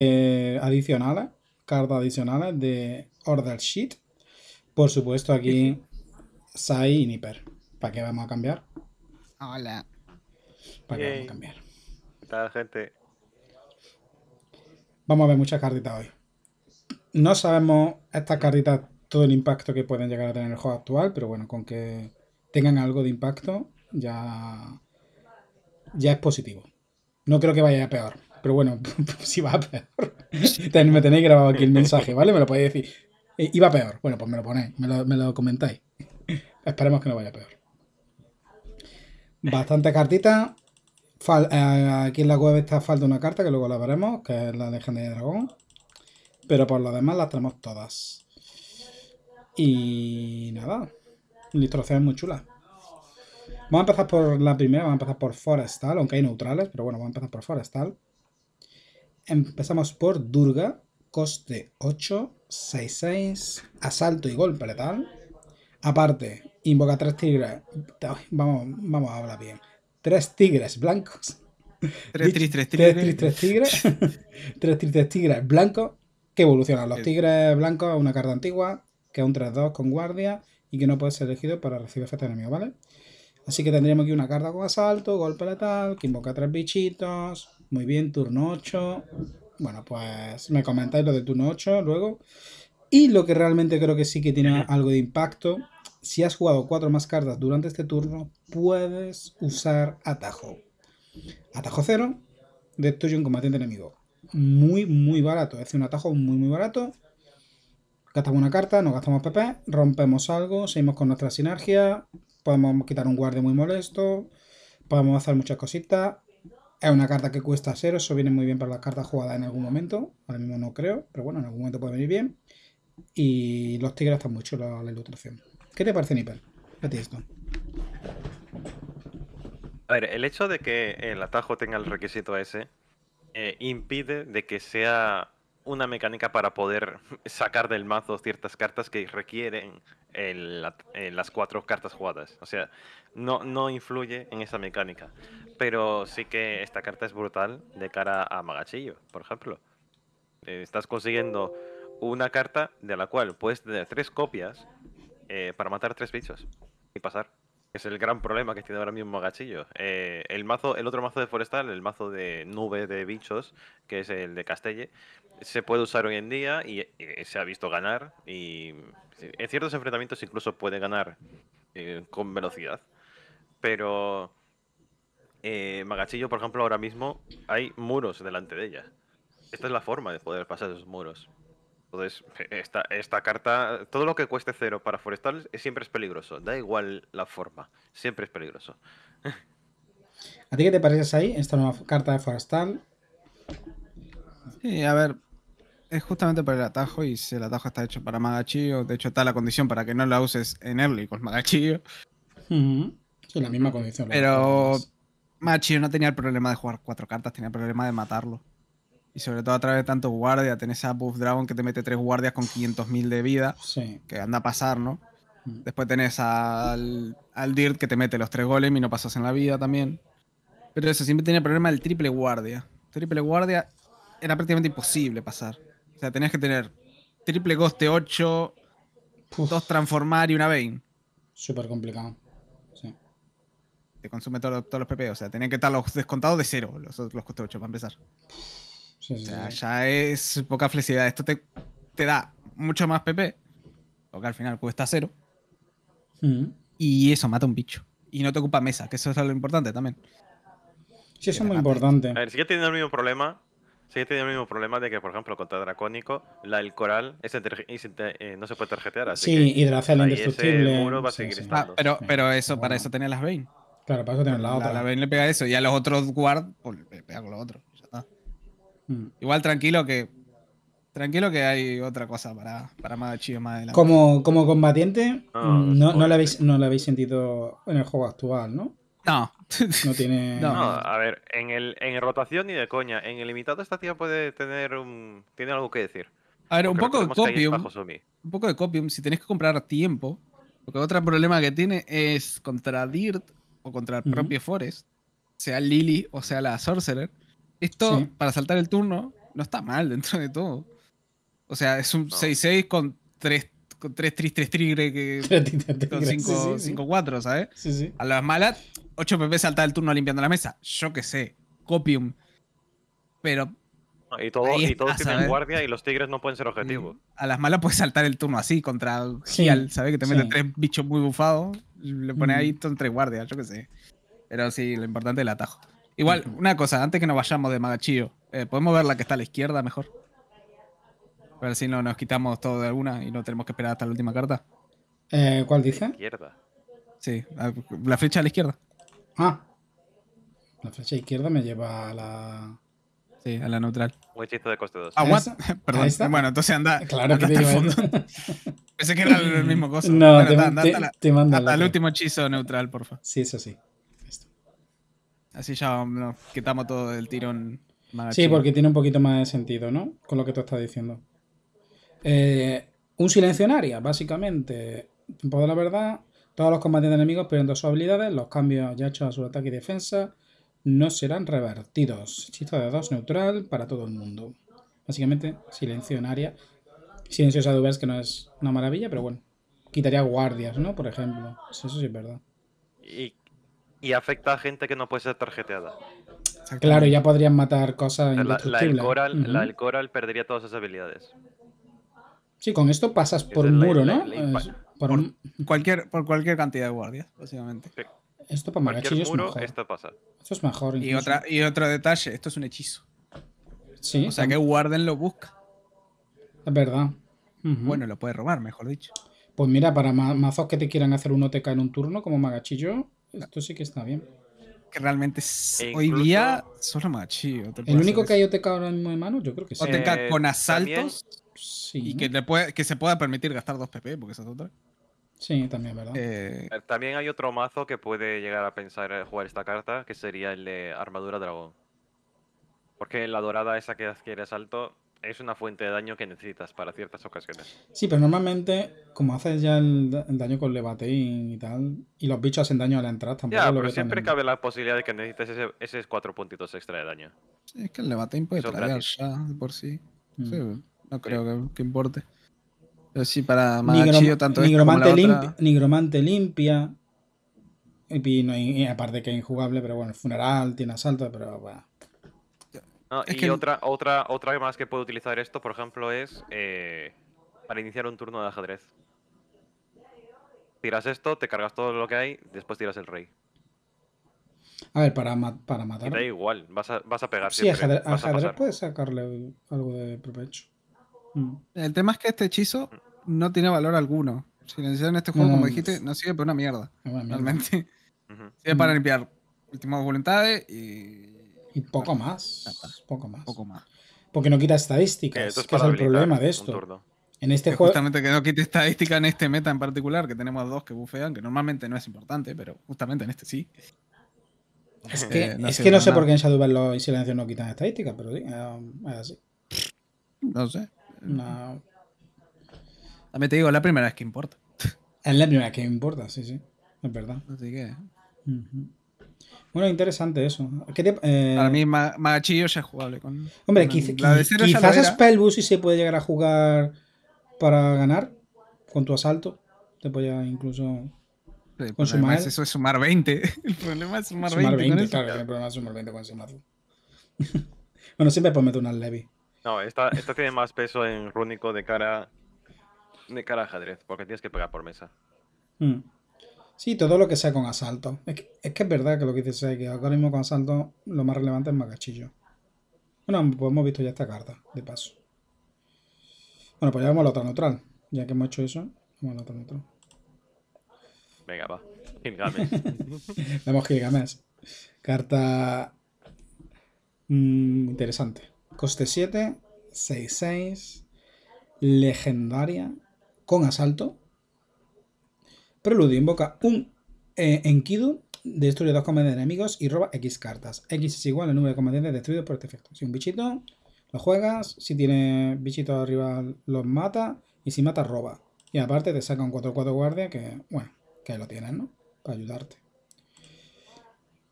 Eh, adicionales, cartas adicionales de Order Sheet. Por supuesto, aquí Sai y Nipper. ¿Para qué vamos a cambiar? Hola. ¿Para qué vamos a cambiar? ¿Qué gente? Vamos a ver muchas cartitas hoy. No sabemos estas cartitas todo el impacto que pueden llegar a tener el juego actual, pero bueno, con que tengan algo de impacto ya, ya es positivo. No creo que vaya a peor. Pero bueno, si va peor. Me tenéis grabado aquí el mensaje, ¿vale? Me lo podéis decir. Eh, iba peor. Bueno, pues me lo ponéis, me lo, comentáis. Esperemos que no vaya peor. Bastante cartita. Eh, aquí en la web está falta una carta que luego la veremos, que es la legendaria de dragón. Pero por lo demás las tenemos todas. Y nada. es muy chulas. Vamos a empezar por la primera, vamos a empezar por Forestal, aunque hay neutrales, pero bueno, vamos a empezar por Forestal. Empezamos por Durga, coste 8, 6, 6, asalto y golpe letal. Aparte, invoca tres tigres. Vamos, vamos a hablar bien. Tres tigres blancos. 3 tigres. 3 tigres. 3 tigres tigres blancos que evolucionan. Los tigres blancos a una carta antigua que es un 3-2 con guardia y que no puede ser elegido para recibir efecto enemigo, ¿vale? Así que tendríamos aquí una carta con asalto, golpe letal, que invoca tres bichitos, muy bien, turno 8. Bueno, pues me comentáis lo de turno 8 luego. Y lo que realmente creo que sí que tiene algo de impacto, si has jugado cuatro más cartas durante este turno, puedes usar atajo. Atajo 0, destruye un combatiente enemigo. Muy, muy barato. Es un atajo muy, muy barato. Gastamos una carta, nos gastamos PP, rompemos algo, seguimos con nuestra sinergia, podemos quitar un guardia muy molesto, podemos hacer muchas cositas. Es una carta que cuesta cero, eso viene muy bien para las cartas jugadas en algún momento. Ahora mismo no creo, pero bueno, en algún momento puede venir bien. Y los tigres están mucho la ilustración. ¿Qué te parece, Nipper? ti esto. A ver, el hecho de que el atajo tenga el requisito ese eh, impide de que sea una mecánica para poder sacar del mazo ciertas cartas que requieren eh, las cuatro cartas jugadas. O sea, no, no influye en esa mecánica. Pero sí que esta carta es brutal de cara a Magachillo, por ejemplo. Eh, estás consiguiendo una carta de la cual puedes tener tres copias eh, para matar tres bichos y pasar. Es el gran problema que tiene ahora mismo Magachillo. Eh, el mazo, el otro mazo de forestal, el mazo de nube de bichos, que es el de Castelle, se puede usar hoy en día y, se ha visto ganar. Y en ciertos enfrentamientos incluso puede ganar eh, con velocidad. Pero eh, Magachillo, por ejemplo, ahora mismo hay muros delante de ella. Esta es la forma de poder pasar esos muros. Entonces, eh, esta, carta, todo lo que cueste cero para forestal eh, siempre es peligroso. Da igual la forma, siempre es peligroso. ¿A ti qué te parece ahí, esta nueva carta de forestal? Sí, a ver, es justamente por el atajo y si el atajo está hecho para magachillo, de hecho está la condición para que no la uses en early con magachillo. la misma condición. Pero magachillo no tenía el problema de jugar cuatro cartas, tenía el problema de matarlo. Y sobre todo a través de tantos guardias. Tenés a Buff Dragon que te mete tres guardias con 500.000 de vida. Que anda a pasar, ¿no? Mm. Después tenés al, al, Dirt que te mete los tres golems y no pasas en la vida también. Pero eso, siempre tenía el problema del triple guardia. Triple guardia era prácticamente imposible pasar. O sea, tenías que tener triple coste 8, dos transformar y una vein. Súper complicado. Sí. Te consume todos los PP. O sea, tenían que estar los descontados de cero, los, los coste 8 para empezar ya es poca flexibilidad. Esto te, te da mucho más PP, porque al final cuesta cero. Mm. Y eso mata un bicho. Y no te ocupa mesa, que eso es lo importante también. Sí, eso es muy importante. A ver, sigue teniendo el mismo problema. Sigue teniendo el mismo problema de que, por ejemplo, contra Dracónico, la, el coral eh, no se puede tarjetear. Así sí, y de indestructible. Ese muro a ah, pero, pero eso, para eso tenía las vein Claro, para eso tenía la otra. La, vein le pega eso y a los otros guard, pues le pega con los otros. Mm. Igual tranquilo que. Tranquilo que hay otra cosa para, para más chido más Como, como combatiente, no, no, la habéis, sentido en el juego actual, ¿no? No. No tiene. a ver, en, el, rotación ni de coña. En el limitado esta tía puede tener Tiene algo que decir. A ver, un poco de copium. Un poco de copium, si tenéis que comprar tiempo. Porque otro problema que tiene es contra Dirt o contra el propio Forest, sea Lily o sea la Sorcerer, esto, para saltar el turno, no está mal dentro de todo. O sea, es un 6-6 con 3 con 3 3 3 que con 5 sí, 4, ¿sabes? A las malas 8 PP salta el turno limpiando la mesa. Yo qué sé, copium. Pero y, todo, todos tienen guardia y los tigres no pueden ser objetivos. A las malas puedes saltar el turno así contra sí, ¿sabes? Que te mete tres bichos muy bufados, le pone mm. ahí 3 guardias, yo qué sé. Pero sí, lo importante es el atajo. Igual, una cosa, antes que nos vayamos de Magachillo, eh, ¿podemos ver la que está a la izquierda mejor? A ver si no nos quitamos todo de alguna y no tenemos que esperar hasta la última carta. Eh, ¿Cuál dice? izquierda. Sí, la flecha a la izquierda. Ah. La flecha izquierda me lleva a la. Sí, a la neutral. Un hechizo de coste 2. Ah, Perdón. Bueno, entonces anda. Claro que fondo. Pensé que era el mismo cosa. No, te, anda, hasta el último hechizo neutral, porfa. Sí, eso sí. Así ya nos quitamos todo el tirón. Sí, porque tiene un poquito más de sentido, ¿no? Con lo que tú estás diciendo. silencio eh, un silencionaria, básicamente. Tiempo de la verdad. Todos los combatientes enemigos pierden sus habilidades. Los cambios ya hechos a su ataque y defensa no serán revertidos. Hechizo de 2 neutral para todo el mundo. Básicamente, silencionaria. Silencio Shadowverse, que no es una maravilla, pero bueno. Quitaría guardias, ¿no? Por ejemplo. Eso sí es verdad. Y y afecta a gente que no puede ser tarjeteada. Claro, ya podrían matar cosas La, el, coral, perdería todas esas habilidades. Sí, con esto pasas por un muro, ¿no? por, Cualquier, por cualquier cantidad de guardias, básicamente. Esto para Magachillo es mejor. Esto pasa. es mejor. Y, otra, y otro detalle, esto es un hechizo. Sí. O sea que Warden lo busca. Es verdad. Bueno, lo puede robar, mejor dicho. Pues mira, para mazos que te quieran hacer un OTK en un turno, como Magachillo, esto sí que está bien. Que realmente e hoy día solo El único que hay OTK ahora mismo de mano, yo creo que sí. OTK eh, con asaltos. sí. Y que, se pueda permitir gastar 2 PP, porque esa es otra. Sí, también, ¿verdad? Eh, eh, también hay otro mazo que puede llegar a pensar jugar esta carta, que sería el de Armadura Dragón. Porque la dorada esa que adquiere asalto es una fuente de daño que necesitas para ciertas ocasiones. Sí, pero normalmente, como haces ya el, daño con Levatein y tal, y los bichos hacen daño a la entrada, tampoco ya, pero siempre cabe la posibilidad de que necesites ese, esos cuatro puntitos extra de daño. Sí, es que el Levatein puede traer ya por sí. Mm. sí. no creo Que, importe. Pero sí, para Magachillo tanto nigromante, nigromante limpia. y, aparte que es injugable, pero bueno, el funeral tiene asalto, pero bueno y otra, otra, otra más que puedo utilizar esto, por ejemplo, es eh, para iniciar un turno de ajedrez. Tiras esto, te cargas todo lo que hay, después tiras el rey. A ver, para, para matar. da igual, vas a, vas a pegar. Sí, ajedrez, vas puedes sacarle algo de provecho. Mm. El tema es que este hechizo mm. no tiene valor alguno. Si necesitan este juego, como mm. dijiste, no sirve para una mierda. Realmente. Sirve para limpiar últimas voluntades y y poco más. Poco más. Poco más. Porque no quita estadísticas, eh, que es el problema de esto. En este juego. Justamente que no quite estadística en este meta en particular, que tenemos dos que bufean, que normalmente no es importante, pero justamente en este sí. Es eh, que, no, sé por qué en Ball y Silencio no quitan estadísticas, pero sí, eh, es así. No sé. No. También te digo, es la primera vez que importa. Es la primera vez que importa, sí, sí. Es verdad. Así que. Bueno, interesante eso. Eh? Para mí, Magachillo es jugable. Con, Hombre, quizás Spellbus sí se puede llegar a jugar para ganar con tu asalto. Te puede incluso. con sumar. Eso es sumar 20. El problema es sumar, 20. claro, el problema es sumar 20 con bueno, siempre puedes meter una levy. No, esta, esta tiene más peso en rúnico de cara, de cara a ajedrez, porque tienes que pegar por mesa. Mm. Sí, todo lo que sea con asalto. Es que es, verdad que lo que dices es que ahora mismo con asalto lo más relevante es Magachillo. Bueno, pues hemos visto ya esta carta, de paso. Bueno, pues ya vamos a la otra neutral. Ya que hemos hecho eso, vamos a la otra neutral. Venga, va. Gilgamesh. Vamos Gilgamesh. Carta mm, interesante. Coste 7, 6-6, legendaria, con asalto. Preludio invoca un eh, Enkidu, destruye dos comandantes de enemigos y roba X cartas. X es igual al número de comandantes destruidos por este efecto. Si un bichito, lo juegas. Si tiene bichitos arriba, los mata. Y si mata, roba. Y aparte te saca un 4-4 guardia que, bueno, que ahí lo tienes, ¿no? Para ayudarte.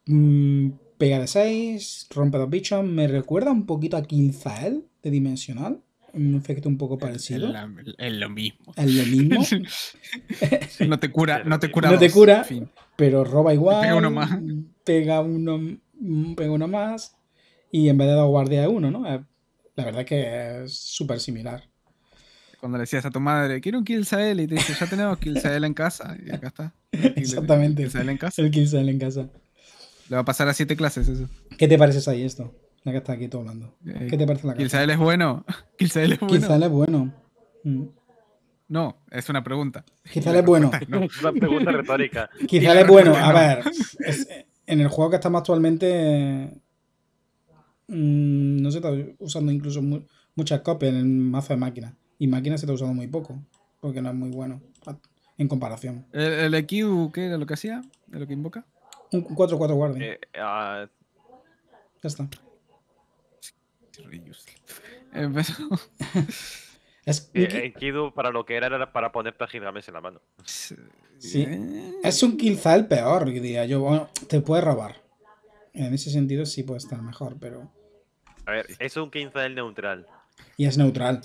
Mm, pega de 6, rompe dos bichos. Me recuerda un poquito a Kinzael de Dimensional un efecto un poco parecido. Es lo mismo. Es lo mismo. No te cura, no te cura. No te cura, pero roba igual. Pega uno más. Pega uno, mm, uno más. Y en vez de dar guardia uno, ¿no? Eh, la verdad que es súper similar. Cuando le decías a tu madre, quiero un a él y te dice, ya tenemos kill él en casa. Y acá está. Exactamente. El Kilsael en casa. El kill en casa. Le va a pasar a siete clases eso. ¿Qué te parece ahí esto? Ya que está aquí todo hablando. Eh, ¿Qué te parece la Quizá él es bueno. Quizá él es bueno. Quizá mm. bueno. No, es una pregunta. Quizá él es bueno. No. Es una pregunta retórica. Quizá él es bueno. A ver, en el juego que estamos actualmente. Mm, no se está usando incluso muchas copias en el mazo de máquinas. Y máquinas se está usando muy poco. Porque no es muy bueno en comparación. ¿El, el EQ qué era lo que hacía? lo que invoca? Un 4-4 guardia. Eh, ah, ya está. Eh, es, eh, para lo que era para ponerte a en la mano. Es un quizá peor, yo. te puede robar. En ese sentido sí puede estar mejor, pero... A ver, es un del neutral. Y es neutral.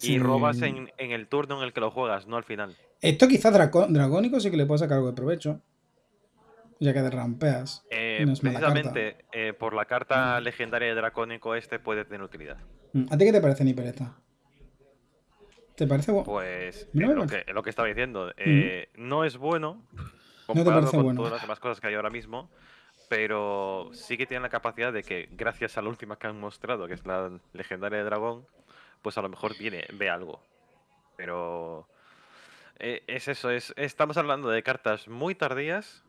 Y robas en, el turno en el que lo juegas, no al final. Esto quizá dragónico sí que le puede sacar algo de provecho ya que te rampeas. Eh, precisamente eh, por la carta legendaria de dracónico este puede tener utilidad. Mm, ¿A ti qué te parece Nipereza? ¿Te parece bueno? Pues eh, lo, Que, estaba diciendo, mm. no es bueno comparado con todas las demás cosas que hay ahora mismo, pero sí que tiene la capacidad de que gracias a la última que han mostrado, que es la legendaria de dragón, pues a lo mejor viene, ve algo. Pero es eso, es, estamos hablando de cartas muy tardías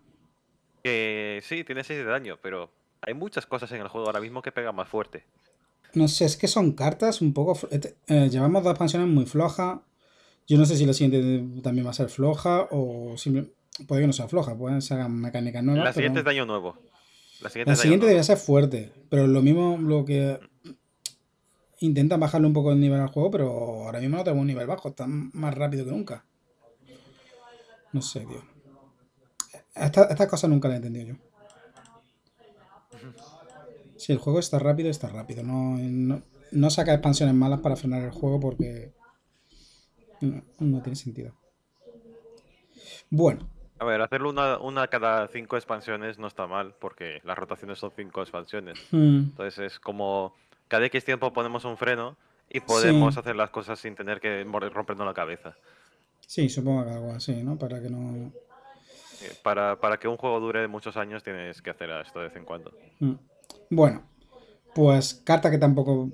que sí, tiene 6 de daño, pero hay muchas cosas en el juego ahora mismo que pegan más fuerte. No sé, es que son cartas un poco... Este, eh, llevamos dos expansiones muy flojas. Yo no sé si la siguiente también va a ser floja o simplemente. puede que no sea floja, pueden ser mecánicas nuevas. La siguiente es daño nuevo. La siguiente, debería ser fuerte, pero lo mismo lo que... Intentan bajarle un poco el nivel al juego, pero ahora mismo no tenemos un nivel bajo, está más rápido que nunca. No sé, tío. Estas esta cosa nunca las he entendido yo. Si el juego está rápido, está rápido. No, saca expansiones malas para frenar el juego porque no, tiene sentido. Bueno, a ver, hacerlo una, una, cada cinco expansiones no está mal, porque las rotaciones son cinco expansiones. Hmm. Entonces es como cada X tiempo ponemos un freno y podemos hacer las cosas sin tener que rompernos la cabeza. Sí, supongo que algo así, ¿no? Para que no para, para, que un juego dure muchos años tienes que hacer esto de vez en cuando. Mm. Bueno, pues carta que tampoco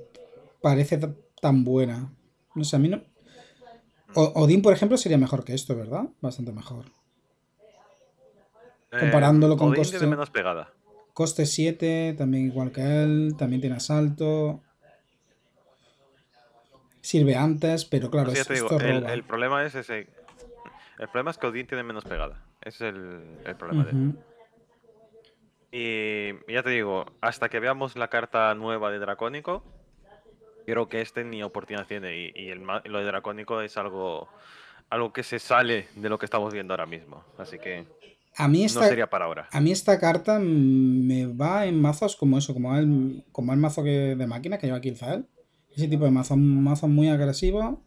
parece tan buena. No sé, a mí no. Odín, por ejemplo, sería mejor que esto, ¿verdad? Bastante mejor. Eh, Comparándolo con coste. menos pegada. Coste 7, también igual que él, también tiene asalto. Sirve antes, pero claro, pues el, problema es ese. El problema es que Odín tiene menos pegada. Ese es el, problema de Y ya te digo, hasta que veamos la carta nueva de Dracónico, creo que este ni oportunidad tiene. Y, y el, lo de Dracónico es algo, algo que se sale de lo que estamos viendo ahora mismo. Así que a mí esta, no sería para ahora. A mí esta carta me va en mazos como eso, como el, como el mazo de máquina que lleva aquí Ese tipo de mazo mazos muy agresivo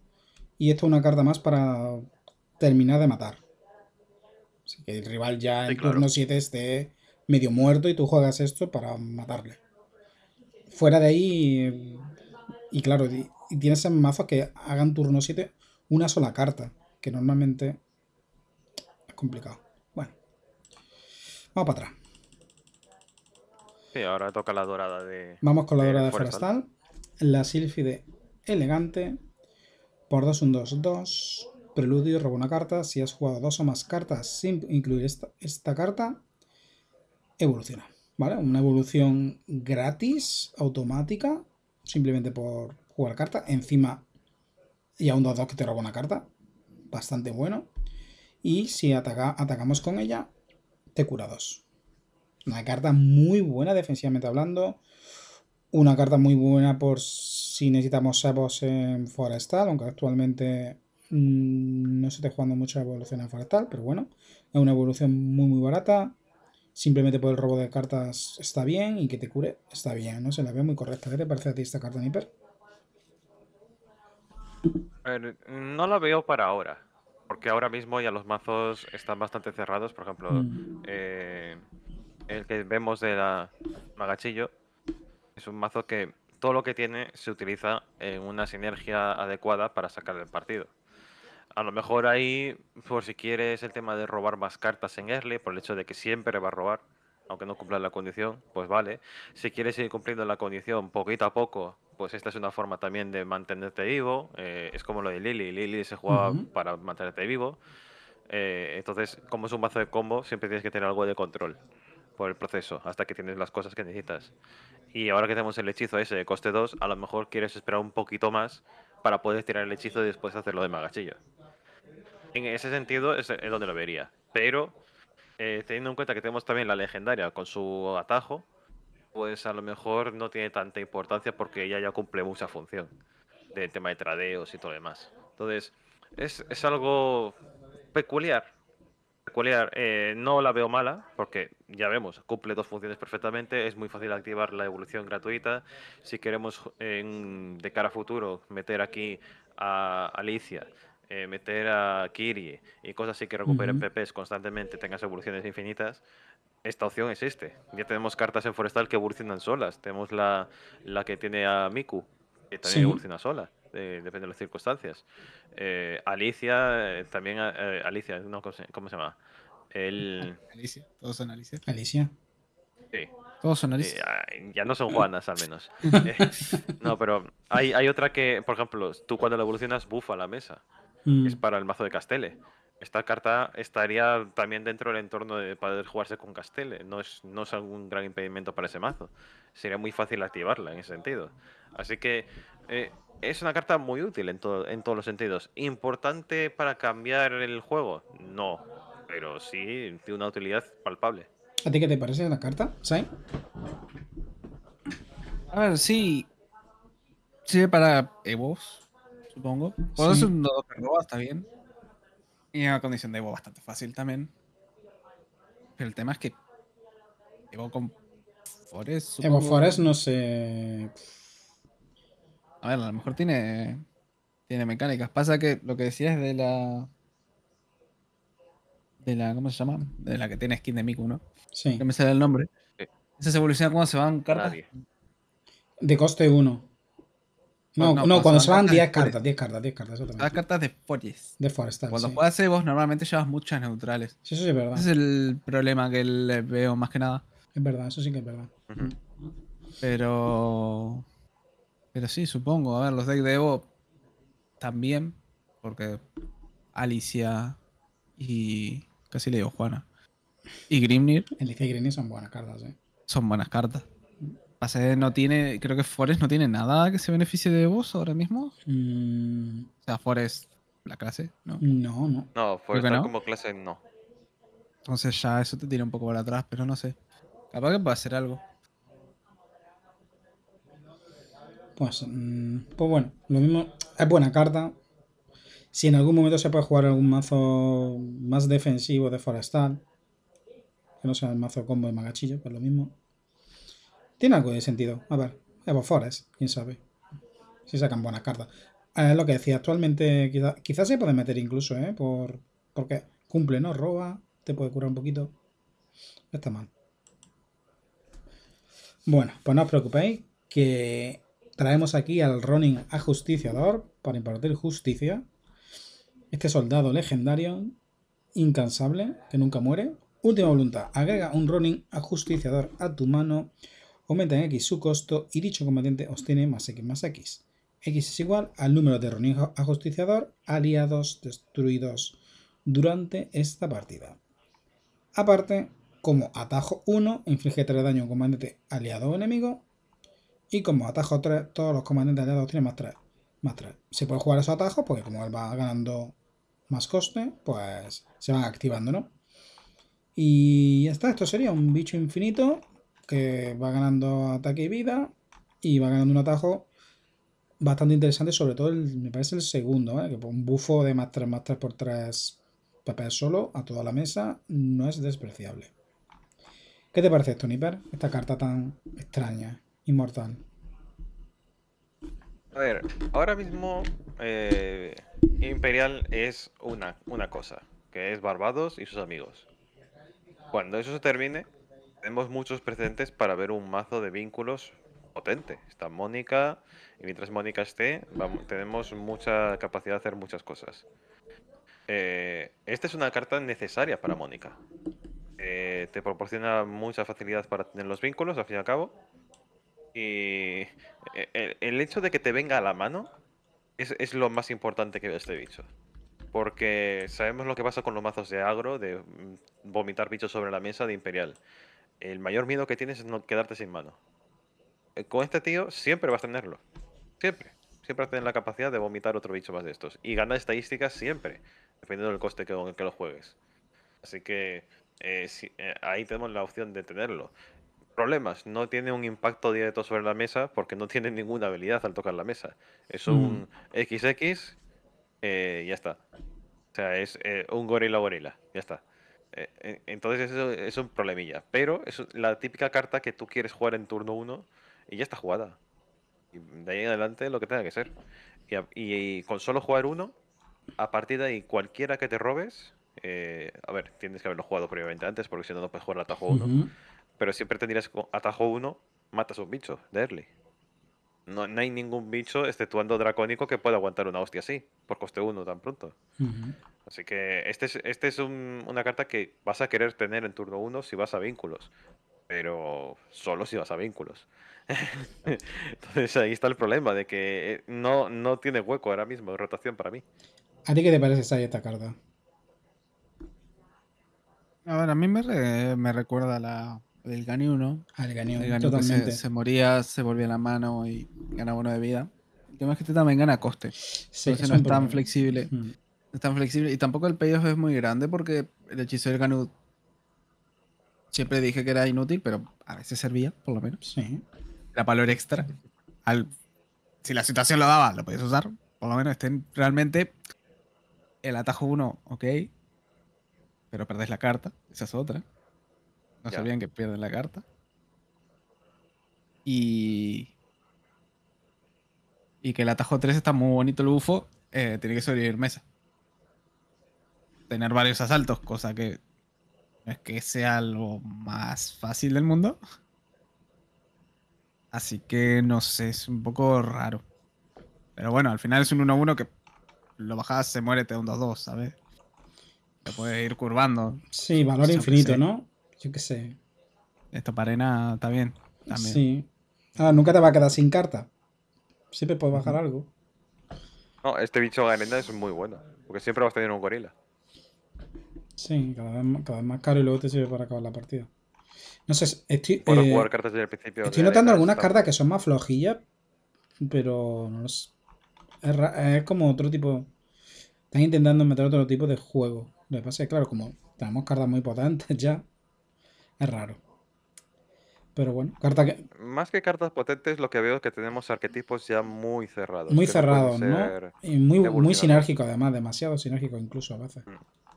Y esto es una carta más para terminar de matar. Así que el rival ya en turno 7 esté medio muerto y tú juegas esto para matarle. Fuera de ahí, y claro, y tienes en mazos que hagan turno 7 una sola carta, que normalmente es complicado. Bueno, vamos para atrás. Sí, ahora toca la dorada de. Vamos con la dorada de Forestal. La Sylphide elegante. Por 2, 1, 2, 2. Preludio, roba una carta. Si has jugado dos o más cartas sin incluir esta, carta, evoluciona. ¿Vale? Una evolución gratis, automática, simplemente por jugar carta. Encima, ya un 2-2 que te roba una carta. Bastante bueno. Y si atacamos con ella, te cura dos. Una carta muy buena defensivamente hablando. Una carta muy buena por si necesitamos Sabos en forestal, aunque actualmente Mm, no se jugando mucho la evolución a pero bueno, es una evolución muy muy barata. Simplemente por el robo de cartas está bien y que te cure está bien, ¿no? Se la veo muy correcta. ¿Qué te parece a ti esta carta, Niper? no la veo para ahora, porque ahora mismo ya los mazos están bastante cerrados. Por ejemplo, mm. eh, el que vemos de la Magachillo es un mazo que todo lo que tiene se utiliza en una sinergia adecuada para sacar el partido a lo mejor ahí, por si quieres, el tema de robar más cartas en early, por el hecho de que siempre va a robar, aunque no cumpla la condición, pues vale. Si quieres ir cumpliendo la condición poquito a poco, pues esta es una forma también de mantenerte vivo. Eh, es como lo de Lily. Lily se jugaba para mantenerte vivo. Eh, entonces, como es un mazo de combo, siempre tienes que tener algo de control por el proceso, hasta que tienes las cosas que necesitas. Y ahora que tenemos el hechizo ese de coste 2, a lo mejor quieres esperar un poquito más para poder tirar el hechizo y después hacerlo de magachillo en ese sentido es, donde lo vería. Pero eh, teniendo en cuenta que tenemos también la legendaria con su atajo, pues a lo mejor no tiene tanta importancia porque ella ya cumple mucha función del tema de tradeos y todo lo demás. Entonces, es, algo peculiar. Peculiar, eh, no la veo mala, porque ya vemos, cumple dos funciones perfectamente, es muy fácil activar la evolución gratuita. Si queremos eh, de cara a futuro meter aquí a Alicia eh, meter a Kiri y cosas así que recuperen PPs constantemente, tengas evoluciones infinitas, esta opción existe. Ya tenemos cartas en Forestal que evolucionan solas. Tenemos la, que tiene a Miku, que también evoluciona sola, eh, depende de las circunstancias. Eh, Alicia, también Alicia, no, ¿cómo se llama? El... Alicia, todos son Alicia. Alicia. Sí. Todos son Alicia. ya no son Juanas, al menos. no, pero hay, hay, otra que, por ejemplo, tú cuando la evolucionas, bufa la mesa. Mm. es para el mazo de Castele. Esta carta estaría también dentro del entorno de poder jugarse con Castele. No es, no es algún gran impedimento para ese mazo. Sería muy fácil activarla en ese sentido. Así que eh, es una carta muy útil en, todos los sentidos. ¿Importante para cambiar el juego? No. Pero sí tiene una utilidad palpable. ¿A ti qué te parece la carta, A ver, sí. Sirve para Evos supongo. Cuando sí. un está bien. Y en una condición de Evo bastante fácil también. Pero el tema es que Evo con Forest. Evo Forest no sé. A ver, a lo mejor tiene. Tiene mecánicas. Pasa que lo que decías de la. De la. ¿Cómo se llama? De la que tiene skin de Miku, ¿no? Sí. Que me sale el nombre. esa se evoluciona cuando se van en Nadie. De coste 1. No, no, cuando se van 10 cartas, 10 cartas, 10 cartas. Las ah, cartas de Forest. De forestas. Cuando juegas Evo, normalmente llevas muchas neutrales. Sí, eso sí es verdad. Ese es el problema que le veo más que nada. Es verdad, eso sí que es verdad. Pero. Pero sí, supongo. A ver, los decks de Evo también. Porque Alicia y. Casi le digo Juana. Y Grimnir. El y Grimnir son buenas cartas, eh. Son buenas cartas no tiene, creo que Forest no tiene nada que se beneficie de vos ahora mismo. Mm. O sea, Forest, la clase, ¿no? No, no. No, Forest como clase no. Entonces ya eso te tira un poco para atrás, pero no sé. Capaz que puede hacer algo. Pues, pues bueno, lo mismo. Es buena carta. Si en algún momento se puede jugar algún mazo más defensivo de forestal, que no sea el mazo combo de magachillo, pues lo mismo. Tiene algo de sentido. A ver, Evo Forest, quién sabe. Si sacan buenas cartas. Es eh, lo que decía, actualmente quizás se puede meter incluso, ¿eh? Por, porque cumple, ¿no? Roba, te puede curar un poquito. Está mal. Bueno, pues no os preocupéis que traemos aquí al Ronin Ajusticiador... para impartir justicia. Este soldado legendario, incansable, que nunca muere. Última voluntad, agrega un Ronin Ajusticiador a tu mano aumenta en X su costo y dicho combatiente obtiene más X más X. X es igual al número de reunión ajusticiador aliados destruidos durante esta partida. Aparte, como atajo 1, inflige 3 daño a un comandante aliado o enemigo. Y como atajo 3, todos los comandantes aliados tienen más 3. Más Se puede jugar esos atajos porque como él va ganando más coste, pues se van activando, ¿no? Y ya está, esto sería un bicho infinito que va ganando ataque y vida y va ganando un atajo bastante interesante, sobre todo me parece el segundo, ¿eh? que un bufo de más 3 más 3 por 3 papel solo a toda la mesa no es despreciable. ¿Qué te parece esto, Nipper? Esta carta tan extraña, inmortal. A ver, ahora mismo eh, Imperial es una, una cosa, que es Barbados y sus amigos. Cuando eso se termine, tenemos muchos precedentes para ver un mazo de vínculos potente. Está Mónica, y mientras Mónica esté, tenemos mucha capacidad de hacer muchas cosas. Eh, esta es una carta necesaria para Mónica. Eh, te proporciona mucha facilidad para tener los vínculos, al fin y al cabo. Y eh, el, hecho de que te venga a la mano es, lo más importante que ve este bicho. Porque sabemos lo que pasa con los mazos de agro, de mm, vomitar bichos sobre la mesa de Imperial el mayor miedo que tienes es no quedarte sin mano. Eh, con este tío siempre vas a tenerlo. Siempre. Siempre vas a tener la capacidad de vomitar otro bicho más de estos. Y ganar estadísticas siempre, dependiendo del coste con el que lo juegues. Así que eh, eh, ahí tenemos la opción de tenerlo. Problemas, no tiene un impacto directo sobre la mesa porque no tiene ninguna habilidad al tocar la mesa. Es un XX, mm. eh, ya está. O sea, es un gorila gorila, ya está. Eh, eh, entonces eso es un problemilla. Pero es la típica carta que tú quieres jugar en turno 1 y ya está jugada. Y de ahí en adelante lo que tenga que ser. Y, con solo jugar uno, a partir de ahí cualquiera que te robes, eh, a ver, tienes que haberlo jugado previamente antes porque si no, no puedes jugar atajo 1. Pero siempre tendrías atajo 1, matas a un bicho de early no, hay ningún bicho, exceptuando dracónico, que pueda aguantar una hostia así, por coste uno tan pronto. Así que este es, este es una carta que vas a querer tener en turno 1 si vas a vínculos, pero solo si vas a vínculos. Entonces ahí está el problema de que eh, no, no tiene hueco ahora mismo de rotación para mí. ¿A ti qué te parece esta carta? A ver, a mí me, me recuerda la, del Ganyu, ¿no? Al el Ganyu totalmente. Se, moría, se volvía la mano y ganaba uno de vida. El tema es que este también gana coste. Sí, entonces no es tan flexible. No es tan flexible. Y tampoco el payoff es muy grande porque el hechizo del Ganyu siempre dije que era inútil, pero a veces servía, por lo menos. Sí. Era valor extra. si la situación lo daba, lo podías usar. Por lo menos estén realmente el atajo 1, ok. Pero perdés la carta, esa es otra. No sabían que pierden la carta. Y. Y que el atajo 3 está muy bonito el bufo. Eh, tiene que sobrevivir mesa. Tener varios asaltos, cosa que no es que sea lo más fácil del mundo. Así que no sé, es un poco raro. Pero bueno, al final es un 1-1 que lo bajas, se muere, te un 2-2, ¿sabes? Te puedes ir curvando. Sí, valor infinito, ¿no? que sé. Esto para está bien. También. Sí. Ah, nunca te va a quedar sin carta. Siempre puedes bajar algo. No, este bicho es muy bueno. Porque siempre vas a tener un gorila. Sí, cada vez, más, caro y luego te sirve para acabar la partida. No sé, estoy. Eh, estoy notando algunas cartas que son más flojillas, pero no Es, es, como otro tipo. Están intentando meter otro tipo de juego. Lo que pasa es claro, como tenemos cartas muy potentes ya, es raro. Pero bueno, carta que... Más que cartas potentes, lo que veo es que tenemos arquetipos ya muy cerrados. Muy cerrados, ¿no? Y muy, muy sinérgico, además, demasiado sinérgico incluso a veces. Mm.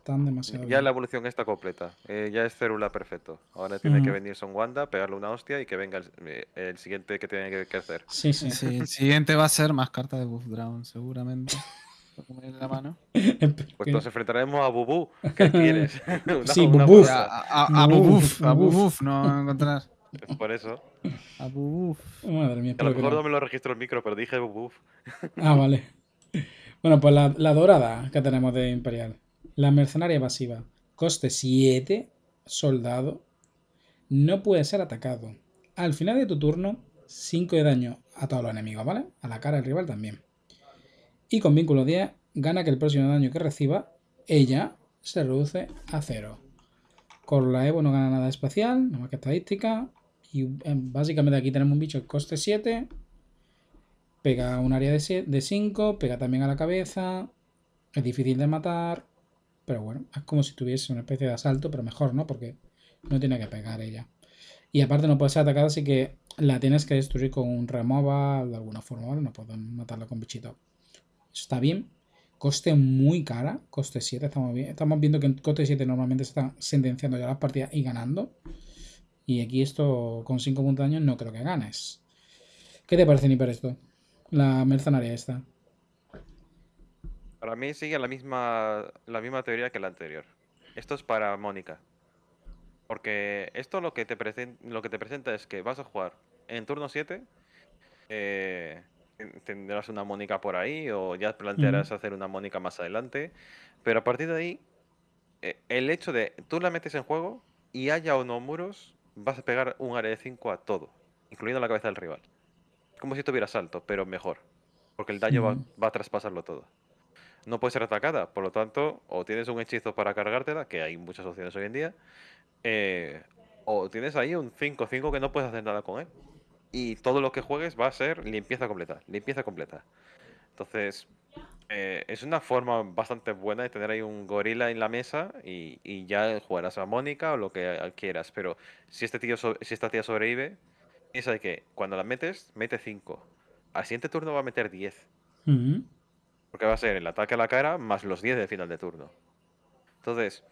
Tan demasiado. Ya la evolución está completa. Eh, ya es célula perfecto. Ahora tiene que venir Son Wanda, pegarle una hostia y que venga el, eh, siguiente que tiene que hacer. Sí, sí, sí. el siguiente va a ser más carta de Buff Drown, seguramente. la mano. Pues nos enfrentaremos a Bubú. ¿Qué quieres? sí, Bubú. A, a, no encontrás. Por eso. A Madre mía. A lo mejor me lo registro el micro, pero dije Bubú. Ah, vale. Bueno, pues la, dorada que tenemos de Imperial. La mercenaria evasiva Coste 7. Soldado. No puede ser atacado. Al final de tu turno, 5 de daño a todos los enemigos, ¿vale? A la cara del rival también y con vínculo 10 gana que el próximo daño que reciba, ella, se reduce a 0. Con la Evo no gana nada especial, nada más que estadística. Y eh, básicamente aquí tenemos un bicho que coste 7. Pega un área de 5, pega también a la cabeza. Es difícil de matar. Pero bueno, es como si tuviese una especie de asalto, pero mejor, ¿no? Porque no tiene que pegar ella. Y aparte no puede ser atacada, así que la tienes que destruir con un removal de alguna forma, No podemos matarla con bichito está bien. Coste muy cara. Coste 7. Estamos, viendo que en coste 7 normalmente se están sentenciando ya las partidas y ganando. Y aquí esto con 5 puntos de daño no creo que ganes. ¿Qué te parece, Niper, esto? La mercenaria esta. Para mí sigue la misma, la misma teoría que la anterior. Esto es para Mónica. Porque esto lo que, te lo que te presenta es que vas a jugar en turno 7. Eh, tendrás una Mónica por ahí o ya plantearás hacer una Mónica más adelante. Pero a partir de ahí, eh, el hecho de tú la metes en juego y haya o no muros, vas a pegar un área de 5 a todo, incluyendo la cabeza del rival. Como si tuviera salto, pero mejor. Porque el daño va, a traspasarlo todo. No puede ser atacada, por lo tanto, o tienes un hechizo para cargártela, que hay muchas opciones hoy en día, eh, o tienes ahí un 5-5 que no puedes hacer nada con él y todo lo que juegues va a ser limpieza completa, limpieza completa. Entonces, eh, es una forma bastante buena de tener ahí un gorila en la mesa y, ya jugarás a Mónica o lo que quieras. Pero si, este tío si esta tía sobrevive, de que cuando la metes, mete 5. Al siguiente turno va a meter 10. Porque va a ser el ataque a la cara más los 10 del final de turno. Entonces,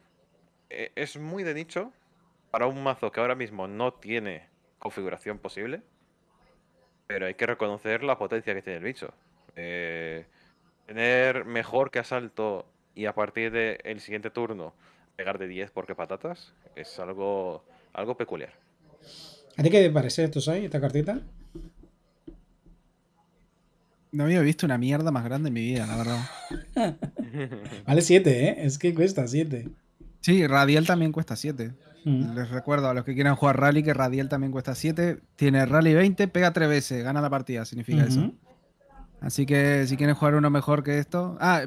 e, es muy de nicho para un mazo que ahora mismo no tiene configuración posible. Pero hay que reconocer la potencia que tiene el bicho. Eh, tener mejor que asalto y a partir del siguiente turno pegar de 10 porque patatas es algo, algo peculiar. ¿A ti qué te parece esto, esta cartita? No había visto una mierda más grande en mi vida, la verdad. vale 7, ¿eh? Es que cuesta 7. Sí, Radial también cuesta 7. Mm. Les recuerdo a los que quieran jugar Rally que Radial también cuesta 7. Tiene Rally 20, pega 3 veces, gana la partida, significa eso. Así que si quieren jugar uno mejor que esto. Ah,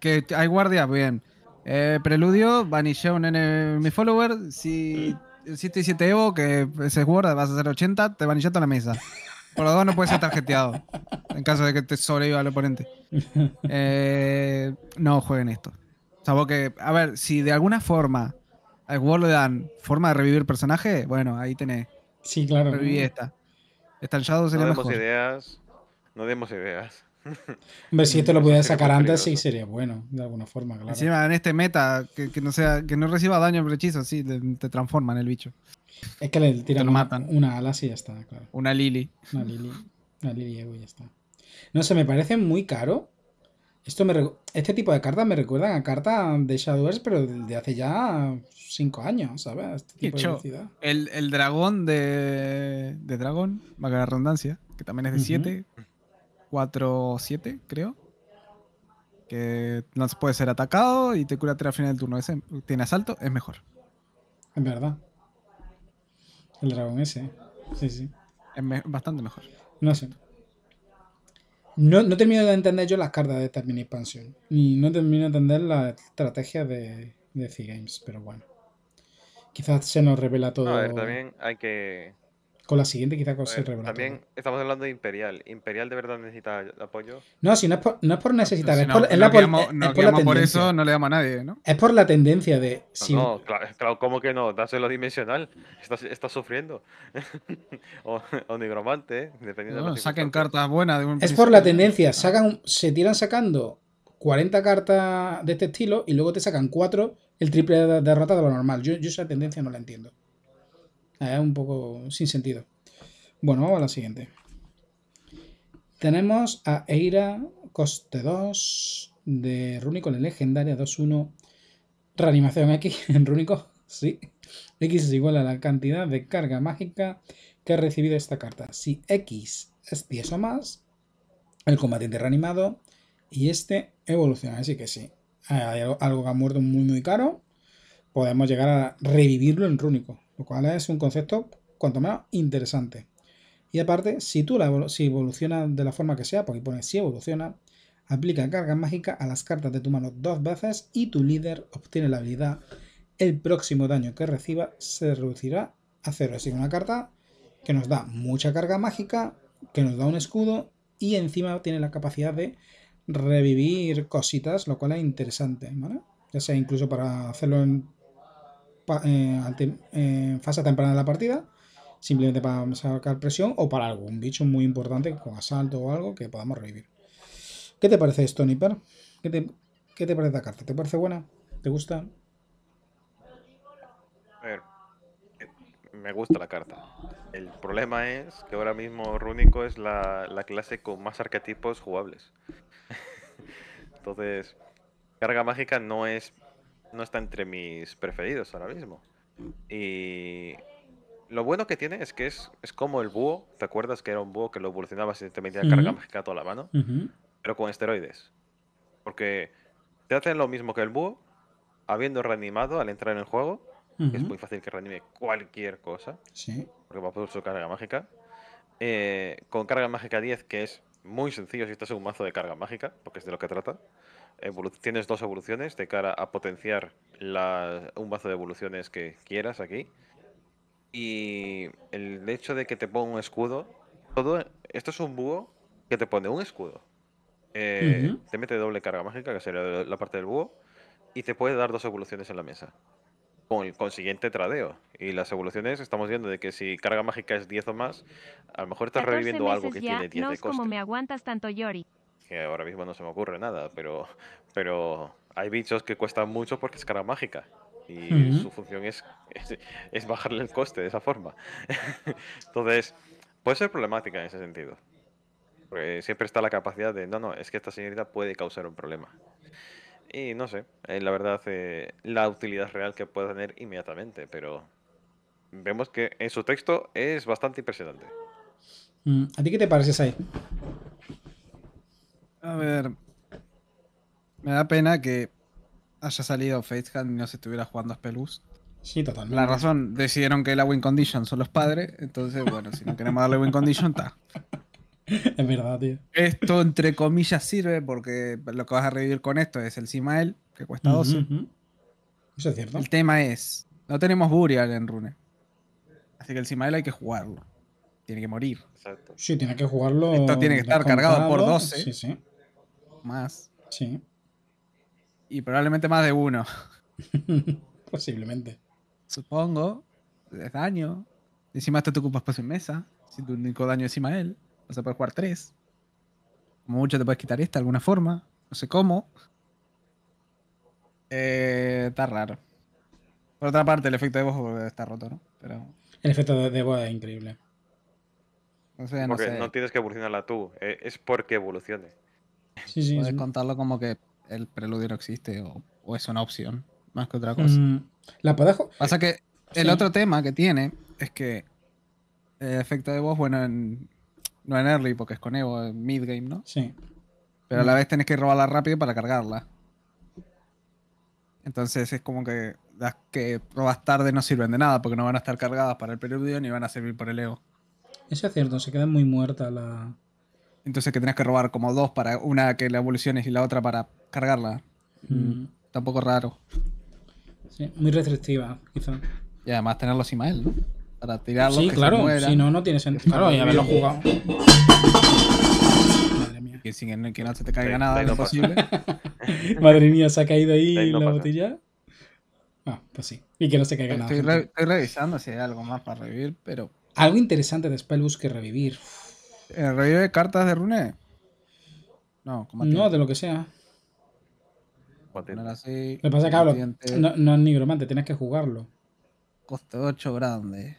que hay guardias, bien. Eh, preludio, vanilleo un N mi follower. Si te y 7 Evo, que ese es guarda, vas a hacer 80, te vanillé toda la mesa. Por lo dos no puedes ser tarjeteado. En caso de que te sobreviva el oponente. Eh, no jueguen esto. O a ver, si de alguna forma al jugador le dan forma de revivir personaje, bueno, ahí tenés. Sí, claro. Reviví esta. sería no demos ideas. No demos ideas. Hombre, si te este lo pudieran sacar antes, sí sería bueno, de alguna forma, claro. Encima, en este meta, que, que no sea, que no reciba daño en hechizo, sí, te, transforman el bicho. Es que le tiran una, matan. una ala y ya está, claro. Una Lily. Una lili. Una Lily y ya está. No sé, me parece muy caro esto me, este tipo de cartas me recuerdan a cartas de Shadows pero de hace ya 5 años, ¿sabes? Este tipo de el, el, dragón de, de va a la redundancia, que también es de 7, 4, 7, creo. Que no puede ser atacado y te cura 3 al final del turno. Ese tiene asalto, es mejor. Es verdad. El dragón ese, sí, sí. Es bastante mejor. No sé. No, termino de entender yo las cartas de esta mini expansión. Y no termino de entender la estrategia de, de C-Games, pero bueno. Quizás se nos revela todo. A ver, también hay que con la siguiente quizás con También estamos hablando de Imperial. ¿Imperial de verdad necesita apoyo? No, si no es por, no es por necesitar, es por, la tendencia. por eso no le llama a nadie, ¿no? Es por la tendencia de... No, claro, ¿cómo que no? Dáselo dimensional. Estás, está sufriendo. o, o, nigromante, ¿eh? dependiendo no, de saquen cartas buenas de un... Es por la tendencia. Sacan, se tiran sacando 40 cartas de este estilo y luego te sacan 4 el triple de derrota de lo normal. yo esa tendencia no la entiendo. Eh, un poco sin sentido. Bueno, vamos a la siguiente. Tenemos a Eira, coste 2, de Rúnico, la legendaria 2-1, reanimación X en Rúnico, sí. X es igual a la cantidad de carga mágica que ha recibido esta carta. Si X es 10 o más, el combatiente reanimado y este evoluciona. Así que sí, hay algo que ha muerto muy muy caro, podemos llegar a revivirlo en Rúnico lo cual es un concepto cuanto menos interesante. Y aparte, si tú la si evoluciona de la forma que sea, porque pone si evoluciona, aplica carga mágica a las cartas de tu mano dos veces y tu líder obtiene la habilidad. El próximo daño que reciba se reducirá a cero. así una carta que nos da mucha carga mágica, que nos da un escudo y encima tiene la capacidad de revivir cositas, lo cual es interesante, Ya sea incluso para hacerlo en en eh, eh, fase temprana de la partida, simplemente para sacar presión o para algún bicho muy importante con asalto o algo que podamos revivir. ¿Qué te parece esto, Nipper? ¿Qué te, parece la carta? ¿Te parece buena? ¿Te gusta? A ver, eh, me gusta la carta. El problema es que ahora mismo Rúnico es la, la clase con más arquetipos jugables. Entonces, carga mágica no es no está entre mis preferidos ahora mismo. Y lo bueno que tiene es que es, es como el búho. ¿Te acuerdas que era un búho que lo evolucionaba si te metía carga mágica toda la mano? Pero con esteroides. Porque te hacen lo mismo que el búho, habiendo reanimado al entrar en el juego. Es muy fácil que reanime cualquier cosa. Sí. Porque va a poder su carga mágica. Eh, con carga mágica 10, que es muy sencillo si estás en un mazo de carga mágica, porque es de lo que trata. tienes dos evoluciones de cara a potenciar un mazo de evoluciones que quieras aquí. Y el hecho de que te ponga un escudo, todo esto es un búho que te pone un escudo. Eh, te mete doble carga mágica, que sería la parte del búho, y te puede dar dos evoluciones en la mesa con el consiguiente tradeo. Y las evoluciones estamos viendo de que si carga mágica es 10 o más, a lo mejor estás reviviendo algo que tiene 10 no de coste. como me aguantas tanto, Yori. Que ahora mismo no se me ocurre nada, pero, pero hay bichos que cuestan mucho porque es carga mágica. Y su función es, es, es, bajarle el coste de esa forma. Entonces, puede ser problemática en ese sentido. Porque siempre está la capacidad de, no, no, es que esta señorita puede causar un problema. Y no sé, eh, la verdad, eh, la utilidad real que puede tener inmediatamente, pero vemos que en su texto es bastante impresionante. Mm, ¿A ti qué te parece, ahí? A ver, me da pena que haya salido Facehand y no se estuviera jugando a Spelus. Sí, totalmente. La razón, decidieron que la win condition son los padres, entonces bueno, si no queremos darle win condition, está. Es verdad, tío. Esto, entre comillas, sirve porque lo que vas a revivir con esto es el Simael, que cuesta 12. Eso es cierto. El tema es, no tenemos Burial en Rune. Así que el Simael hay que jugarlo. Tiene que morir. Exacto. Sí, tiene que jugarlo. Esto tiene que estar cargado por 12. Sí, sí. Más. Sí. Y probablemente más de uno. Posiblemente. Supongo. Es daño. Encima esto te ocupas espacio en mesa. Si tu único daño es Simael se puede jugar tres. Como mucho te puedes quitar esta de alguna forma. No sé cómo. Eh, está raro. Por otra parte, el efecto de voz está roto, ¿no? Pero... El efecto de voz es increíble. no, sé. no tienes que evolucionarla tú. Eh, es porque evolucione. puedes contarlo como que el preludio no existe o, es una opción, más que otra mm, cosa. la Pasa que el otro tema que tiene es que el efecto de voz, bueno, en, no en early, porque es con Evo, en mid-game, ¿no? Sí. Pero a la mm. vez tenés que robarla rápido para cargarla. Entonces es como que las que robas tarde no sirven de nada, porque no van a estar cargadas para el periodo ni van a servir por el Evo. Eso es cierto, se queda muy muerta la. Entonces que tenés que robar como dos para una que la evoluciones y la otra para cargarla. Mm. Tampoco raro. Sí, muy restrictiva, quizá. Y además tenerlo sin mael, ¿no? para tirarlo. Sí, si no, no tiene sentido. Claro, ya haberlo jugado. Madre mía. Que, sin, que no se te caiga nada, es lo posible. Madre mía, se ha caído ahí la botilla. botella. Ah, pues sí. Y que no se caiga nada. estoy revisando si hay algo más para revivir, pero. Algo interesante de Spellbus que revivir. ¿El ¿Revive cartas de runes? No, como. No, de lo que sea. Así, lo que pasa es que, no, no es nigromante, tienes que jugarlo. Coste 8 grande.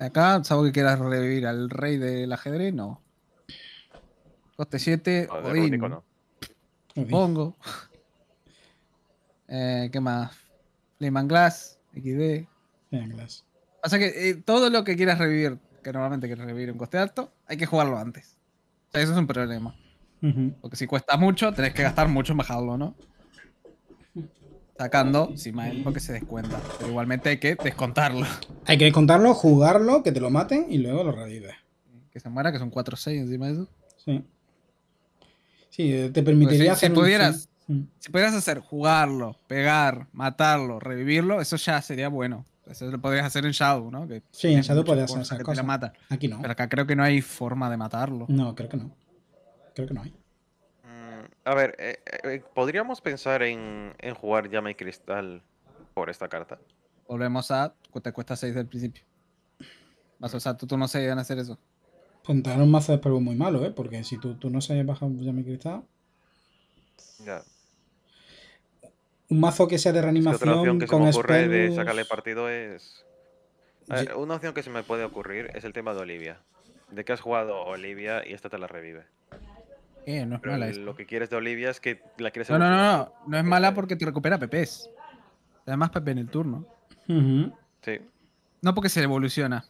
Acá, ¿sabes que quieras revivir al rey del ajedrez, no. Coste 7, pongo. Eh, ¿Qué más? Lehman Glass, XD. Lehman Glass. O sea que eh, todo lo que quieras revivir, que normalmente quieres revivir un coste alto, hay que jugarlo antes. O sea, eso es un problema. Porque si cuesta mucho, tenés que gastar mucho en bajarlo, ¿no? sacando, si más porque se descuenta. Pero igualmente hay que descontarlo. Hay que descontarlo, jugarlo, que te lo maten y luego lo revives. Que se muera, que son 4-6 encima de eso. Sí. Sí, eh, te permitiría pues si, pudieras, si pudieras hacer jugarlo, pegar, matarlo, revivirlo, eso ya sería bueno. Eso lo podrías hacer en Shadow, ¿no? sí, en Shadow podrías hacer cosas. Aquí no. Pero acá creo que no hay forma de matarlo. No, creo que no. Creo que no hay a ver, eh, eh, eh, ¿podríamos pensar en, jugar llama y cristal por esta carta? Volvemos a. Te cuesta 6 del principio. Vas a tú, no se van a hacer eso. Contar un mazo de prueba muy malo, ¿eh? Porque si tú, tú no sabes bajar llama y cristal. Un mazo que sea de reanimación. con de sacarle partido es. una opción que se me puede ocurrir es el tema de Olivia. De que has jugado Olivia y esta te la revive. Eh, es Lo que quieres de Olivia es que la quieres... No, no, no, no, no es mala porque te recupera PPs. Además PP en el turno. Sí. No porque se evoluciona,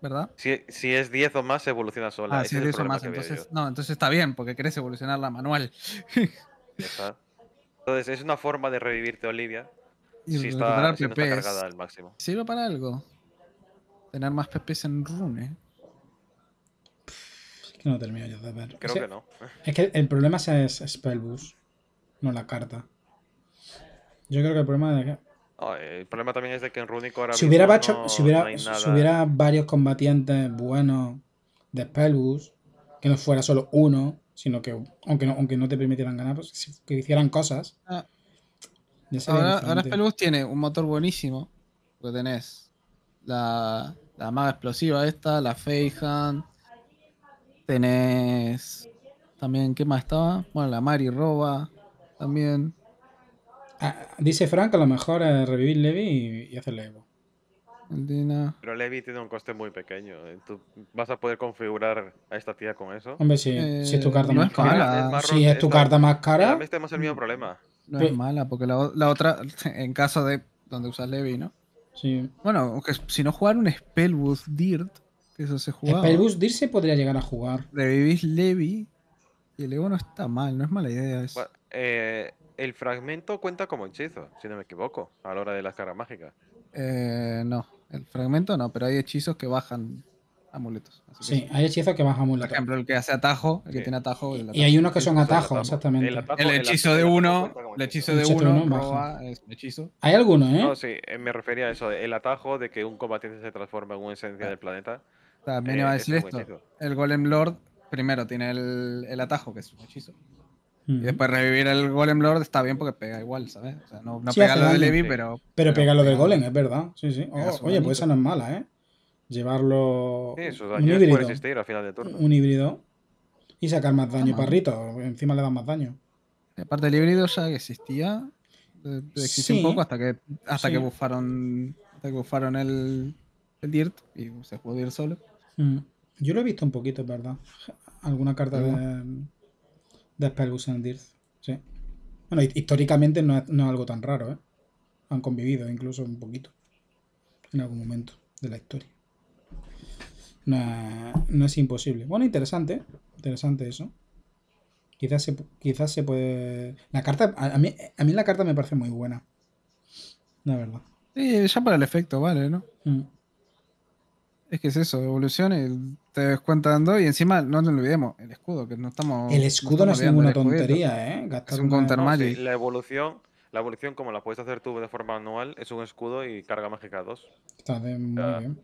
¿verdad? Si, es 10 o más, se evoluciona sola. Ah, si es 10 o más, entonces, no, entonces está bien, porque querés evolucionarla manual. Entonces es una forma de revivirte Olivia. Y recuperar si cargada al máximo. Sirve para algo. Tener más PPs en rune que no termino yo de ver. Creo que no. Es que el problema es Spellbus, no la carta. Yo creo que el problema es de que... Ah, eh, el problema también es de que en Runico si hubiera, si, hubiera, hubiera varios combatientes buenos de Spellbus, que no fuera solo uno, sino que aunque no, aunque no te permitieran ganar, pues, que hicieran cosas. Ah, ahora, ahora Spellbus tiene un motor buenísimo, porque tenés la, la maga explosiva esta, la Feijan, Tenés también, ¿qué más estaba? Bueno, la Mari roba también. Ah, dice Frank, a lo mejor es eh, revivir Levi y, hacer hacerle Evo. Pero Levi tiene un coste muy pequeño. ¿eh? vas a poder configurar a esta tía con eso. Hombre, eh, si, es tu carta más cara. si es tu carta más cara. Este es el mismo problema. No pues es mala, porque la, la otra, en caso de donde usas Levi, ¿no? Sí. Bueno, aunque si no jugar un Spellwood Dirt, eso se jugaba. El Dirse podría llegar a jugar. Revivís Levi y el no está mal, no es mala idea eh, el fragmento cuenta como hechizo, si no me equivoco, a la hora de las cargas mágicas. Eh, no, el fragmento no, pero hay hechizos que bajan amuletos. sí, hay hechizos que bajan amuletos. Por ejemplo, el que hace atajo, el que tiene atajo. Y hay unos que son atajos, exactamente. El, hechizo de uno, el hechizo de uno, baja, hechizo. Hay algunos, ¿eh? No, sí, eh, me refería a eso, el atajo de que un combatiente se transforma en una esencia ah. del planeta. También eh, iba a decir esto. El Golem Lord primero tiene el, el atajo, que es un hechizo. Y después revivir el Golem Lord está bien porque pega igual, ¿sabes? O sea, no, pega lo de Levi, pero, pero. pega lo del Golem, es verdad. Sí, sí. Oh, oye, pues esa no es mala, ¿eh? Llevarlo. Sí, eso, un puede Existir al final de turno. Un híbrido. Y sacar más daño, ah, parrito. Encima le dan más daño. Aparte del híbrido ya existía. Eh, existía un poco hasta que hasta que buffaron. Hasta el, el Dirt y se pudo ir solo. Mm. Yo lo he visto un poquito, es ¿verdad? Alguna carta de, de and Sí. Bueno, históricamente no es, algo tan raro, ¿eh? Han convivido incluso un poquito en algún momento de la historia. No es, imposible. Bueno, interesante. Interesante eso. Quizás se, quizás se puede. La carta. A mí, a mí la carta me parece muy buena. La verdad. Sí, esa para el efecto, vale, ¿no? Mm. Es que es eso, evoluciona te des cuenta dando. Y encima, no nos olvidemos, el escudo, que no estamos. El escudo no, es ninguna tontería, ¿eh? es un counter magic. la evolución. La evolución, como la puedes hacer tú de forma anual, es un escudo y carga mágica 2. Está de, muy ah. bien.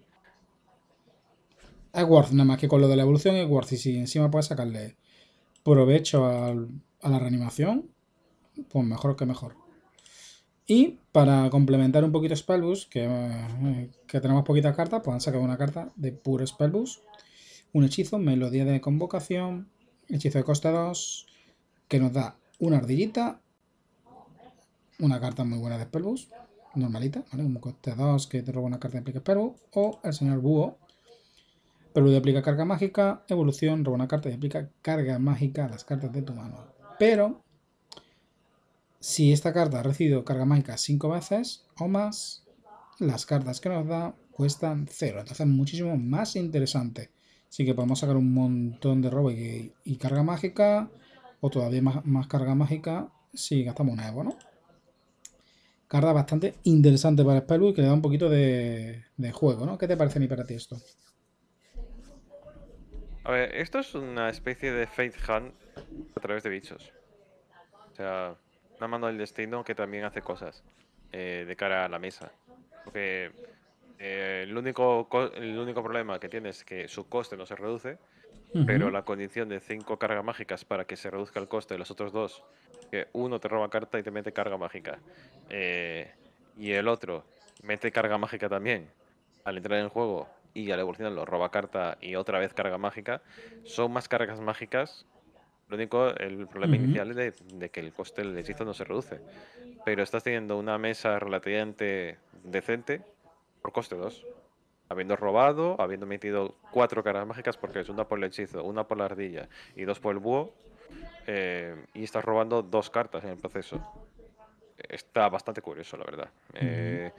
Es worth, nada más que con lo de la evolución es worth. Y si encima puedes sacarle provecho a la reanimación, pues mejor que mejor. Y para complementar un poquito Spellbus que, eh, que tenemos poquitas cartas, pues han sacado una carta de puro Spellbus un hechizo, melodía de convocación, hechizo de coste 2, que nos da una ardillita, una carta muy buena de Spellbus normalita, ¿vale? Un coste 2 que te roba una carta de aplica Spellbus o el señor Búho, Pero de aplica carga mágica, evolución, roba una carta y aplica carga mágica a las cartas de tu mano. Pero si esta carta ha recibido carga mágica 5 veces o más, las cartas que nos da cuestan 0. Entonces muchísimo más interesante. Así que podemos sacar un montón de robo y, carga mágica, o todavía más, carga mágica si gastamos una Evo, ¿no? Carta bastante interesante para Spellbook que le da un poquito de, juego, ¿no? ¿Qué te parece a mí para ti esto? A ver, esto es una especie de Faith Hunt a través de bichos. O sea, una mano del destino que también hace cosas eh, de cara a la mesa. Porque eh, el, único el único problema que tiene es que su coste no se reduce, pero la condición de cinco cargas mágicas para que se reduzca el coste de los otros dos, que uno te roba carta y te mete carga mágica, eh, y el otro mete carga mágica también al entrar en el juego y al evolucionarlo roba carta y otra vez carga mágica, son más cargas mágicas lo único, el problema inicial es de, que el coste del hechizo no se reduce. Pero estás teniendo una mesa relativamente decente por coste 2. Habiendo robado, habiendo metido cuatro caras mágicas, porque es una por el hechizo, una por la ardilla y dos por el búho, eh, y estás robando dos cartas en el proceso. Está bastante curioso, la verdad. Eh,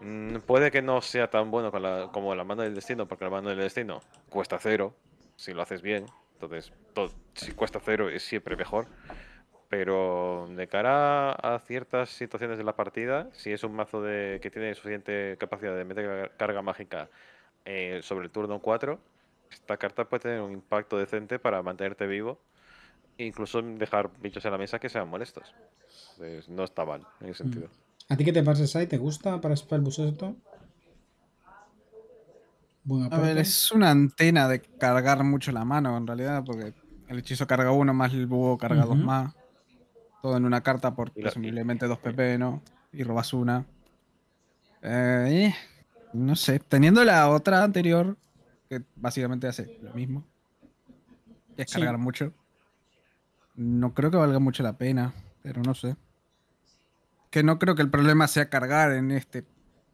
mm, puede que no sea tan bueno como la mano del destino, porque la mano del destino cuesta cero, si lo haces bien, entonces, todo, si cuesta cero es siempre mejor. Pero de cara a ciertas situaciones de la partida, si es un mazo de, que tiene suficiente capacidad de meter carga mágica eh, sobre el turno 4, esta carta puede tener un impacto decente para mantenerte vivo e incluso dejar bichos en la mesa que sean molestos. no está mal en ese mm. sentido. ¿A ti qué te pasa, Sai? ¿Te gusta para el esto? a es una antena de cargar mucho la mano en realidad, porque el hechizo carga uno más el búho carga dos más. Todo en una carta por presumiblemente dos PP, ¿no? Y robas una. Eh, no sé, teniendo la otra anterior, que básicamente hace lo mismo, y es cargar mucho. No creo que valga mucho la pena, pero no sé. Que no creo que el problema sea cargar en este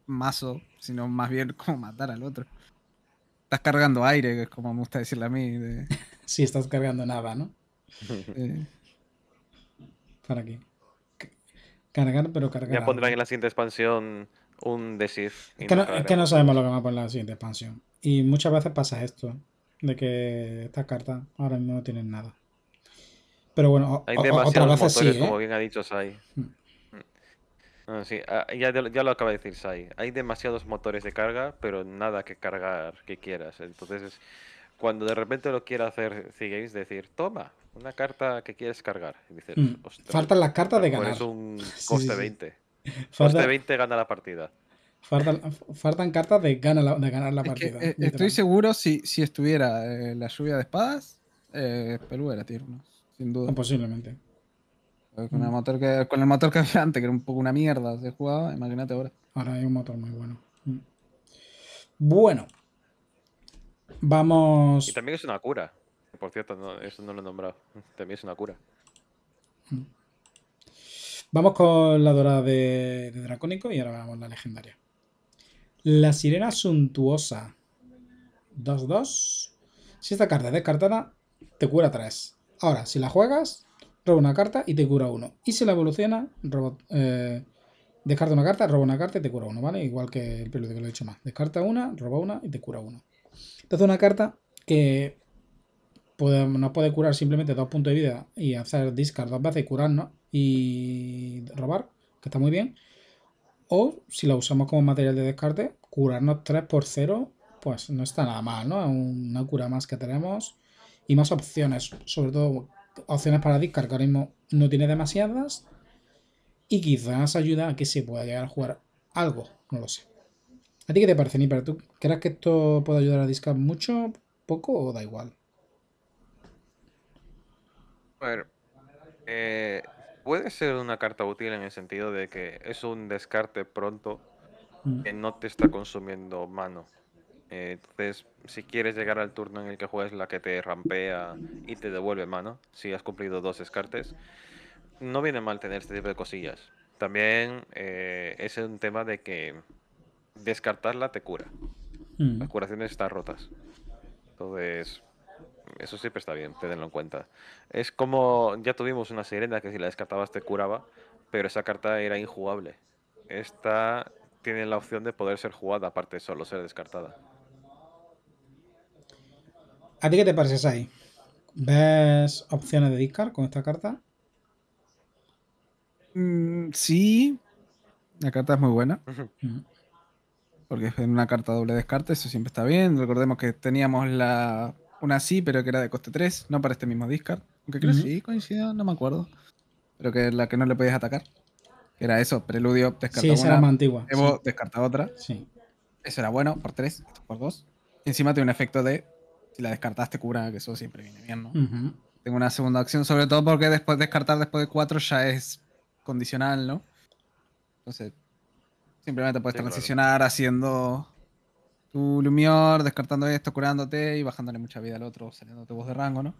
mazo, sino más bien como matar al otro estás cargando aire, como me gusta decirle a mí. si estás cargando nada, ¿no? Eh, ¿Para aquí Cargar, pero cargar. Ya pondrán en la siguiente expansión un decir Es que, no, que no sabemos lo que va a poner en la siguiente expansión. Y muchas veces pasa esto, de que estas cartas ahora mismo no tienen nada. Pero bueno, hay demasiados como ¿eh? bien ha dicho Sai. Hmm. Ah, sí, ah, ya, lo acaba de decir Sai. Hay demasiados motores de carga, pero nada que cargar que quieras. Entonces, cuando de repente lo quiera hacer Seagames, decir, toma, una carta que quieres cargar. Faltan las cartas la carta de ganar. Es un coste 20. Coste 20 gana la partida. Faltan, cartas de, de ganar la partida. Eh, estoy seguro si, si estuviera eh, la lluvia de espadas, eh, Perú era tierno, sin duda. posiblemente. Con el mm. motor que, con el motor había antes, que era un poco una mierda, se jugaba, imagínate ahora. Ahora hay un motor muy bueno. Mm. Bueno. Vamos. Y también es una cura. Por cierto, eso no lo he nombrado. También es una cura. Mm. Vamos con la Dora de, de Dracónico y ahora vamos la legendaria. La sirena suntuosa. 2-2. Si esta carta es descartada, te cura 3. Ahora, si la juegas, roba una carta y te cura uno. Y si la evoluciona, eh, descarta una carta, roba una carta y te cura uno, ¿vale? Igual que el periodo que lo he dicho más. Descarta una, roba una y te cura uno. Entonces una carta que nos puede curar simplemente dos puntos de vida y hacer discard dos veces y curarnos y robar, que está muy bien. O si la usamos como material de descarte, curarnos tres por cero. pues no está nada mal, ¿no? Es una cura más que tenemos y más opciones, sobre todo opciones para discard que ahora mismo no tiene demasiadas y quizás ayuda a que se pueda llegar a jugar algo, no lo sé. ¿A ti qué te parece, Niper? ¿Tú crees que esto puede ayudar a discar mucho, poco o da igual? A eh, puede ser una carta útil en el sentido de que es un descarte pronto mm. que no te está consumiendo mano. Eh, entonces, si quieres llegar al turno en el que juegas la que te rampea y te devuelve mano, si has cumplido dos descartes, no viene mal tener este tipo de cosillas. También eh, es un tema de que descartarla te cura. Mm. Las curaciones están rotas. Entonces, eso siempre está bien, tenerlo en cuenta. Es como ya tuvimos una sirena que si la descartabas te curaba, pero esa carta era injugable. Esta tiene la opción de poder ser jugada, aparte de solo ser descartada. ¿A ti qué te parece, ahí, ¿Ves opciones de discard con esta carta? Mm, sí. La carta es muy buena. Porque es una carta doble descarte, eso siempre está bien. Recordemos que teníamos la una sí, pero que era de coste 3, no para este mismo discard. Aunque creo sí coincido, no me acuerdo. Pero que la que no le podías atacar. Era eso, preludio, descarta sí, esa Era más antigua. Evo, descarta otra. Sí. Eso era bueno, por 3, por 2. Encima tiene un efecto de si la descartaste cura, que eso siempre viene bien, ¿no? Tengo una segunda acción, sobre todo porque después descartar después de 4 ya es condicional, ¿no? Entonces, simplemente puedes transicionar haciendo tu Lumior, descartando esto, curándote y bajándole mucha vida al otro, tu voz de rango, ¿no?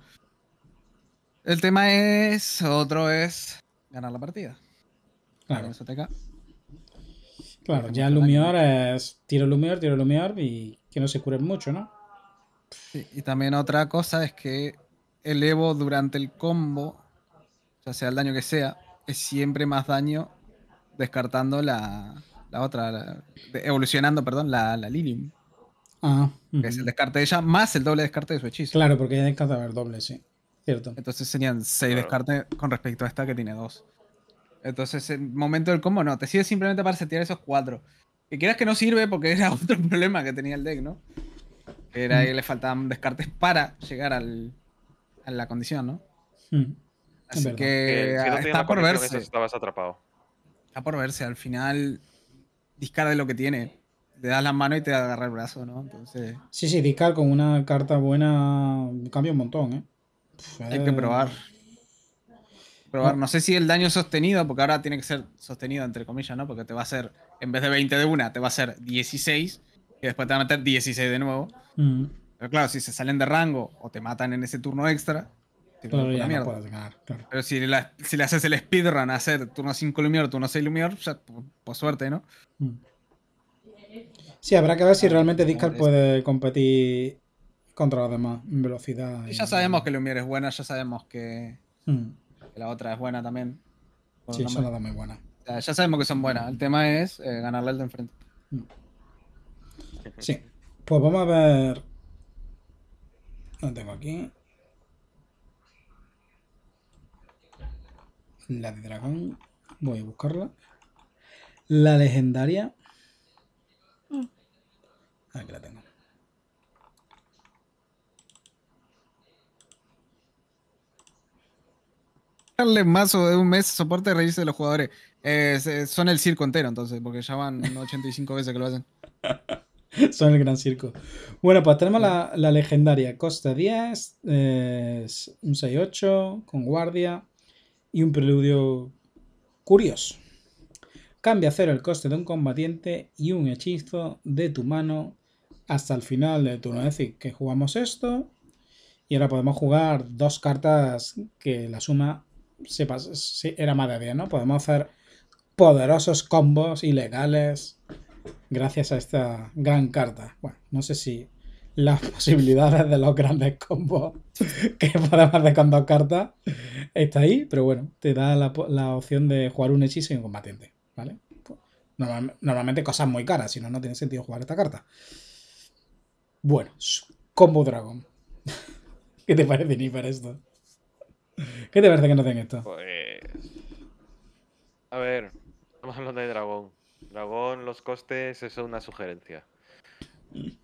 El tema es, otro es ganar la partida. Claro. Claro, ya Lumior es tiro Lumior, tiro Lumior y que no se cure mucho, ¿no? y también otra cosa es que el Evo durante el combo, ya sea el daño que sea, es siempre más daño descartando la, otra, evolucionando, perdón, la, la Lilium. Ah, que es el descarte de ella más el doble descarte de su hechizo. Claro, porque ella descarta el doble, sí. Cierto. Entonces serían seis descartes con respecto a esta que tiene dos Entonces, el momento del combo no, te sirve simplemente para setear esos cuatro Que quieras que no sirve porque era otro problema que tenía el deck, ¿no? Era mm. le faltaban descartes para llegar al, a la condición, ¿no? Mm. Así que, eh, ah, está por verse. Estabas atrapado. Está por verse. Al final, de lo que tiene. Te das la mano y te agarra el brazo, ¿no? Entonces... Sí, sí, discar con una carta buena cambia un montón, ¿eh? hay que eh. probar. Probar. No sé si el daño sostenido, porque ahora tiene que ser sostenido, entre comillas, ¿no? Porque te va a hacer, en vez de 20 de una, te va a hacer 16 y después te van a meter 16 de nuevo. Mm. Pero claro, si se salen de rango o te matan en ese turno extra, te claro, Pero si, le haces el speedrun a hacer turno 5 Lumior, turno 6 Lumior, ya, por, suerte, ¿no? Mm. Sí, habrá que ver si realmente Discard puede competir contra los demás en velocidad. ya sabemos que Lumier es buena, ya sabemos mm. que, la otra es buena también. Sí, son muy buenas. Ya, sabemos que son buenas. El tema es ganarla eh, ganarle al de enfrente. Sí, pues vamos a ver... Lo tengo aquí. La de dragón. Voy a buscarla. La legendaria. Mm. Aquí la tengo. Darle mazo de un mes soporte de reírse de los jugadores. Eh, son el circo entero, entonces, porque ya van 85 veces que lo hacen. Son el gran circo. Bueno, pues tenemos la, legendaria Costa 10, Es un 6-8 con guardia y un preludio curioso. Cambia cero el coste de un combatiente y un hechizo de tu mano hasta el final del turno. Es decir, que jugamos esto y ahora podemos jugar dos cartas que la suma era más de 10, ¿no? Podemos hacer poderosos combos ilegales gracias a esta gran carta. Bueno, no sé si las posibilidades de los grandes combos que podemos hacer con dos cartas está ahí, pero bueno, te da la, opción de jugar un hechizo y un combatiente, pues, normalmente cosas muy caras, si no, no tiene sentido jugar esta carta. Bueno, Combo dragón ¿Qué te parece, ni para esto? ¿Qué te parece que no den esto? Pues... A ver, vamos a hablar de dragón dragón, los costes, es una sugerencia.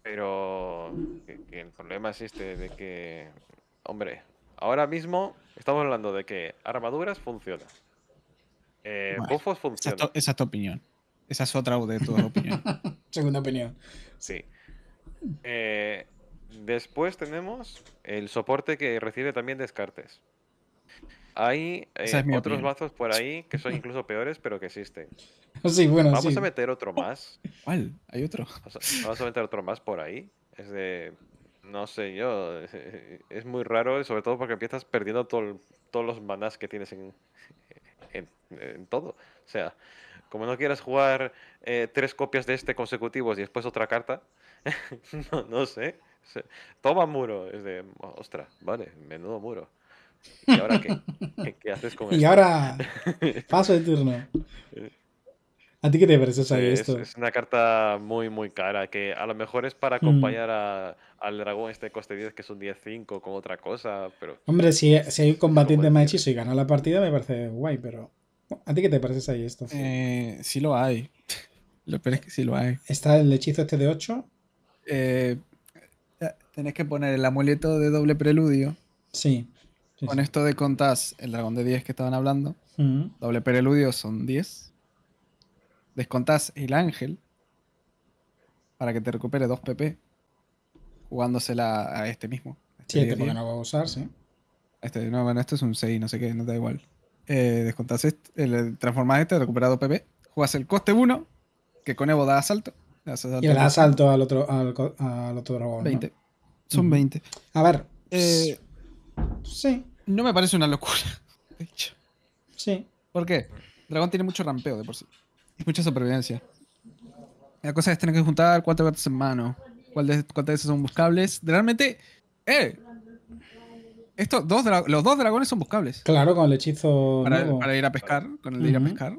Pero que, el problema existe de que, hombre, ahora mismo estamos hablando de que armaduras funcionan. Eh, funcionan. Esa, es tu opinión. Esa es otra de tu opinión. Segunda opinión. Sí. Eh, después tenemos el soporte que recibe también descartes. Hay eh, otros mazos por ahí que son incluso peores, pero que existen. Vamos a meter otro más. ¿Cuál? ¿Hay otro? Vamos a meter otro más por ahí. Es de. No sé yo. Es muy raro, sobre todo porque empiezas perdiendo todos los manás que tienes en, todo. O sea, como no quieras jugar eh, tres copias de este consecutivos y después otra carta, no, no sé. Toma muro. Es de. Ostras, vale, menudo muro. ¿Y ahora qué? ¿Qué haces con esto? Y ahora paso de turno. ¿A ti qué te parece saber esto? Es una carta muy, muy cara, que a lo mejor es para mm. acompañar al dragón este coste 10, que es un 10-5, con otra cosa, pero... Hombre, si, hay un combatiente más hechizo y gana la partida, me parece guay, pero... ¿A ti qué te parece ahí esto? Eh, sí lo hay. Lo peor es que sí lo hay. ¿Está el hechizo este de 8? Eh, eh, tenés que poner el amuleto de doble preludio. Sí. Con esto de contás el dragón de 10 que estaban hablando, doble preludio son 10. Descontás el ángel para que te recupere 2 PP, jugándosela a este mismo. 7 este este porque no va a usar, sí. Este, no, bueno, esto es un 6, no sé qué, no da igual. Eh, descontás este, el, transformás este, recuperado PP, jugás el coste 1, que con Evo da asalto. Y asalto da asalto al otro, al, otro dragón. 20. Son 20. A ver. Eh, Sí. No me parece una locura, de hecho. Sí. ¿Por qué? dragón tiene mucho rampeo de por sí. Y mucha supervivencia. La cosa es tener que juntar cuatro cartas en mano. ¿Cuántas de esas son buscables? Realmente. ¡Eh! Estos dos los dos dragones son buscables. Claro, con el hechizo. Para, ir a pescar. Con el ir a pescar.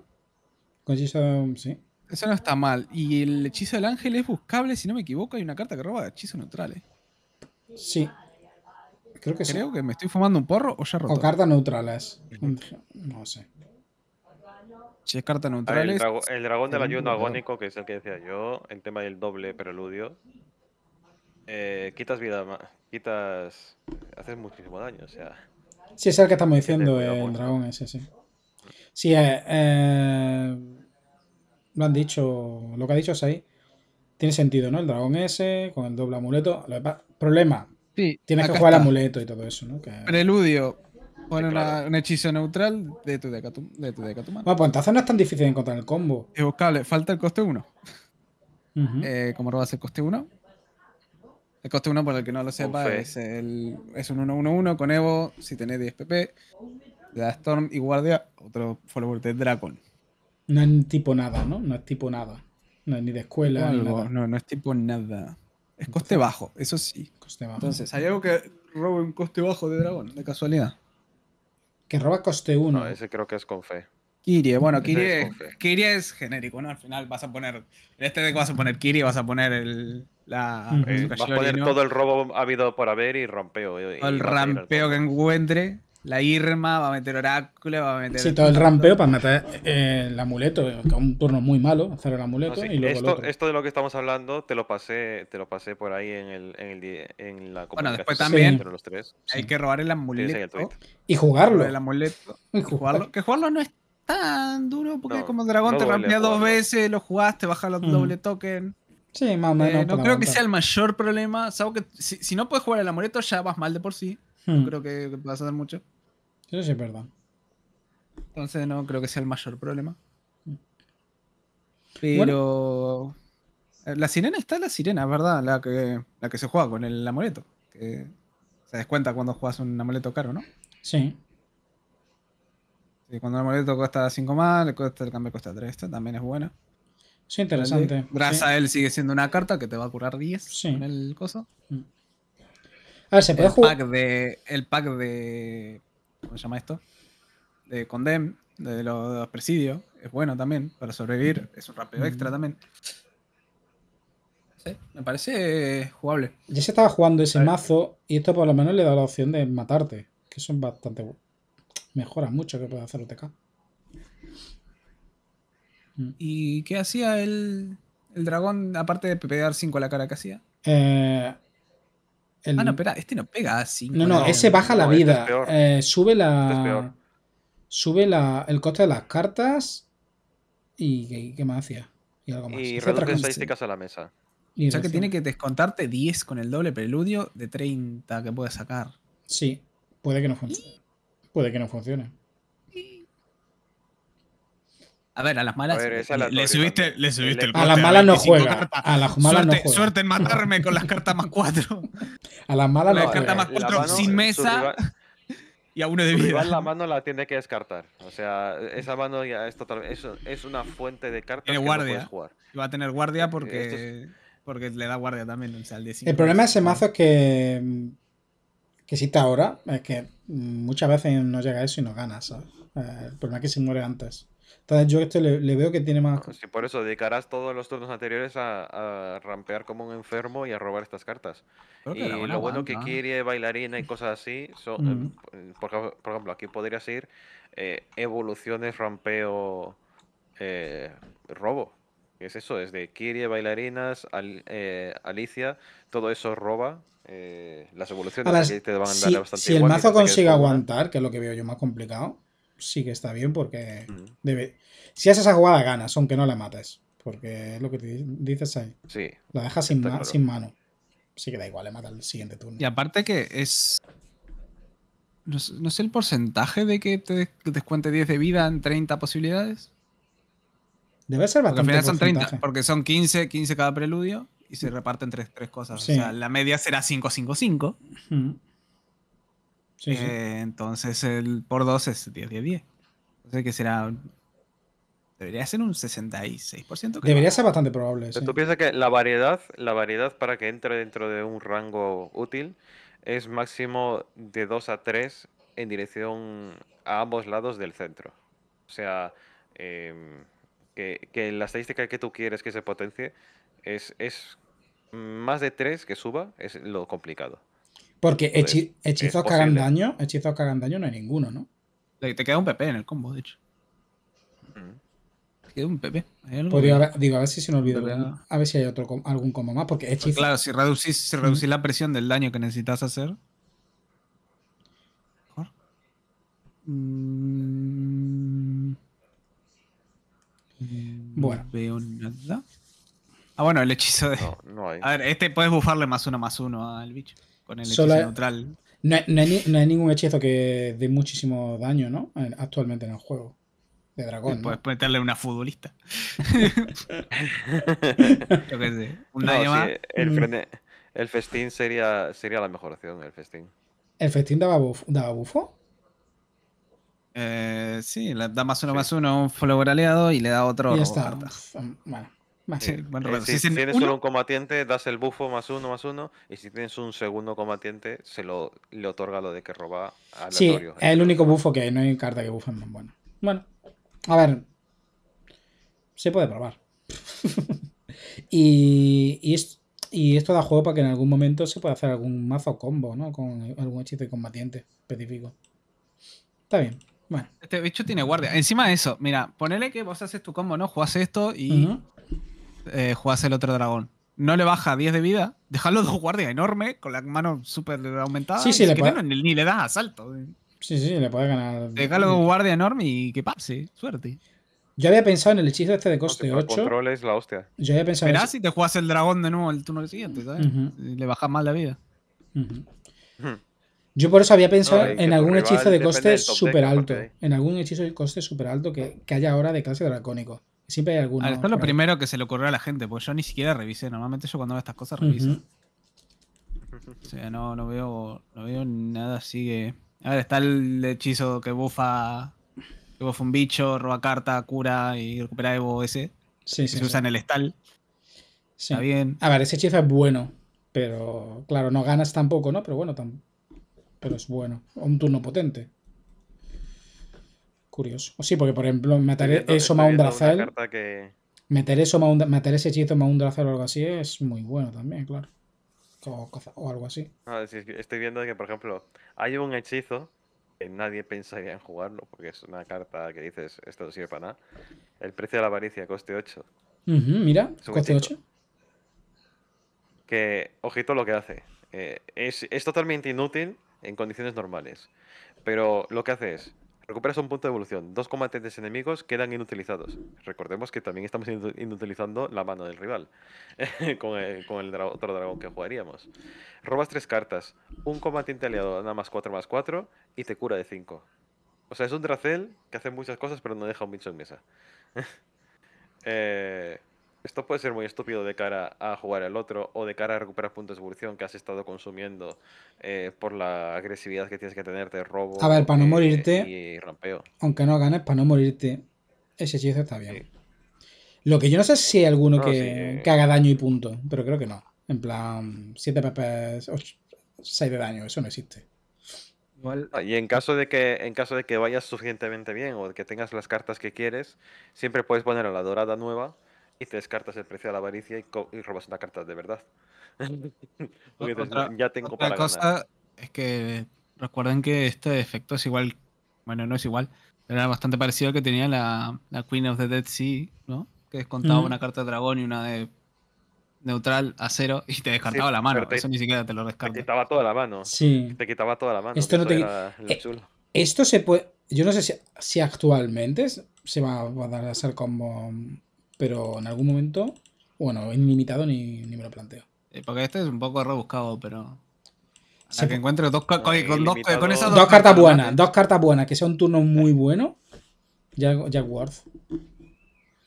Con hechizo. Sí. Eso no está mal. Y el hechizo del ángel es buscable, si no me equivoco. Hay una carta que roba de hechizos neutrales. Sí, Creo que Creo que me estoy fumando un porro o ya roto. O cartas neutrales. No sé. Si es carta neutral. El, dragón del ayuno agónico, que es el que decía yo, el tema del doble preludio. Eh, quitas vida, quitas. Haces muchísimo daño, o Sí, es el que estamos diciendo, el, dragón ese, sí. Sí, eh, eh, lo han dicho, lo que ha dicho es ahí Tiene sentido, ¿no? El dragón ese, con el doble amuleto. Problema, Tienes que jugar el amuleto y todo eso, ¿no? Preludio. poner un hechizo neutral de tu deca, tu, de tu mano. Bueno, pues entonces no es tan difícil encontrar el combo. Es buscable, falta el coste 1. ¿Cómo robas el coste 1? El coste 1, por el que no lo sepa, eh. es, el, es un 1-1-1 con Evo, si tenés 10 PP, le da Storm y Guardia, otro follower de Dracon. No es tipo nada, ¿no? No es tipo nada. No es ni de escuela. ni nada. No, no es tipo nada. Es coste bajo, eso sí. Coste bajo. Entonces, ¿hay algo que robe un coste bajo de dragón, de casualidad? Que roba coste 1. ese creo que es con fe. Kirie, bueno, Kirie es, genérico, ¿no? Al final vas a poner. En este deck vas a poner Kirie, vas a poner el. La, eh, vas a poner todo el robo habido por haber y rompeo. Eh, el rampeo que encuentre la Irma, va a meter Oráculo, va a meter. Sí, todo el rampeo para meter eh, el amuleto, eh, que es un turno muy malo, hacer el amuleto y luego esto, de lo que estamos hablando te lo pasé, te lo pasé por ahí en, el, en, la comunicación Bueno, después también entre los tres. hay que robar el amuleto. y jugarlo. El amuleto. jugarlo. Que jugarlo no es tan duro, porque como dragón te rampea dos veces, lo jugaste, baja los mm. doble token. Sí, más o menos. Eh, no creo que sea el mayor problema, salvo que si no puedes jugar el amuleto ya vas mal de por sí. No hmm. creo que vas a dar mucho. Sí, sí es verdad. Entonces no creo que sea el mayor problema. Hmm. Pero. Eh, la sirena está la sirena, ¿verdad? La que, la que se juega con el amuleto. Que se descuenta cuando juegas un amuleto caro, ¿no? Sí. cuando el amuleto cuesta 5 más, le cuesta, el cambio cuesta 3. Esta también es bueno. Sí, interesante. Gracias a él sigue siendo una carta que te va a curar 10 con el coso. Hmm el Pack de, el pack de. ¿Cómo se llama esto? De Condem, de los, presidios. Es bueno también para sobrevivir. Es un rápido extra mm. también. me parece eh, jugable. Ya se estaba jugando ese mazo y esto por lo menos le da la opción de matarte. Que son bastante. Mejora mucho que puede hacer OTK. Mm. ¿Y qué hacía el, el dragón, aparte de pegar 5 a la cara que hacía? Eh, Ah, no, espera, este no pega así. No, no, ese baja la este vida. Eh, sube la. Este sube el coste de las cartas. ¿Y, qué, más hacía? Y algo más. Y reduce estadísticas a la mesa. Y o sea que tiene que descontarte 10 con el doble preludio de 30 que puede sacar. Sí, puede que no funcione. Puede que no funcione. A ver, a las malas. le, subiste, le subiste el A las malas no juega. A las malas suerte, Suerte en matarme con las cartas más cuatro. A las malas no Las cartas más cuatro sin mesa. y a uno de vida. la mano la tiene que descartar. O sea, esa mano ya es una fuente de cartas. que guardia. jugar. va a tener guardia este porque, porque le da guardia también. el, problema de ese mazo es que. Que cita ahora. Es que muchas veces no llega eso y no ganas. Eh, el problema es que se muere antes yo este le, veo que tiene más... Sí, por eso dedicarás todos los turnos anteriores a, rampear como un enfermo y a robar estas cartas. Y lo bueno que quiere bailarina y cosas así, son, eh, mm. eh, por, ejemplo, aquí podrías ir eh, evoluciones, rampeo, robo. es eso? Es de Kirie, bailarinas, al, Alicia, todo eso roba. las evoluciones te van a si, Si el mazo consigue aguantar, que es lo que veo yo más complicado, sí que está bien porque mm. debe... Si haces esa jugada ganas, aunque no la mates. Porque es lo que te dices ahí. Sí. La dejas sin, mano. Sí que da igual, le mata el siguiente turno. Y aparte que es... No, sé el porcentaje de que te descuente 10 de vida en 30 posibilidades. Debe ser bastante. Porque son 30, porque son 15, 15 cada preludio y se mm. reparten tres, cosas. O sea, la media será 5, 5, 5. Eh, entonces el por 2 es 10, 10, 10. Entonces que será... Debería ser un 66%. Debería ser bastante probable. Sí. Tú piensas que la variedad, la variedad para que entre dentro de un rango útil es máximo de 2 a 3 en dirección a ambos lados del centro. O sea, em, que, que, la estadística que tú quieres que se potencie es, es más de 3 que suba, es lo complicado. Porque hechizos que hagan daño, hechizos que hagan daño no hay ninguno, ¿no? Te queda un PP en el combo, de hecho. Mm. Te queda un PP. digo, a ver si se me olvida. A ver si hay otro, algún combo más, porque Claro, si reducís, si reducís la presión del daño que necesitas hacer... Mejor. Mm. Bueno. veo nada. Ah, bueno, el hechizo de... A ver, este puedes bufarle más uno, más uno al bicho con el neutral. No hay, ningún hechizo que dé muchísimo daño, ¿no? Actualmente en el juego. De dragón. ¿no? Puedes meterle una futbolista. el, festín sería, sería la mejor opción, el festín. ¿El festín daba, bufo? Eh, sí, le da más uno más uno a un follower aliado y le da otro. Mm, bueno. Eh, si, tienes solo un combatiente, das el bufo más uno, más uno. Y si tienes un segundo combatiente, se lo le otorga lo de que roba al Sí, es el único bufo que hay, no hay carta que bufe más bueno. Bueno, a ver. Se puede probar. y, y, esto da juego para que en algún momento se pueda hacer algún mazo combo, ¿no? Con algún hechizo de combatiente específico. Está bien. Bueno. Este bicho tiene guardia. Encima de eso, mira, ponele que vos haces tu combo, ¿no? Juegas esto y eh, el otro dragón. No le baja 10 de vida, deja los dos guardias enormes, con la mano súper aumentada. Sí, sí, le ni, le das asalto. Sí, sí, le puede ganar. Deja los guardias enorme y que pase, suerte. Yo había pensado en el hechizo este de coste 8. Control es la hostia. Verás si te juegas el dragón de nuevo el turno siguiente, ¿sabes? Le bajas más la vida. Yo por eso había pensado en algún hechizo de coste súper alto. En algún hechizo de coste súper alto que, que haya ahora de clase dracónico. Siempre hay alguno. Ah, Esto es lo primero que se le ocurrió a la gente, porque yo ni siquiera revisé. Normalmente yo cuando veo estas cosas reviso. O sea, no, no, veo, no veo nada así que... A ver, está el hechizo que bufa, que un bicho, roba carta, cura y recupera Evo ese. Sí, se usa en el stall Sí. Está bien. A ver, ese hechizo es bueno, pero claro, no ganas tampoco, ¿no? Pero bueno, tan pero es bueno. Un turno potente. Curioso. Sí, porque por ejemplo, meter eso más un dracel. Meter eso, ese hechizo, más un dracel o algo así es muy bueno también, claro. O, algo así. estoy viendo que, por ejemplo, hay un hechizo que nadie pensaría en jugarlo, porque es una carta que dices, esto no sirve para nada. El precio de la avaricia, coste 8. mira, coste 8. Que, ojito lo que hace. Eh, es, es totalmente inútil en condiciones normales. Pero lo que hace es, Recuperas un punto de evolución. Dos combatientes enemigos quedan inutilizados. Recordemos que también estamos inutilizando la mano del rival con el, otro dragón que jugaríamos. Robas tres cartas. Un combatiente aliado nada más 4 más cuatro y te cura de 5. O sea, es un Dracel que hace muchas cosas pero no deja un bicho en mesa. eh, esto puede ser muy estúpido de cara a jugar el otro o de cara a recuperar puntos de evolución que has estado consumiendo eh, por la agresividad que tienes que tener de robo. A ver, para no eh, morirte. Y rampeo. Aunque no ganes, para no morirte, ese hechizo está bien. Lo que yo no sé si hay alguno que, haga daño y punto, pero creo que no. En plan, 7 pp 6 de daño, eso no existe. Ah, y en caso de que en caso de que vayas suficientemente bien o de que tengas las cartas que quieres, siempre puedes poner a la dorada nueva y te descartas el precio de la avaricia y, robas una carta de verdad. otra, ya tengo otra cosa es que recuerden que este efecto es igual, bueno, no es igual, era bastante parecido al que tenía la, Queen of the Dead Sea, ¿no? Que descontaba una carta de dragón y una de neutral a cero y te descartaba la mano. Eso ni siquiera te lo descartaba. Te quitaba toda la mano. Sí. Te quitaba toda la mano. Esto no te eh, Esto se puede. Yo no sé si, si actualmente se va a dar a ser como pero en algún momento, bueno, ilimitado ni, ni me lo planteo. Eh, porque este es un poco rebuscado, pero. A que encuentre dos, dos, cartas buenas, dos cartas buenas, que son turnos muy bueno. Jack, Ward.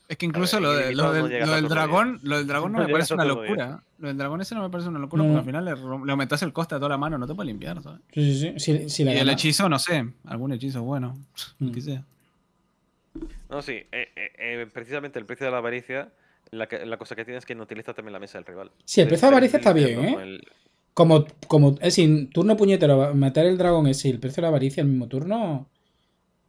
Es que incluso lo, de, lo, del, dragón, lo del dragón no, me parece una locura. Lo del dragón ese no me parece una locura, porque al final le, aumentas el coste a toda la mano, no te puede limpiar, ¿sabes? Sí, sí, sí. y el hechizo, no sé, algún hechizo bueno, mm. sea. No, sí, eh, eh, eh, precisamente el precio de la avaricia, la, cosa que tiene es que no utiliza también la mesa del rival. Sí, el precio de avaricia está bien, ¿eh? Como, como, es decir, turno puñetero, matar el dragón es el precio de la avaricia el mismo turno.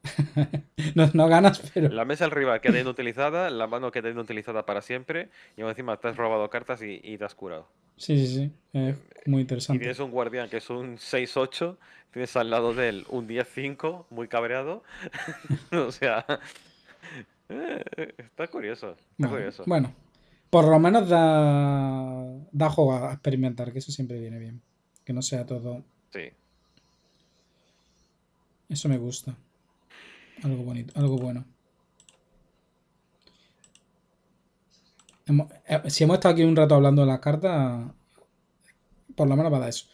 no, ganas, pero. La mesa del rival queda inutilizada, la mano queda inutilizada para siempre, y encima te has robado cartas y, te has curado. Sí, sí, sí. Es muy interesante. Y tienes un guardián que es un 6-8, tienes al lado de él un 10-5, muy cabreado. o sea. Eh, eh, está curioso, bueno, por lo menos da, da juego a experimentar, que eso siempre viene bien. Que no sea todo. Sí. Eso me gusta. Algo bonito, algo bueno. Eh, si hemos estado aquí un rato hablando de las cartas, por lo menos para eso.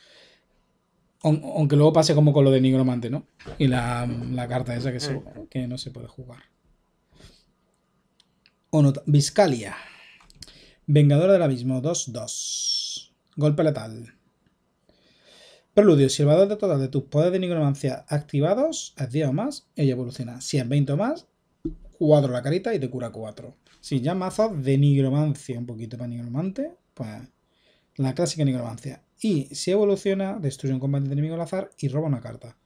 Aunque luego pase como con lo de Nigromante, ¿no? Y la, carta esa que, mm. que no se puede jugar. Vizcalia, Viscalia. Vengador del Abismo 2-2. Golpe letal. Preludio. Si el valor de total de tus poderes de nigromancia activados es 10 o más, ella evoluciona. Si es 20 o más, 4 la carita y te cura 4. Si ya mazos de nigromancia, un poquito para nigromante, pues la clásica nigromancia. Y si evoluciona, destruye un combate de enemigo al azar y roba una carta.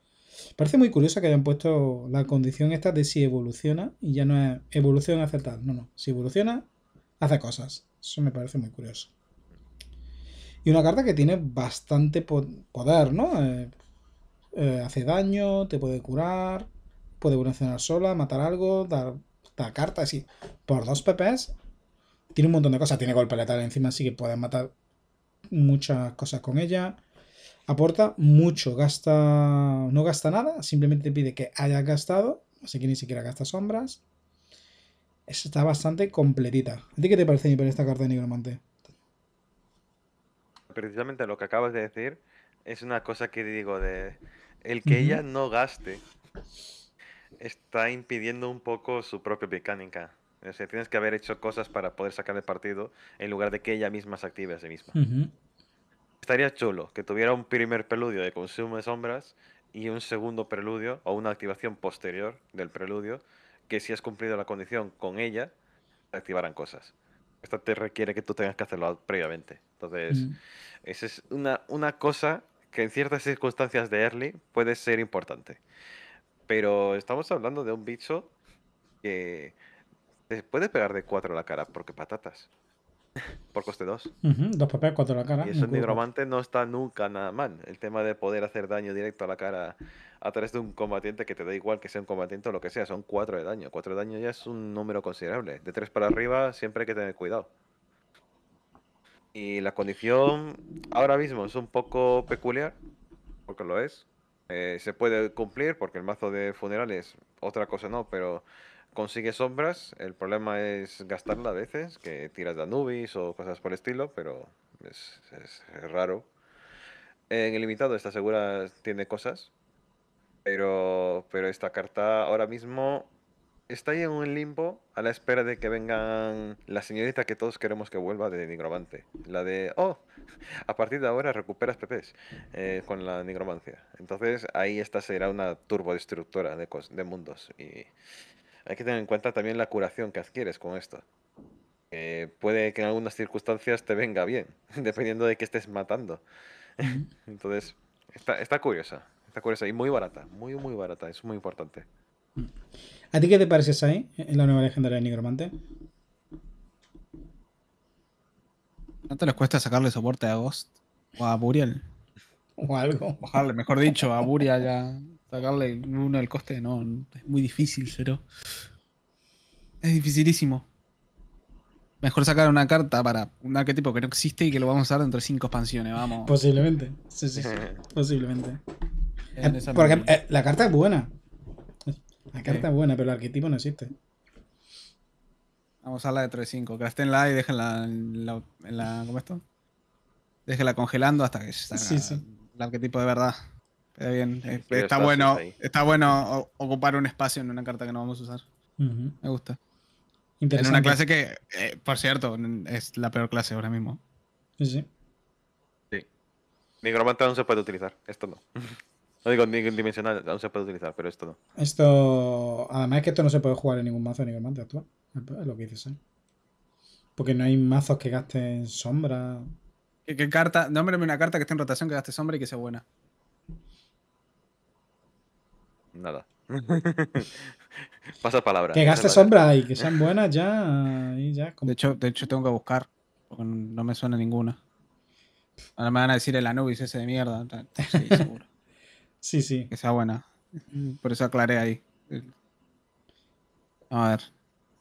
Parece muy curioso que hayan puesto la condición esta de si evoluciona y ya no es evolución hace No, no. Si evoluciona, hace cosas. Eso me parece muy curioso. Y una carta que tiene bastante poder, ¿no? Eh, eh, hace daño, te puede curar, puede evolucionar sola, matar algo, dar, dar carta, así. Por dos PPs, tiene un montón de cosas. Tiene golpe letal encima, así que puedes matar muchas cosas con ella aporta mucho, gasta, no gasta nada, simplemente pide que haya gastado, así que ni siquiera gasta sombras. Está bastante completita. ¿A ti qué te parece, esta carta de Nigromante? Precisamente lo que acabas de decir es una cosa que digo de... El que ella no gaste está impidiendo un poco su propia mecánica. tienes que haber hecho cosas para poder sacar el partido en lugar de que ella misma se active a sí misma. Estaría chulo que tuviera un primer preludio de consumo de sombras y un segundo preludio o una activación posterior del preludio que si has cumplido la condición con ella, activarán cosas. Esto te requiere que tú tengas que hacerlo previamente. Entonces, esa es una, una cosa que en ciertas circunstancias de early puede ser importante. Pero estamos hablando de un bicho que te puede pegar de cuatro a la cara porque patatas. por coste 2. dos papeles, cuatro la cara. Y eso en Nigromante no está nunca nada mal. El tema de poder hacer daño directo a la cara a través de un combatiente que te da igual que sea un combatiente o lo que sea, son cuatro de daño. Cuatro de daño ya es un número considerable. De tres para arriba siempre hay que tener cuidado. Y la condición ahora mismo es un poco peculiar, porque lo es. Eh, se puede cumplir porque el mazo de funerales, otra cosa no, pero consigue sombras, el problema es gastarla a veces, que tiras de Anubis o cosas por el estilo, pero es, raro. En el limitado esta segura tiene cosas, pero, pero esta carta ahora mismo está ahí en un limbo a la espera de que vengan la señorita que todos queremos que vuelva de Nigromante. La de, oh, a partir de ahora recuperas PPs eh, con la nigromancia. Entonces ahí esta será una turbodestructora de, de mundos y hay que tener en cuenta también la curación que adquieres con esto. Eh, puede que en algunas circunstancias te venga bien, dependiendo de que estés matando. Entonces, está, curiosa. Está curiosa y muy barata. Muy, muy barata. Es muy importante. ¿A ti qué te parece, ahí eh, en la nueva legendaria de Nigromante? te les cuesta sacarle soporte a Ghost? O a Burial. O algo. Bajarle, mejor dicho, a Burial ya sacarle uno al coste, no, es muy difícil, cero. es dificilísimo. Mejor sacar una carta para un arquetipo que no existe y que lo vamos a usar dentro de cinco expansiones, vamos. Posiblemente, sí, sí, sí. posiblemente. Ah, Porque eh, la carta es buena. La carta es buena, pero el arquetipo no existe. Vamos a la dentro de 5. que y déjenla en la, en la, ¿Cómo esto? Déjenla congelando hasta que salga el arquetipo de verdad. Está bien. Eh, está bueno, está bueno ocupar un espacio en una carta que no vamos a usar. Me gusta. En una clase que, eh, por cierto, es la peor clase ahora mismo. Sí, sí. Sí. aún se puede utilizar, esto no. No digo dimensional, aún se puede utilizar, pero esto no. Esto. Además es que esto no se puede jugar en ningún mazo de Nigromante actual. Es lo que dices, Porque no hay mazos que gasten sombra. ¿Qué, qué carta? Nómbrame una carta que esté en rotación que gaste sombra y que sea buena nada. Pasa palabras Que gaste sombra ahí que sean buenas ya. ya de, hecho, de hecho, tengo que buscar, porque no me suena ninguna. Ahora me van a decir el Anubis ese de mierda. Sí, sí, sí. Que sea buena. Por eso aclaré ahí. A ver.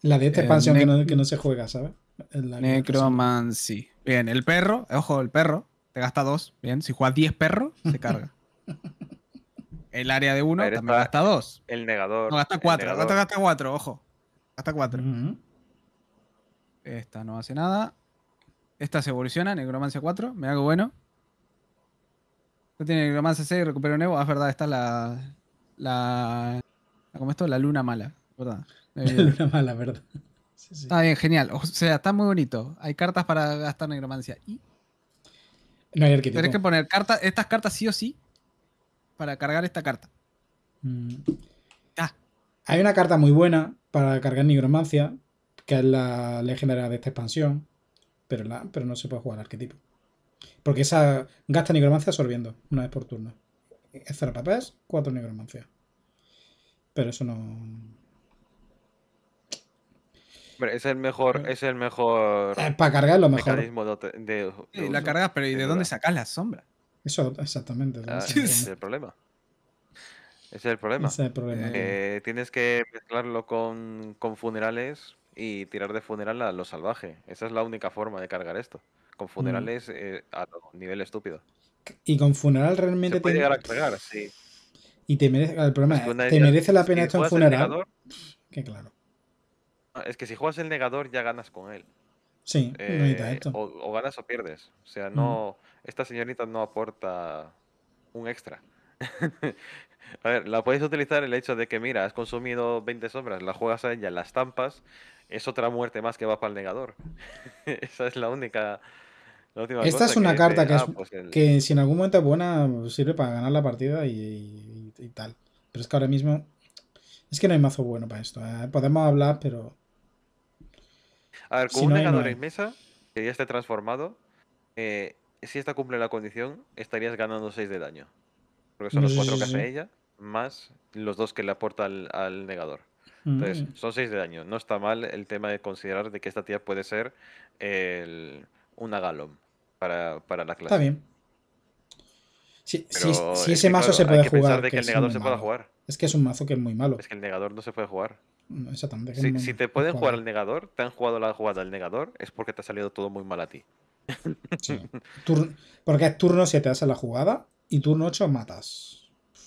La de esta expansión que no, que, no, se juega, ¿sabes? Necromancy. Bien, el perro, ojo, el perro, te gasta dos. Bien, si juegas 10 perros, se carga. El área de 1 también gasta 2. El negador. No, gasta 4. Gasta, 4, ojo. hasta 4. Esta no hace nada. Esta se evoluciona, Necromancia 4. Me hago bueno. Esta tiene Necromancia 6, recupero nuevo. Ah, es verdad, esta es la. La. ¿Cómo esto? La luna mala. ¿Verdad? La luna mala, ¿verdad? Sí, sí. Está bien, genial. O sea, está muy bonito. Hay cartas para gastar Necromancia. Y. No hay arquitecto. Tienes que poner cartas. Estas cartas sí o sí para cargar esta carta. Mm. Ah. Hay una carta muy buena para cargar Nigromancia, que es la legendaria de esta expansión, pero, no se puede jugar al arquetipo. Porque esa gasta Nigromancia absorbiendo una vez por turno. Es cero papás, cuatro Nigromancia. Pero eso no. es el mejor, es el mejor. para cargar lo mejor. De, la cargas, pero ¿y de, dónde sacas la sombra? Eso, exactamente. Ah, ese es el problema. Ese es el problema. Eh, tienes que mezclarlo con, funerales y tirar de funeral a lo salvaje. Esa es la única forma de cargar esto. Con mm. funerales eh, a nivel estúpido. Y con funeral realmente... Se puede llegar a cargar, sí. Y te merece... El problema ¿te merece la pena esto en funeral? claro. Es que si juegas el negador ya ganas con él. Sí, no eh, esto. O, ganas o pierdes. O sea, mm. no esta señorita no aporta un extra. a ver, la puedes utilizar el hecho de que, mira, has consumido 20 sombras, la juegas a ella, las estampas, es otra muerte más que va para el negador. Esa es la única... La última Esta es una carta que, es, pues, que, si en algún momento es buena sirve para ganar la partida y, tal. Pero es que ahora mismo es que no hay mazo bueno para esto. ¿eh? Podemos hablar, pero... A ver, con un negador en mesa que ya esté transformado, eh, si esta cumple la condición, estarías ganando 6 de daño. Porque son los 4 mm. que hace ella, más los 2 que le aporta al, negador. Entonces, mm. son 6 de daño. No está mal el tema de considerar de que esta tía puede ser una Galom para, la clase. Está bien. Si, ese mazo se puede jugar. el negador se pueda jugar. Es que es un mazo que es muy malo. Es que el negador no se puede jugar. Mm, si, si te pueden jugar al negador, te han jugado la jugada al negador, es porque te ha salido todo muy mal a ti. Sí. porque es turno 7 haces la jugada y turno 8 matas.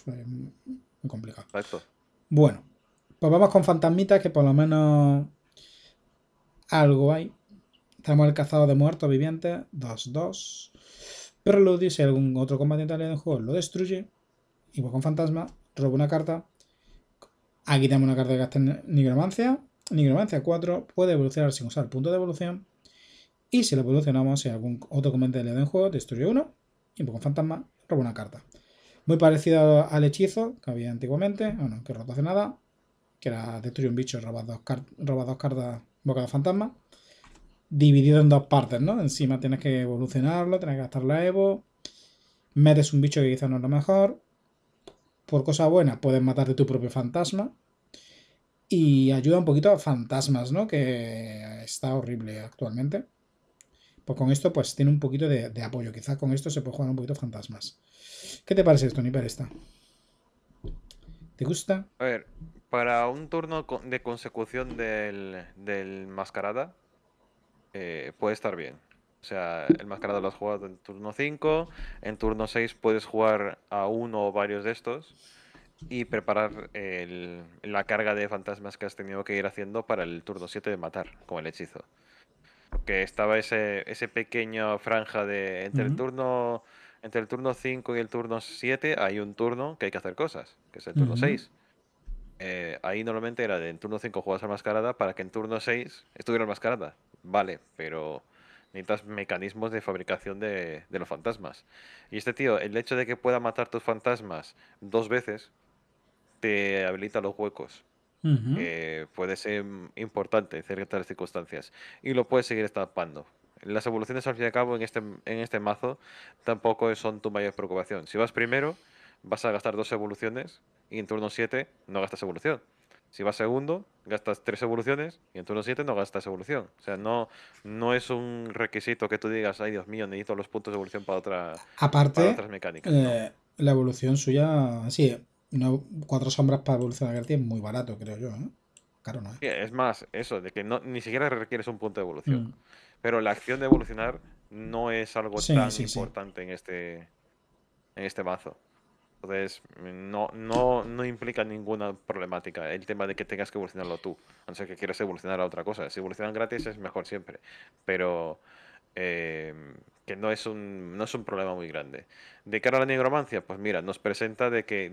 muy complicado. Bueno, pues vamos con fantasmita que por lo menos algo hay. Tenemos el cazado de muertos vivientes, 2-2. lo dice algún otro combatiente aliado en juego lo destruye, y pues con fantasma, roba una carta. Aquí tenemos una carta que gasta en nigromancia. Nigromancia 4 puede evolucionar sin usar punto de evolución. Y si lo evolucionamos, si algún otro comentario le da en juego, destruye uno, y un poco fantasma, roba una carta. Muy parecido al hechizo que había antiguamente, bueno, que roto hace nada, que era destruye un bicho, roba dos, roba dos cartas, boca de fantasma, dividido en dos partes, ¿no? Encima tienes que evolucionarlo, tienes que gastar la Evo, metes un bicho que quizás no es lo mejor, por cosa buena puedes matarte tu propio fantasma, y ayuda un poquito a fantasmas, ¿no? Que está horrible actualmente. Pues con esto pues tiene un poquito de, apoyo. Quizá con esto se puede jugar un poquito fantasmas. ¿Qué te parece esto, para esta? ¿Te gusta? A ver, para un turno de consecución del, mascarada, eh, puede estar bien. O sea, el mascarada lo has jugado en turno 5, en turno 6 puedes jugar a uno o varios de estos y preparar la carga de fantasmas que has tenido que ir haciendo para el turno 7 de matar con el hechizo porque estaba ese, ese pequeño franja de entre el turno entre el turno 5 y el turno 7 hay un turno que hay que hacer cosas, que es el turno 6. Eh, ahí normalmente era de en turno 5 juegas a mascarada para que en turno 6 estuviera mascarada. Vale, pero necesitas mecanismos de fabricación de, los fantasmas. Y este tío, el hecho de que pueda matar tus fantasmas dos veces, te habilita los huecos. Eh, puede ser importante en ciertas circunstancias y lo puedes seguir estampando. Las evoluciones, al fin y al cabo, en este, en este mazo tampoco son tu mayor preocupación. Si vas primero, vas a gastar dos evoluciones y en turno 7 no gastas evolución. Si vas segundo, gastas tres evoluciones y en turno 7 no gastas evolución. O sea, no, no es un requisito que tú digas, ay Dios mío, necesito los puntos de evolución para, otra, Aparte, otras mecánicas. Eh, la evolución suya, sí, cuatro sombras para evolucionar gratis es muy barato, creo yo. ¿eh? Claro, no es. es más, eso, de que ni siquiera requieres un punto de evolución. Mm. Pero la acción de evolucionar no es algo tan importante en este en este mazo. Entonces, no, no, no implica ninguna problemática el tema de que tengas que evolucionarlo tú. A no ser que quieras evolucionar a otra cosa. Si evolucionan gratis es mejor siempre. Pero em, que no es, un, no es un problema muy grande. De cara a la negromancia pues mira, nos presenta de que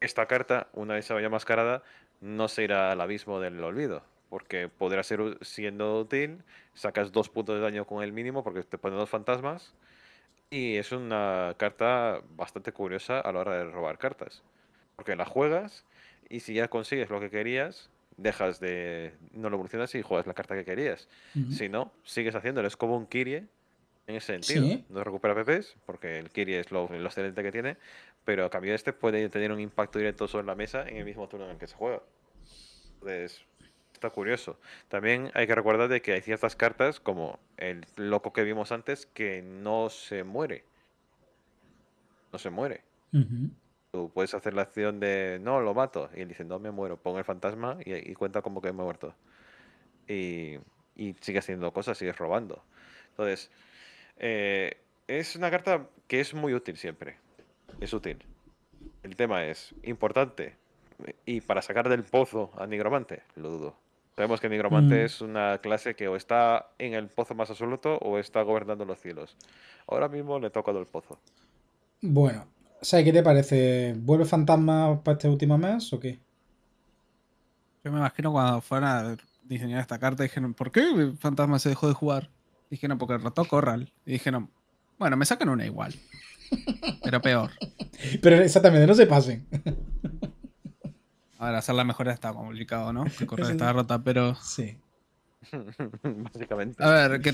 esta carta, una vez se vaya mascarada, no se irá al abismo del olvido. Porque podrá ser siendo útil, sacas dos puntos de daño con el mínimo porque te ponen dos fantasmas. Y es una carta bastante curiosa a la hora de robar cartas. Porque la juegas y si ya consigues lo que querías, dejas de. no lo evolucionas y juegas la carta que querías. Si no, sigues haciéndolo. Es como un Kirie en ese sentido. No recupera PPs, porque el Kiri es lo, excelente que tiene, pero a cambio de este puede tener un impacto directo sobre la mesa en el mismo turno en el que se juega. Entonces, está curioso. También hay que recordar de que hay ciertas cartas, como el loco que vimos antes, que no se muere. No se muere. Tú puedes hacer la acción de, no, lo mato. Y él dice, no, me muero. Pongo el fantasma y, cuenta como que me he muerto. Y, y sigue haciendo cosas, sigue robando. Entonces, eh, es una carta que es muy útil siempre. Es útil. El tema es importante. Y para sacar del pozo a Nigromante, lo dudo. Sabemos que Nigromante mm. es una clase que o está en el pozo más absoluto o está gobernando los cielos. Ahora mismo le toca del pozo. Bueno, ¿sabes qué te parece? ¿Vuelve Fantasma para este último mes o qué? Yo me imagino cuando fuera a diseñar esta carta dijeron, ¿por qué Fantasma se dejó de jugar? Dije, no, porque rotó Corral. Y dije, no, bueno, me sacan una igual. Pero peor. Pero exactamente, no se pasen. Ahora, hacer la mejora está complicado, ¿no? Que Corral estaba rota, pero. Sí. Básicamente. A ver, que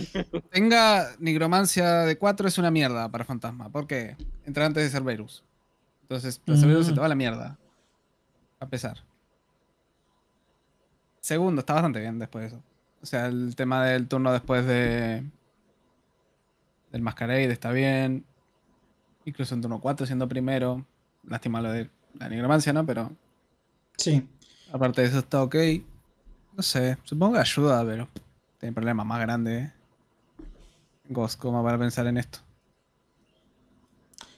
tenga nigromancia de 4 es una mierda para fantasma. ¿Por qué? Entra antes de Cerberus. Entonces, Cerberus se te va a la mierda. A pesar. Segundo, está bastante bien después de eso. O sea, el tema del turno después de. del Masquerade está bien. Incluso en turno 4 siendo primero. Lástima lo de la nigromancia, ¿no? Pero. Sí. Aparte de eso está ok. No sé, supongo que ayuda, pero. Tiene problemas más grandes. ¿eh? Ghost, ¿cómo para pensar en esto?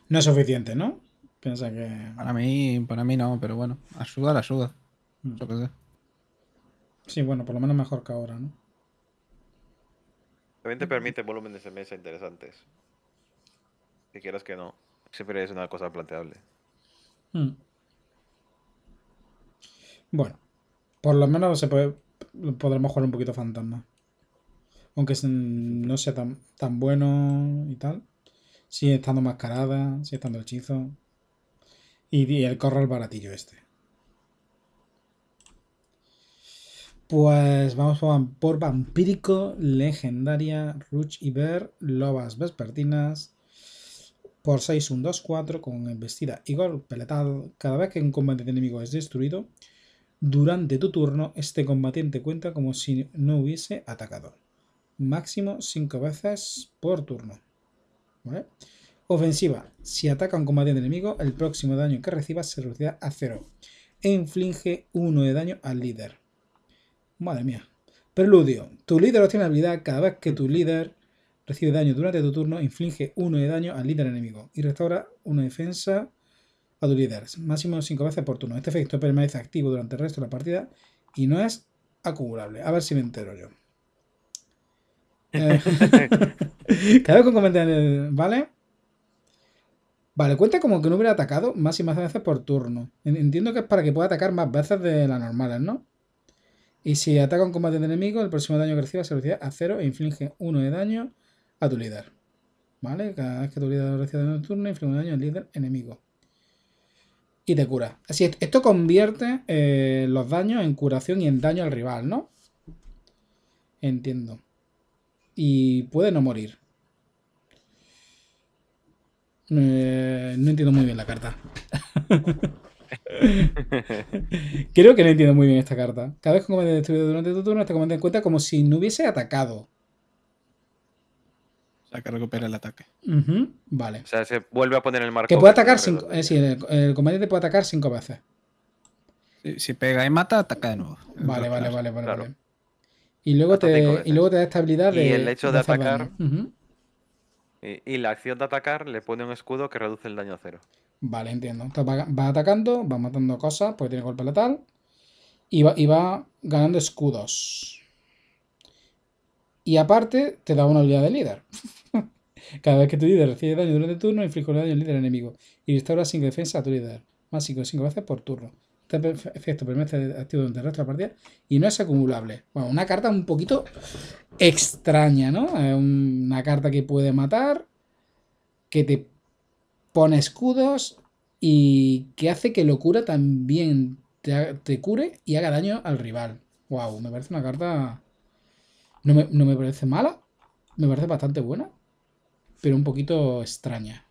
No es suficiente, ¿no? Piensa que. Para mí, para mí no, pero bueno, ayuda, la ayuda. Mm. Yo qué sé. Sí, bueno, por lo menos mejor que ahora, ¿no? También te permite volúmenes de mesa interesantes. Si quieras que no, siempre es una cosa planteable. Mm. Bueno, por lo menos se puede, podremos jugar un poquito fantasma. Aunque no sea tan, bueno y tal. si estando mascarada, si estando hechizo. Y, y el corral baratillo este. Pues vamos por, Vampírico, Legendaria, Ruch y Ver, Lobas Vespertinas. Por 6, 1, 2, 4, con embestida y golpe letal. Cada vez que un combate enemigo es destruido, durante tu turno, este combatiente cuenta como si no hubiese atacado. Máximo 5 veces por turno. Ofensiva. Si ataca un combatiente enemigo, el próximo daño que reciba se reducirá a 0 e inflige 1 de daño al líder. Madre mía. Preludio. Tu líder obtiene habilidad cada vez que tu líder recibe daño durante tu turno, inflige uno de daño al líder enemigo y restaura una defensa a tu líder, máximo 5 veces por turno. Este efecto permanece activo durante el resto de la partida y no es acumulable. A ver si me entero yo. Eh, cada vez que eh, ¿vale? Vale, cuenta como que no hubiera atacado más y más veces por turno. Entiendo que es para que pueda atacar más veces de las normales, ¿no? Y si ataca un combate de enemigo, el próximo daño que reciba se reduce a 0 e inflige 1 de daño a tu líder. ¿Vale? Cada vez que tu líder recibe daño en turno, inflige un daño al líder enemigo. Y te cura. Así esto convierte eh, los daños en curación y en daño al rival, ¿no? Entiendo. Y puede no morir. Eh, no entiendo muy bien la carta. Creo que no entiendo muy bien esta carta. Cada vez que un comandante destruido durante tu turno, este comandante cuenta como si no hubiese atacado. O sea, que recupera el ataque. Vale. O sea, se vuelve a poner el marco. Que puede atacar cinco. Eh, el, comandante puede atacar cinco veces. Si, pega y mata, ataca de nuevo. Vale, vale, vale, vale, Y luego, te, da esta habilidad de. Y el hecho de, atacar. y, y la acción de atacar le pone un escudo que reduce el daño a cero. Vale, entiendo. Entonces va, atacando, va matando cosas porque tiene golpe letal. Y va, y va ganando escudos. Y aparte, te da una habilidad de líder. Cada vez que tu líder recibe daño durante turno, inflige un daño al líder enemigo. Y restaura 5 defensa a tu líder. Más 5 5 veces por turno. Este efecto permite activo durante el resto de la partida y no es acumulable. Bueno, una carta un poquito extraña, ¿no? Una carta que puede matar, que te pone escudos y que hace que locura también te, cure y haga daño al rival. Wow, me parece una carta... No me, parece mala, me parece bastante buena, pero un poquito extraña.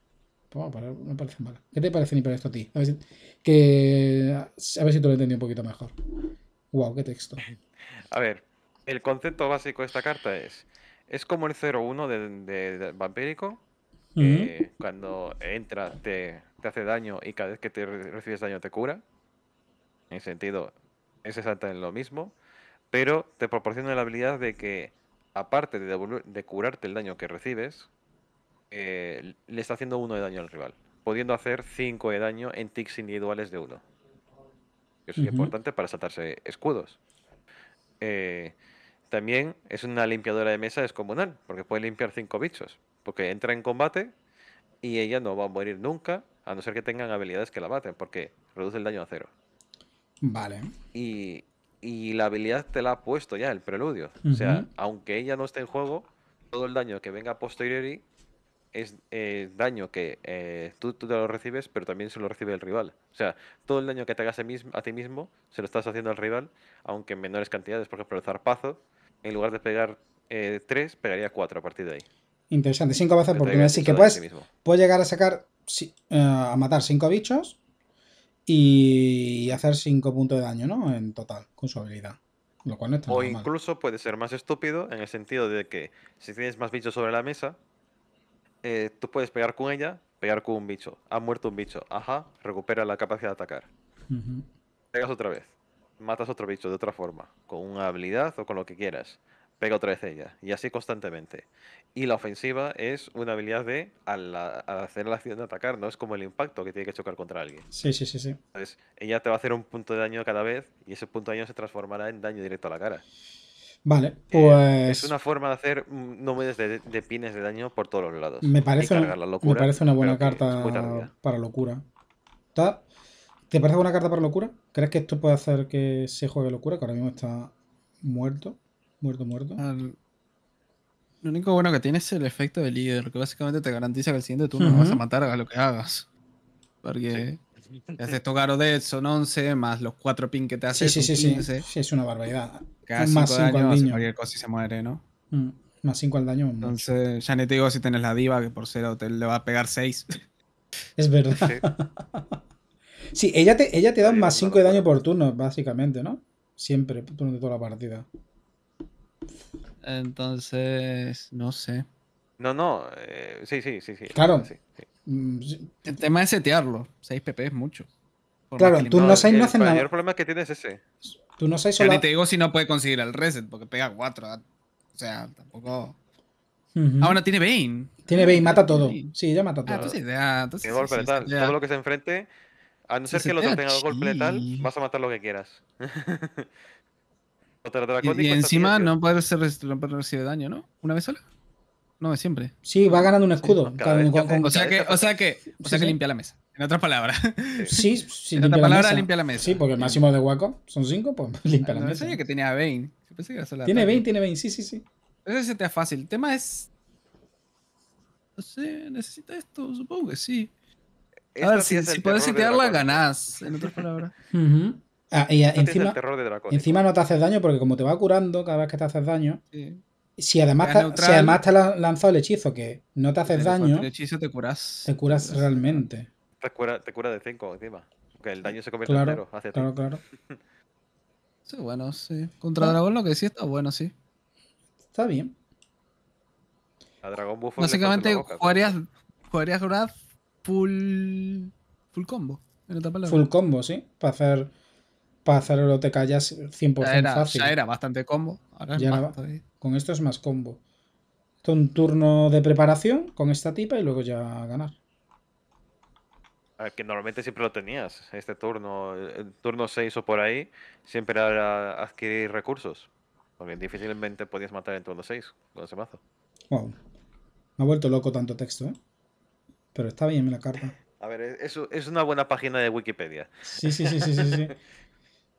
No me parece mala. ¿Qué te parece ni para esto a ti? A ver si, que, a si tú lo entendí un poquito mejor. Wow, qué texto. A ver, el concepto básico de esta carta es: es como el 0-1 de, de, vampírico, cuando entra te, te, hace daño y cada vez que te recibes daño te cura. En sentido, es exactamente lo mismo, pero te proporciona la habilidad de que, aparte de, de curarte el daño que recibes, eh, le está haciendo uno de daño al rival, pudiendo hacer 5 de daño en ticks individuales de uno. Eso es importante para saltarse escudos. Eh, también es una limpiadora de mesa descomunal, porque puede limpiar cinco bichos porque entra en combate y ella no va a morir nunca, a no ser que tengan habilidades que la maten, porque reduce el daño a cero. Vale. Y, la habilidad te la ha puesto ya el preludio. O sea, aunque ella no esté en juego, todo el daño que venga a posteriori es eh, daño que eh, tú, te lo recibes, pero también se lo recibe el rival. O sea, todo el daño que te hagas a ti mismo se lo estás haciendo al rival, aunque en menores cantidades. Por ejemplo, el zarpazo, en lugar de pegar eh, tres, pegaría cuatro a partir de ahí. Interesante, cinco veces por primera. Así que puedes, llegar a sacar, eh, a matar cinco bichos y hacer 5 puntos de daño, ¿no? En total, con su habilidad. o incluso puede ser más estúpido en el sentido de que si tienes más bichos sobre la mesa, eh, tú puedes pegar con ella, pegar con un bicho. Ha muerto un bicho, ajá, recupera la capacidad de atacar. Pegas otra vez, matas otro bicho de otra forma, con una habilidad o con lo que quieras otra vez ella Y así constantemente. Y la ofensiva es una habilidad de, hacer la acción de atacar, no es como el impacto que tiene que chocar contra alguien. Sí, sí, sí, sí. ella te va a hacer un punto de daño cada vez y ese punto de daño se transformará en daño directo a la cara. Vale, eh, pues. es una forma de hacer números de, de, pines de daño por todos los lados. Me parece, una, me parece una buena carta para locura. ¿Te parece buena carta para locura? ¿Crees que esto puede hacer que se juegue locura? Que ahora mismo está muerto. Muerto, muerto. Lo único bueno que tiene es el efecto de líder, que básicamente te garantiza que el siguiente turno vas a matar, hagas lo que hagas. Porque es de haces tocar dead son 11, más los 4 pin que te haces. Sí, sí, sí, 15. sí. es una barbaridad. más 5 mm, al daño. se muere, Más 5 al daño. Entonces, ya ni te digo si tienes la diva, que por ser te le va a pegar 6. Es verdad. Sí. ella, te, ella te da más 5 de daño por turno, básicamente, ¿no? Siempre, durante toda la partida. Entonces, no sé. No, no, eh, sí, sí, sí, sí. Claro. Mm, el tema es setearlo. 6 PP es mucho. claro, tú no sabes no hace nada. El mayor problema que tienes es ese. Tú no sabes solo. Yo ni te digo si no puede conseguir el reset, porque pega 4. O sea, tampoco. Ahora tiene Bane. Tiene Bane, mata todo. Sí, ya mata todo. Ah, ya, entonces, golpe letal. todo lo que se enfrente, a no ser que el lo tenga golpe letal, vas a matar lo que quieras. Y, encima no puede, ser, recibir daño, ¿no? ¿Una vez sola? No, de siempre. Sí, va ganando un escudo. o sea que, o sea que limpia la mesa. En otras palabras. Sí, sí. En otras palabras, limpia la mesa. Sí, porque el máximo de guaco son cinco, pues limpia la no, mesa. Yo que tenía 20. Pensé que era tiene 20, tiene 20, sí, sí, sí. Ese se te da fácil. El tema es. No sé, necesita esto, supongo que sí. A ver, si, si puedes setearla, ganás. En otras palabras. Ah, y encima, encima no te haces daño porque como te va curando cada vez que te haces daño, si, además te, además te lanzado el hechizo que no te haces daño, hechizo te curas. Te curas realmente. Te cura, de 5 encima. Que el daño se convierte en cero Claro, claro. sí, bueno, sí. Contra dragón lo que sí está bueno, sí. Está bien. A Básicamente podrías jugarías, full, full combo. Full combo, sí. Para hacer para lo te callas 100% era, fácil. Ya era bastante combo. Ahora con esto es más combo. un turno de preparación con esta tipa y luego ya ganar. que normalmente siempre lo tenías, este turno, turno 6 o por ahí, siempre era adquirir recursos. Porque difícilmente podías matar en turno 6 con ese mazo. Me ha vuelto loco tanto texto, ¿eh? Pero está bien la carta. A ver, es, es una buena página de Wikipedia. sí, sí, sí, sí. sí.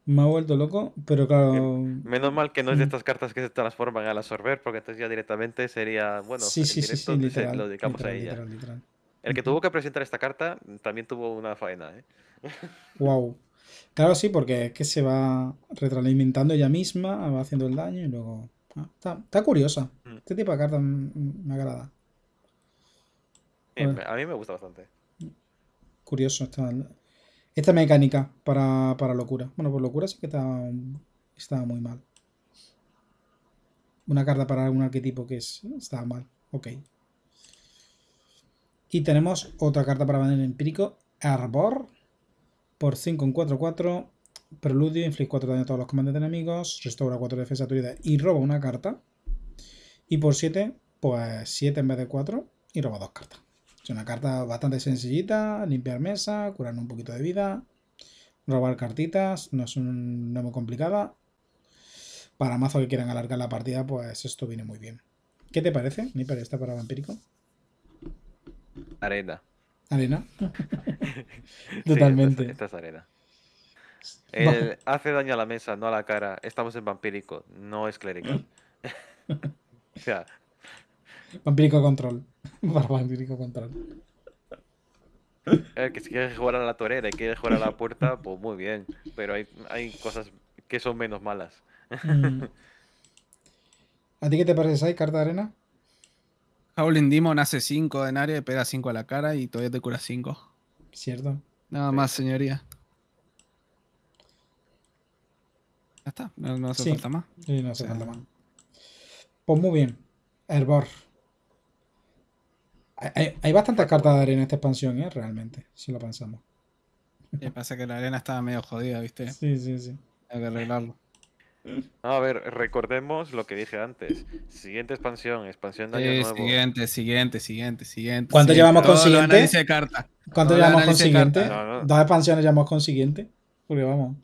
Me ha vuelto loco, pero claro. Eh, menos mal que no es de mm. estas cartas que se transforman al absorber, porque entonces ya directamente sería. Bueno, sí, sí, sí, literal, lo dedicamos El que tuvo que presentar esta carta también tuvo una faena, ¿eh? wow. Claro, sí, porque es que se va retroalimentando ella misma, va haciendo el daño y luego. Ah, está, curiosa. Mm. Este tipo de carta me agrada. a mí me gusta bastante. Curioso está. Esta mecánica para, locura. Bueno, por locura sí que está, muy mal. Una carta para algún arquetipo que es, está mal. Ok. Y tenemos otra carta para el empírico. Arbor. Por 5 en 4, 4. Preludio. Inflige 4 daño a todos los comandantes enemigos. Restaura 4 defensa autoridad. Y roba una carta. Y por 7, pues 7 en vez de 4. Y roba 2 cartas. Es una carta bastante sencillita, limpiar mesa, curar un poquito de vida, robar cartitas, no es, un, muy complicada. Para mazo que quieran alargar la partida, pues esto viene muy bien. ¿Qué te parece, Nipper, esta para vampírico? Arena. ¿Arena? Totalmente. esta, arena. hace daño a la mesa, no a la cara. Estamos en vampírico, no es clérigo. o sea, Vampírico Control. Vampírico Control. Eh, que si quieres jugar a la torera y quieres jugar a la puerta, pues muy bien. Pero hay, hay cosas que son menos malas. Mm. ¿A ti qué te parece, ahí, carta de arena? Howling Demon hace 5 en área y pega 5 a la cara y todavía te cura 5. Cierto. Nada más, señoría. Ya está, no, hace sí. falta más. Sí, no hace falta más. Pues muy bien. hervor hay, hay bastantes cartas de arena en esta expansión, ¿eh? Realmente, si lo pensamos. Me pasa que la arena estaba medio jodida, ¿viste? Sí, sí, sí. Hay que arreglarlo. A ver, recordemos lo que dije antes. Siguiente expansión, expansión de año Siguiente, siguiente, siguiente, siguiente. ¿Cuánto llevamos con siguiente? ¿Cuánto llevamos con siguiente? Dos expansiones llevamos con siguiente. Porque vamos.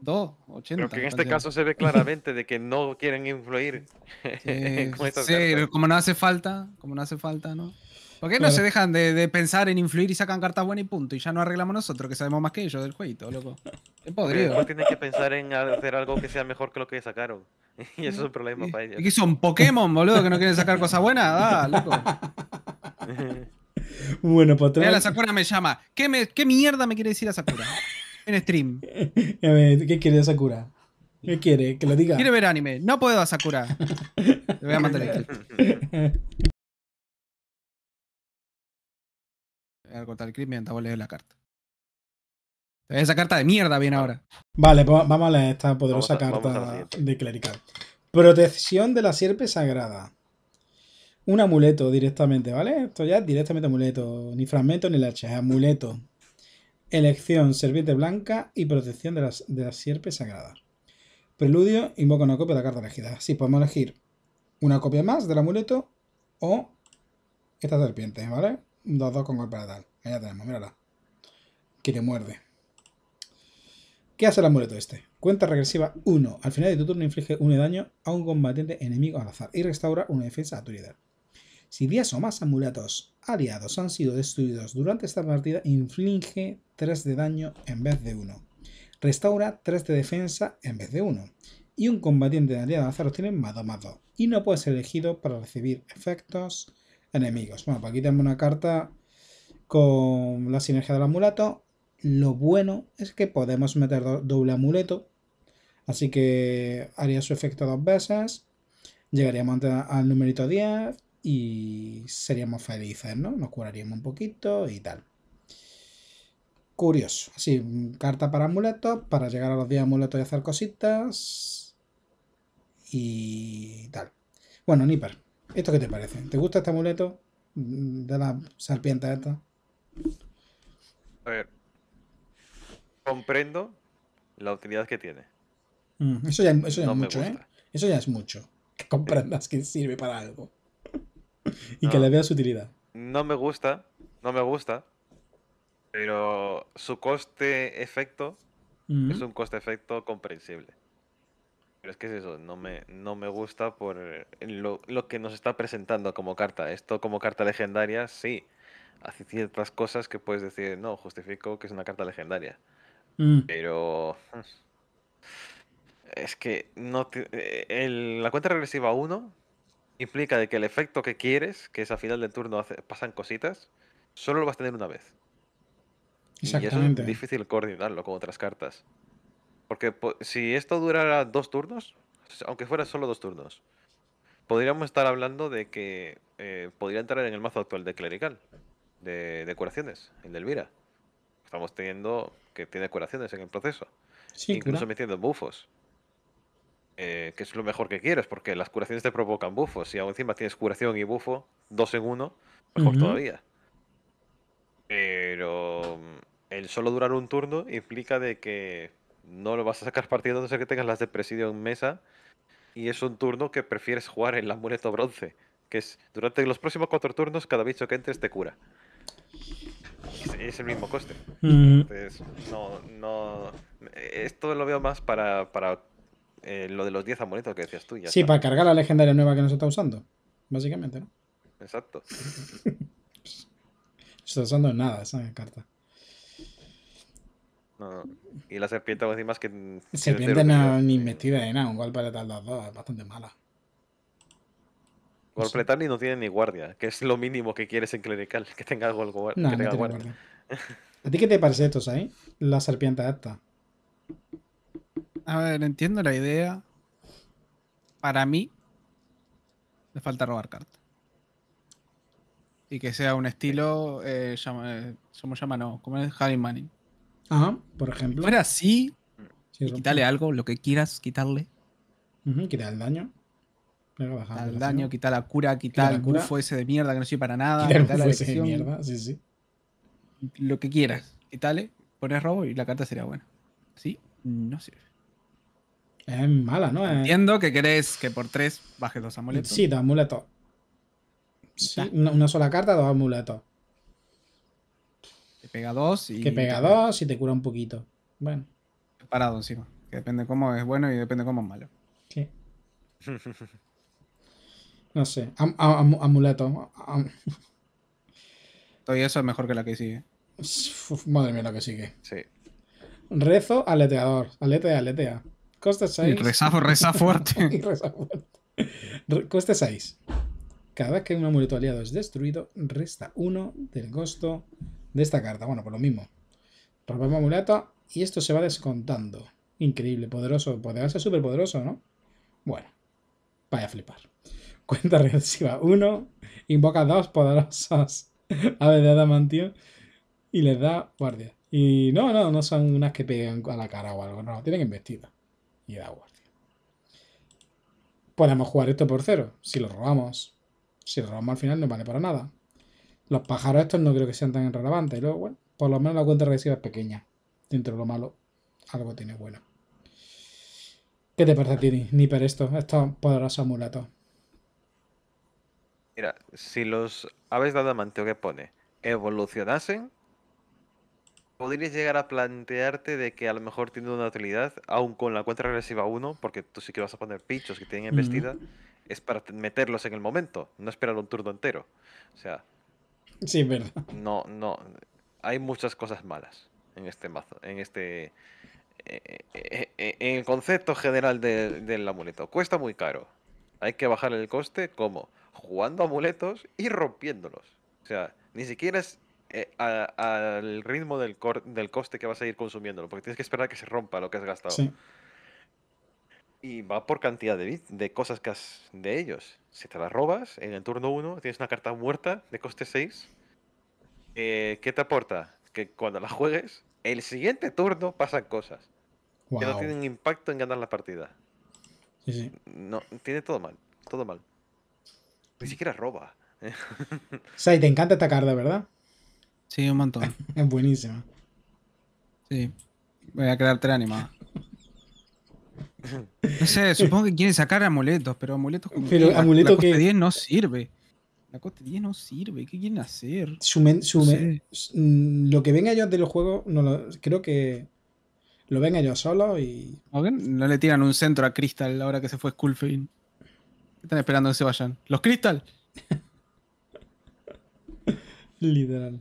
Dos, ochenta. Porque que en este caso se ve claramente de que no quieren influir. Sí, sí como no hace falta, como no hace falta, ¿no? ¿Por qué no se dejan de, pensar en influir y sacan cartas buenas y punto? Y ya no arreglamos nosotros, que sabemos más que ellos del jueguito, loco. Es podrido. tienen que pensar en hacer algo que sea mejor que lo que sacaron. Y eso es un problema para ellos. qué son Pokémon, boludo, que no quieren sacar cosas buenas? Ah, loco. bueno, patrón. Mira, la Sakura me llama. ¿Qué, ¿Qué mierda me quiere decir a Sakura? En stream. ¿Qué quiere Sakura? ¿Qué quiere? Que lo diga. Quiere ver anime. No puedo a Sakura. Le voy a matar el cortar el clip mientras a leer la carta. Esa carta de mierda viene ahora. Vale, pues vamos a leer esta poderosa carta de clerical. Protección de la sierpe sagrada. Un amuleto directamente, ¿vale? Esto ya directamente amuleto. Ni fragmento ni leche, es amuleto. Elección, serpiente blanca y protección de la, de la sierpe sagrada. Preludio, invoca una copia de la carta elegida. Sí, podemos elegir una copia más del amuleto o esta serpiente, ¿vale? 2, 2 con golpe tal. Ahí ya tenemos, mírala. Que te muerde. ¿Qué hace el amuleto este? Cuenta regresiva 1. Al final de tu turno inflige 1 de daño a un combatiente enemigo al azar y restaura una defensa a tu líder. Si 10 o más amuletos aliados han sido destruidos durante esta partida, inflige 3 de daño en vez de 1. Restaura 3 de defensa en vez de 1. Y un combatiente de aliado al azar obtiene más 2 más 2. Y no puede ser elegido para recibir efectos enemigos. Bueno, pues aquí tenemos una carta con la sinergia del amuleto. Lo bueno es que podemos meter doble amuleto, así que haría su efecto dos veces, llegaríamos al numerito 10 y seríamos felices, ¿no? Nos curaríamos un poquito y tal. Curioso. Así, carta para amuletos, para llegar a los 10 amuletos y hacer cositas y tal. Bueno, Nipper, ¿Esto qué te parece? ¿Te gusta este amuleto mm, de la serpiente esta? A ver. Comprendo la utilidad que tiene. Mm, eso ya, es mucho, ¿eh? Eso ya es mucho. Que comprendas que sirve para algo. y que le veas utilidad. No me gusta, no me gusta. Pero su coste-efecto mm. es un coste-efecto comprensible. Pero es que es eso, no me, no me gusta por eh, lo, que nos está presentando como carta. Esto como carta legendaria, sí. Hace ciertas cosas que puedes decir, no, justifico que es una carta legendaria. Mm. Pero... Mm, es que no eh, la cuenta regresiva 1 implica de que el efecto que quieres, que es a final del turno pasan cositas, solo lo vas a tener una vez. Exactamente. Y es difícil coordinarlo con otras cartas. Porque si esto durara dos turnos, aunque fuera solo dos turnos, podríamos estar hablando de que eh, podría entrar en el mazo actual de Clerical, de, curaciones, el de Elvira. Estamos teniendo que tiene curaciones en el proceso. incluso metiendo bufos. Eh, que es lo mejor que quieres, porque las curaciones te provocan bufos. Si aún encima tienes curación y bufo, dos en uno, mejor todavía. Pero mm, el solo durar un turno implica de que no lo vas a sacar partido a no que tengas las de presidio en mesa. Y es un turno que prefieres jugar en la amuleto bronce, que es durante los próximos cuatro turnos cada bicho que entres te cura. Es, el mismo coste. Mm. Entonces, no, no. Esto lo veo más para, eh, lo de los 10 amuletos que decías tú. Ya sí, para cargar la legendaria nueva que no se está usando, básicamente, ¿no? Exacto. no se está usando nada esa carta y la serpiente encima más que... Serpiente no ni metida de nada, un golpe de las dos, es bastante mala. Golpe no tiene ni guardia, que es lo mínimo que quieres en clerical, que tenga algo, que tenga guardia. ¿A ti qué te parece esto, ahí? La serpiente esta. A ver, entiendo la idea. Para mí, le falta robar cartas. Y que sea un estilo, eh, somos llama eh, como es Harry Manning. Ajá, por ejemplo. Fuera así, sí, quitarle algo, lo que quieras quitarle. Uh el daño. Quitar el daño, quitar la cura, quitar el bufo ese de mierda que no sirve para nada. Quitar el bufo ese de mierda, sí, sí. Lo que quieras, quítale, pones robo y la carta sería buena. ¿Sí? No sirve. Es mala, ¿no? Entiendo que querés que por tres bajes dos amuletos. Sí, dos amuletos. Sí, una, una, sola carta, dos amuletos y. Que pega dos y te cura un poquito. Bueno. Parado encima. Que depende cómo es bueno y depende cómo es malo. Sí. no sé. amuleto. todo Todavía eso es mejor que la que sigue. madre mía, la que sigue. Sí. Rezo aleteador. Aletea, aletea. Costa 6. Reza, reza fuerte. y reza fuerte. Costa 6. Cada vez que un amuleto aliado es destruido, resta uno del costo de esta carta. Bueno, por pues lo mismo. robamos muleta y esto se va descontando. Increíble, poderoso. Podría pues ser súper poderoso, ¿no? Bueno, vaya a flipar. Cuenta regresiva 1. Invoca dos poderosas aves de adamantio y les da guardia. Y no, no, no son unas que pegan a la cara o algo. No, tienen que investida. Y da guardia. Podemos jugar esto por cero. Si lo robamos. Si lo robamos al final no vale para nada. Los pájaros estos no creo que sean tan irrelevantes. luego, bueno, por lo menos la cuenta regresiva es pequeña. Dentro de lo malo, algo tiene bueno. ¿Qué te parece Tini? ni para esto? Estos poderosos mulato Mira, si los aves de Manteo que pone evolucionasen, podrías llegar a plantearte de que a lo mejor tiene una utilidad, aun con la cuenta regresiva 1, porque tú sí que vas a poner pichos que tienen embestida, es para meterlos en el momento, no esperar un turno entero. O sea, Sí, verdad. No, no. Hay muchas cosas malas en este mazo, en este. Eh, eh, eh, en el concepto general de, del amuleto. Cuesta muy caro. Hay que bajar el coste, como Jugando amuletos y rompiéndolos. O sea, ni siquiera es al ritmo del, del coste que vas a ir consumiéndolo, porque tienes que esperar que se rompa lo que has gastado. Y va por cantidad de, cosas que has de ellos. Si te las robas, en el turno 1 tienes una carta muerta de coste 6. Eh, ¿Qué te aporta? Que cuando la juegues, el siguiente turno pasan cosas. Que no tienen impacto en ganar la partida. Sí, No, tiene todo mal. Todo mal. Ni siquiera roba. o sea, y te encanta esta carta, ¿verdad? Sí, un montón. es buenísima. Sí. Voy a quedarte anima no sé, supongo que quieren sacar amuletos, pero amuletos como la, costa 10 no sirve. La costa 10 no sirve, ¿qué quieren hacer? Sumen, mm, Lo que ven ellos de los juegos, no creo que lo ven ellos solo y. No le tiran un centro a Crystal ahora que se fue Skullfin. ¿Qué están esperando que se vayan? ¡Los Crystal! Literal.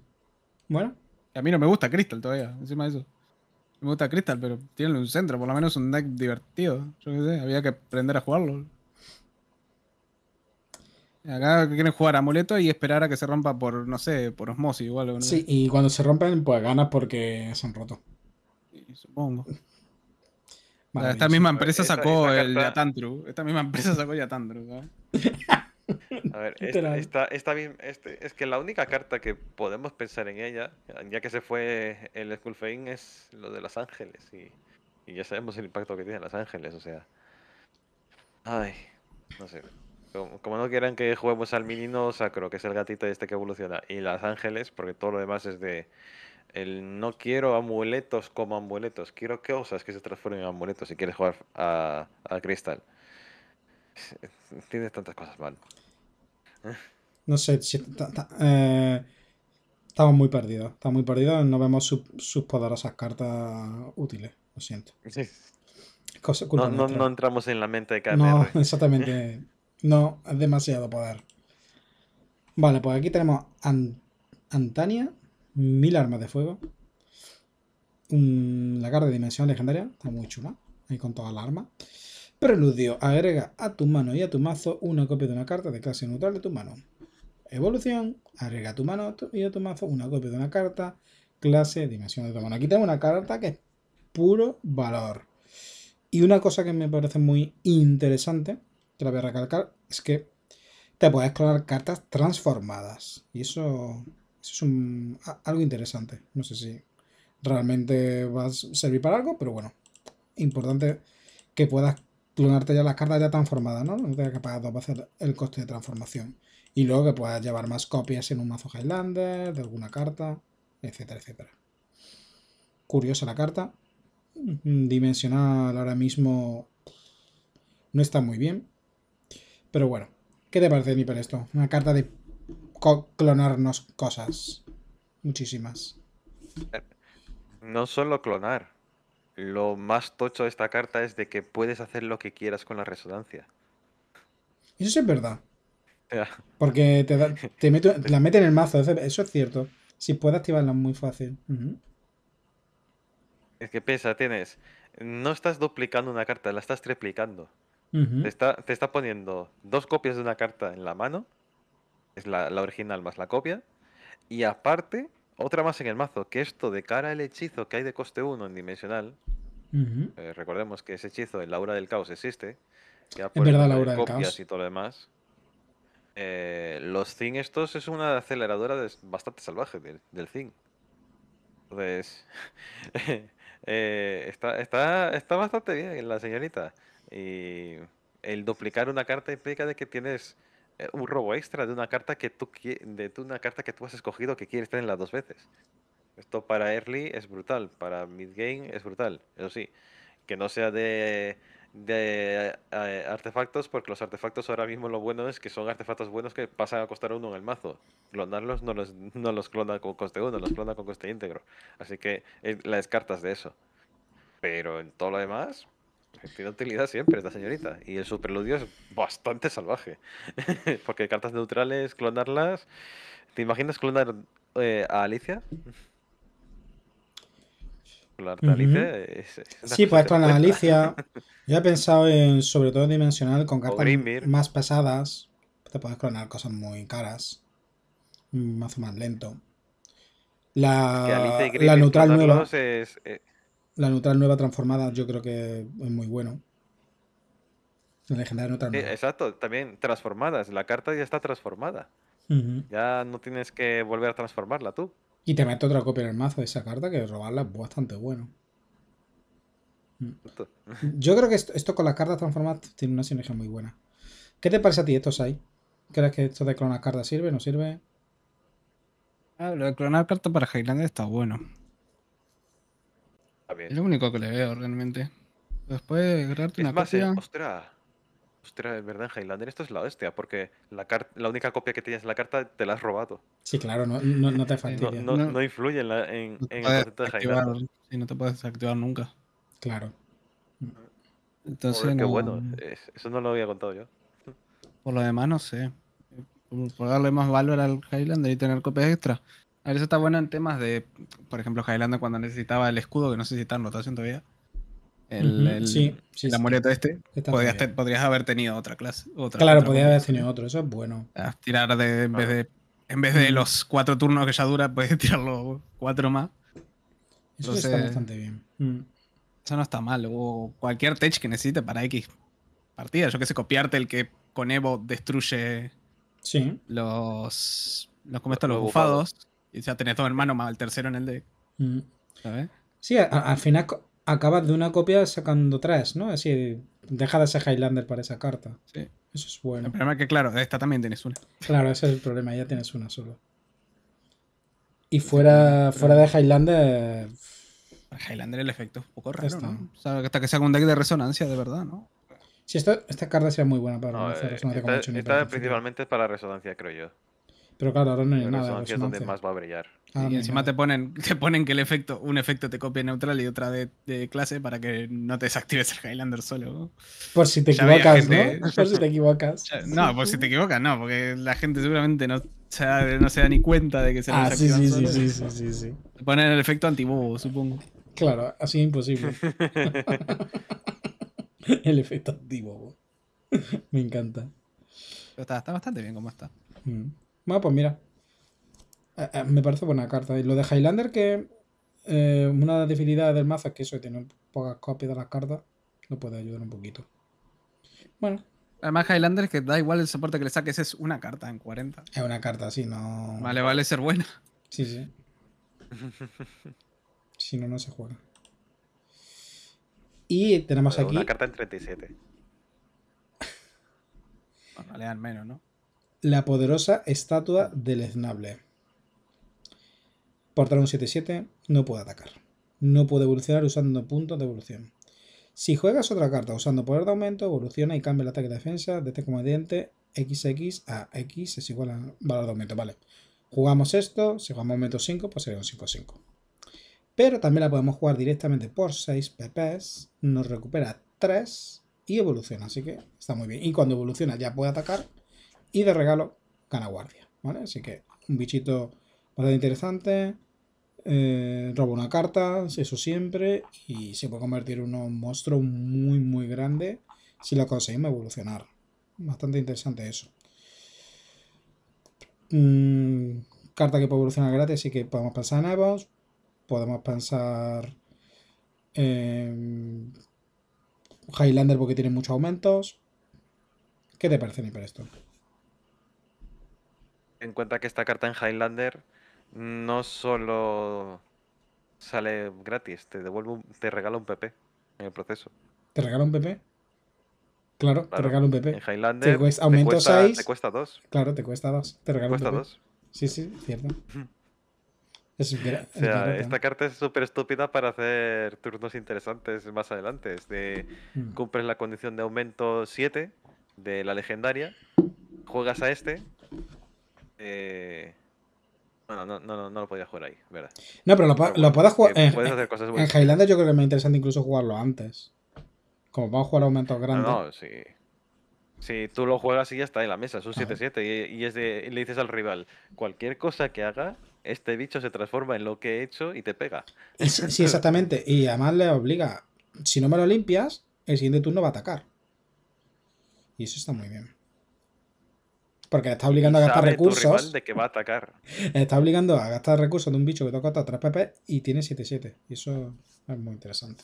Bueno. A mí no me gusta Crystal todavía, encima de eso. Me gusta Crystal, pero tiene un centro, por lo menos un deck divertido. Yo qué sé, había que aprender a jugarlo. Acá quieren jugar amuleto y esperar a que se rompa por, no sé, por osmosis igual. Sí, y cuando se rompen, pues ganas porque son rotos. Sí, supongo. esta misma empresa sacó el Yatantru. Esta misma empresa sacó Yatantru. A ver, este, es que la única carta que podemos pensar en ella, ya que se fue el Skullfein, es lo de Los Ángeles. Y, ya sabemos el impacto que tiene Los Ángeles, o sea. Ay, no sé. Como, no quieran que juguemos al menino sacro, que es el gatito este que evoluciona, y Los Ángeles, porque todo lo demás es de. El no quiero amuletos como amuletos, quiero cosas que se transformen en amuletos si quieres jugar a, a Crystal. Tienes tantas cosas mal. No sé, eh, estamos muy perdidos. Estamos muy perdidos. No vemos sus poderosas cartas útiles. Lo siento. no, entramos en la mente de cada No, exactamente. no, es demasiado poder. Vale, pues aquí tenemos Antania, mil armas de fuego. la carta de dimensión legendaria, está muy chula. Ahí con todas las armas. Preludio. Agrega a tu mano y a tu mazo una copia de una carta de clase neutral de tu mano. Evolución. Agrega a tu mano y a tu mazo una copia de una carta clase dimensión de tu mano. Aquí tengo una carta que es puro valor. Y una cosa que me parece muy interesante, que la voy a recalcar, es que te puedes crear cartas transformadas. Y eso, es algo interesante. No sé si realmente va a servir para algo, pero bueno, importante que puedas clonarte ya las cartas ya transformada, ¿no? No tengas que pagar dos veces el coste de transformación. Y luego que puedas llevar más copias en un mazo Highlander, de alguna carta, etcétera, etcétera. Curiosa la carta. Mm, dimensional ahora mismo no está muy bien. Pero bueno, ¿qué te parece, Nipper, esto? Una carta de clonarnos cosas. Muchísimas. No solo clonar, lo más tocho de esta carta es de que puedes hacer lo que quieras con la resonancia. Eso es verdad. Porque te, la mete en el mazo, eso es cierto. Si puedes activarla muy fácil. Es que piensa, tienes. No estás duplicando una carta, la estás triplicando. te, está, poniendo dos copias de una carta en la mano. Es la original más la copia. Y aparte, otra más en el mazo, que esto de cara al hechizo que hay de coste 1 en dimensional. Eh, recordemos que ese hechizo, la Laura del Caos, existe. Ya por es verdad, Y todo lo demás. Eh, los zinc, estos es una aceleradora bastante salvaje del, del Entonces, eh, está, está, está bastante bien la señorita. Y el duplicar una carta implica de que tienes eh, un robo extra de una carta que tú de una carta que tú has escogido que quieres las dos veces. Esto para early es brutal, para mid game es brutal, eso sí. Que no sea de, de eh, artefactos, porque los artefactos ahora mismo lo bueno es que son artefactos buenos que pasan a costar uno en el mazo. Clonarlos no los, no los clona con coste uno, los clona con coste íntegro. Así que eh, la descartas de eso. Pero en todo lo demás, tiene utilidad siempre esta señorita. Y el superludio es bastante salvaje. Porque cartas neutrales, clonarlas. ¿Te imaginas clonar eh, a Alicia? Clonar a Alicia. sí, puedes clonar a Alicia. Yo he pensado en, sobre todo, dimensional con cartas más pesadas. Te puedes clonar cosas muy caras. más mazo más lento. La, la neutral nueva. Es, eh, la neutral nueva transformada yo creo que es muy bueno. La legendaria neutral nueva. exacto, también transformadas. La carta ya está transformada. Ya no tienes que volver a transformarla tú. Y te meto otra copia en el mazo de esa carta que robarla es bastante bueno. Mm. Yo creo que esto, con las cartas transformadas tiene una sinergia muy buena. ¿Qué te parece a ti estos hay? ¿Crees que esto de clonar cartas sirve? o ¿No sirve? Ah, lo de clonar cartas para Highlander está bueno. Es lo único que le veo realmente. Después de una eh, copia... ostras, es verdad, Highlander, esto es la bestia, porque la, la única copia que tienes en la carta te la has robado. Sí, claro, no, te eh, fastidia. No, no, influye en, en, el concepto de Highlander. Sí, no te puedes desactivar nunca. Claro. Entonces, bueno, eso no lo había contado yo. Por lo demás, no sé. Por darle más valor al Highlander y tener copias extra eso está bueno en temas de, por ejemplo, Highlander cuando necesitaba el escudo, que no sé si está en rotación todavía. El, uh este, podrías, podrías, haber tenido otra clase. claro, podrías haber tenido otro, eso es bueno. tirar de, en, vez de, ah. en vez de los cuatro turnos que ya dura, puedes tirarlo cuatro más. Eso está bastante bien. Mm. Eso no está mal. O cualquier tech que necesite para X partida. Yo que sé, copiarte el que con Evo destruye sí. los, los, ¿cómo está? los bufados. Y ya tenés dos hermanos más el tercero en el deck. Mm. Sí, al final acabas de una copia sacando tres, ¿no? Así, deja de ser Highlander para esa carta. Sí. Eso es bueno. El problema es que, claro, esta también tienes una. Claro, ese es el problema, ya tienes una solo. Y fuera, fuera de Highlander. Highlander el efecto es un poco raro, hasta que sea un deck de resonancia, de verdad, ¿no? Sí, esta, carta sería muy buena para no, eh, resonancia. con esta, esta principalmente es para resonancia, creo yo. Pero claro, ahora no hay nada. Es donde más va a brillar. y encima te ponen, te ponen que el efecto, un efecto te copie neutral y otra de, clase para que no te desactives el Highlander solo. Por si te equivocas, ¿no? Por si te equivocas. No, por si te equivocas, no, porque la gente seguramente no, se da, no se ni cuenta de que se lo ah, sí, sí, Sí, sí, sí, ponen el efecto antibobo, supongo. Claro, así es imposible. el efecto antibobo. Me encanta. está, bastante bien como está. Mm. Bueno, ah, pues mira. Eh, eh, me parece buena carta. Y lo de Highlander, que de eh, una debilidades del mazo es que eso, tiene pocas copias de las cartas, lo puede ayudar un poquito. Bueno. Además, Highlander, que da igual el soporte que le saques, es una carta en 40. Es una carta, sí, no. Vale, vale ser buena. Sí, sí. si no, no se juega. Y tenemos aquí. Una carta en 37. Vale, al menos, ¿no? la poderosa estatua deleznable. Portar un 7-7 no puede atacar. No puede evolucionar usando puntos de evolución. Si juegas otra carta usando poder de aumento, evoluciona y cambia el ataque de defensa de este comediante XX a X es igual a valor de aumento. Vale. Jugamos esto, si jugamos aumento 5, pues sería un 5-5. Pero también la podemos jugar directamente por 6 PPs, nos recupera 3 y evoluciona, así que está muy bien. Y cuando evoluciona ya puede atacar y de regalo gana guardia, Así que un bichito bastante interesante, eh, robo una carta, eso siempre, y se puede convertir en un monstruo muy muy grande si lo conseguimos evolucionar. Bastante interesante eso. Mm, carta que puede evolucionar gratis, así que podemos pensar en Evos, podemos pensar en Highlander porque tiene muchos aumentos. ¿Qué te parece, mi esto? en cuenta que esta carta en Highlander no solo sale gratis, te devuelve te regala un PP en el proceso. ¿Te regala un PP? Claro, te regala un PP. En Highlander te cuesta, aumento Te cuesta 2. Claro, te cuesta 2. Te regala un Sí, sí, cierto. esta carta es súper estúpida para hacer turnos interesantes más adelante. Es de, mm. Cumples la condición de aumento 7 de la legendaria, juegas a este, eh, bueno, no, lo podía jugar ahí, ¿verdad? No, pero lo, puedes jugar. en, Highlander yo creo que es más interesante incluso jugarlo antes. Como vamos a jugar aumentos grandes. No, Si tú lo juegas y ya está en la mesa, es un 7-7. Y, es de, le dices al rival: cualquier cosa que haga, este bicho se transforma en lo que he hecho y te pega. sí, exactamente. Y además le obliga: si no me lo limpias, el siguiente turno va a atacar. Y eso está muy bien porque está obligando a gastar recursos. de que va a atacar. está obligando a gastar recursos de un bicho que toca 3 PP y tiene 7-7. Y eso es muy interesante.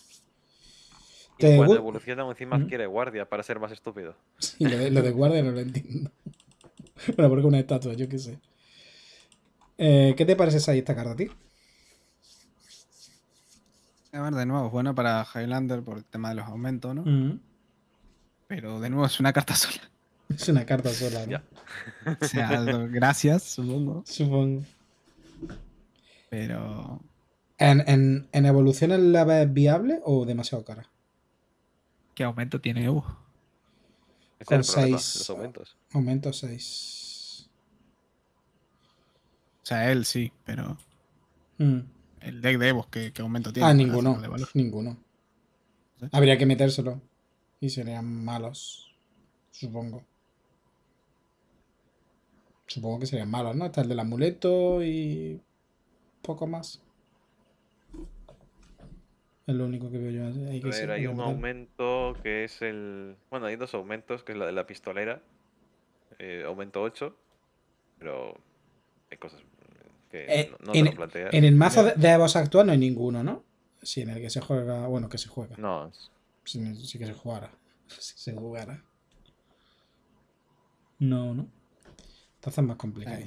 Y cuando evoluciona encima quiere guardia para ser más estúpido. Sí, lo de, guardia no lo entiendo. Pero porque una estatua, yo qué sé. Eh, ¿Qué te parece ahí esta carta a ti? A ver, de nuevo, es bueno para Highlander por el tema de los aumentos, ¿no? Pero de nuevo es una carta sola. Es una carta sola, gracias, supongo. Supongo. Pero. ¿En, en, en evolución es viable o demasiado cara? ¿Qué aumento tiene Evo? Con 6. Aumentos. Aumento 6. O sea, él sí, pero. Mm. El deck de Evo, ¿qué, aumento tiene? Ah, ninguno. Ninguno. Habría que metérselo. Y serían malos. Supongo. Supongo que serían malos, ¿no? Está el del amuleto y poco más. Es lo único que veo yo. Hay, ver, hay un aumento que es el... Bueno, hay dos aumentos, que es la de la pistolera. Eh, aumento 8. Pero hay cosas que eh, no, se en, lo En el mazo de, de actual no hay ninguno, ¿no? Sí, en el que se juega... Bueno, que se juega. No. si que se jugara. Si se jugara. No, no está más complicado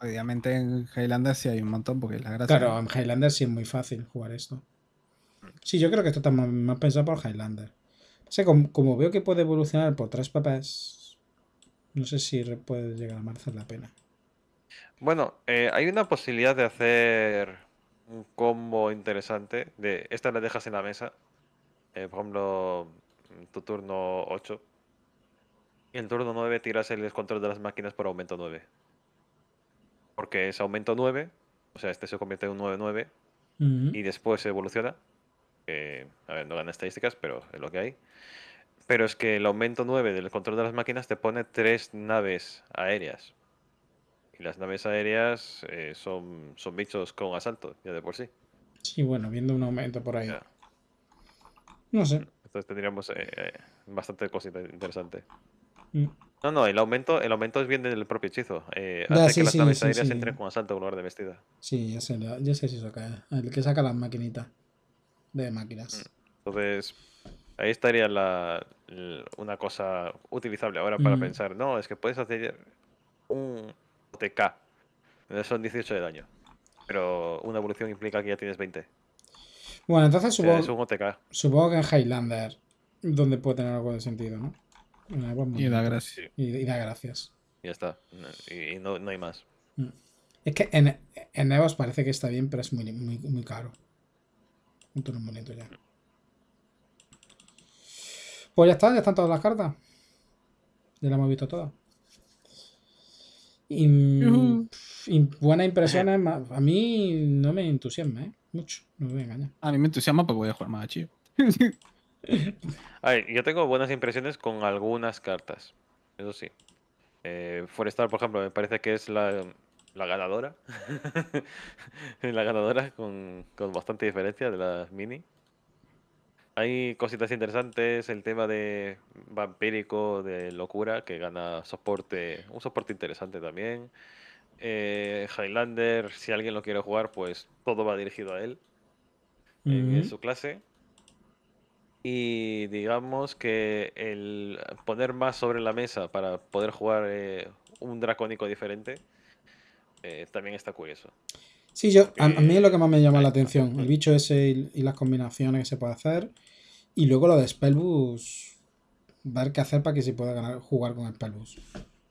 obviamente en Highlander sí hay un montón, porque la gracia. Claro, en Highlander sí es muy fácil jugar esto. Sí, yo creo que esto está más, pensado por Highlander. O como, veo que puede evolucionar por tres papás, no sé si puede llegar a merecer la pena. Bueno, eh, hay una posibilidad de hacer un combo interesante. De esta la dejas en la mesa. Eh, por ejemplo, tu turno 8 el turno 9 tiras el control de las máquinas por aumento 9. Porque es aumento 9, o sea, este se convierte en un 9-9 y después evoluciona. Eh, a ver, no gana estadísticas, pero es lo que hay. Pero es que el aumento 9 del control de las máquinas te pone tres naves aéreas. Y las naves aéreas eh, son, son bichos con asalto, ya de por sí. Sí, bueno, viendo un aumento por ahí. No sé. Entonces tendríamos eh, bastante cosita interesante. No, no, el aumento, el aumento es bien del propio hechizo. Eh, hace sí, que las sí, asalto en lugar de vestida. Sí, ya sé, ya sé si eso El que saca la maquinita de máquinas. Mm, entonces, ahí estaría la, una cosa utilizable ahora para mm. pensar. No, es que puedes hacer un TK. Son 18 de daño. Pero una evolución implica que ya tienes 20. Bueno, entonces supongo, supongo que en Highlander, donde puede tener algo de sentido, ¿no? Ah, y da gracias. Y, da gracias. Ya está. Y, no, no, hay más. Mm. Es que en, en parece que está bien, pero es muy, muy, muy caro. Un tono bonito ya. Pues ya está, ya están todas las cartas. Ya las hemos visto todas. Y, buenas impresiones. A mí no me entusiasma, ¿eh? Mucho, no me voy a engañar. A mí me entusiasma porque voy a jugar más a yo tengo buenas impresiones con algunas cartas. Eso sí. Eh, Forestar, por ejemplo, me parece que es la, la ganadora. la ganadora con, bastante diferencia de las mini. Hay cositas interesantes, el tema de vampírico, de locura, que gana soporte, un soporte interesante también. Eh, Highlander, si alguien lo quiere jugar, pues todo va dirigido a él en su clase y digamos que el poner más sobre la mesa para poder jugar eh, un dracónico diferente eh, también está curioso. Sí, yo, a, mí es lo que más me llama la atención, el bicho ese y, las combinaciones que se puede hacer. Y luego lo de Spellbus, ver qué hacer para que se pueda ganar, jugar con Spellbus.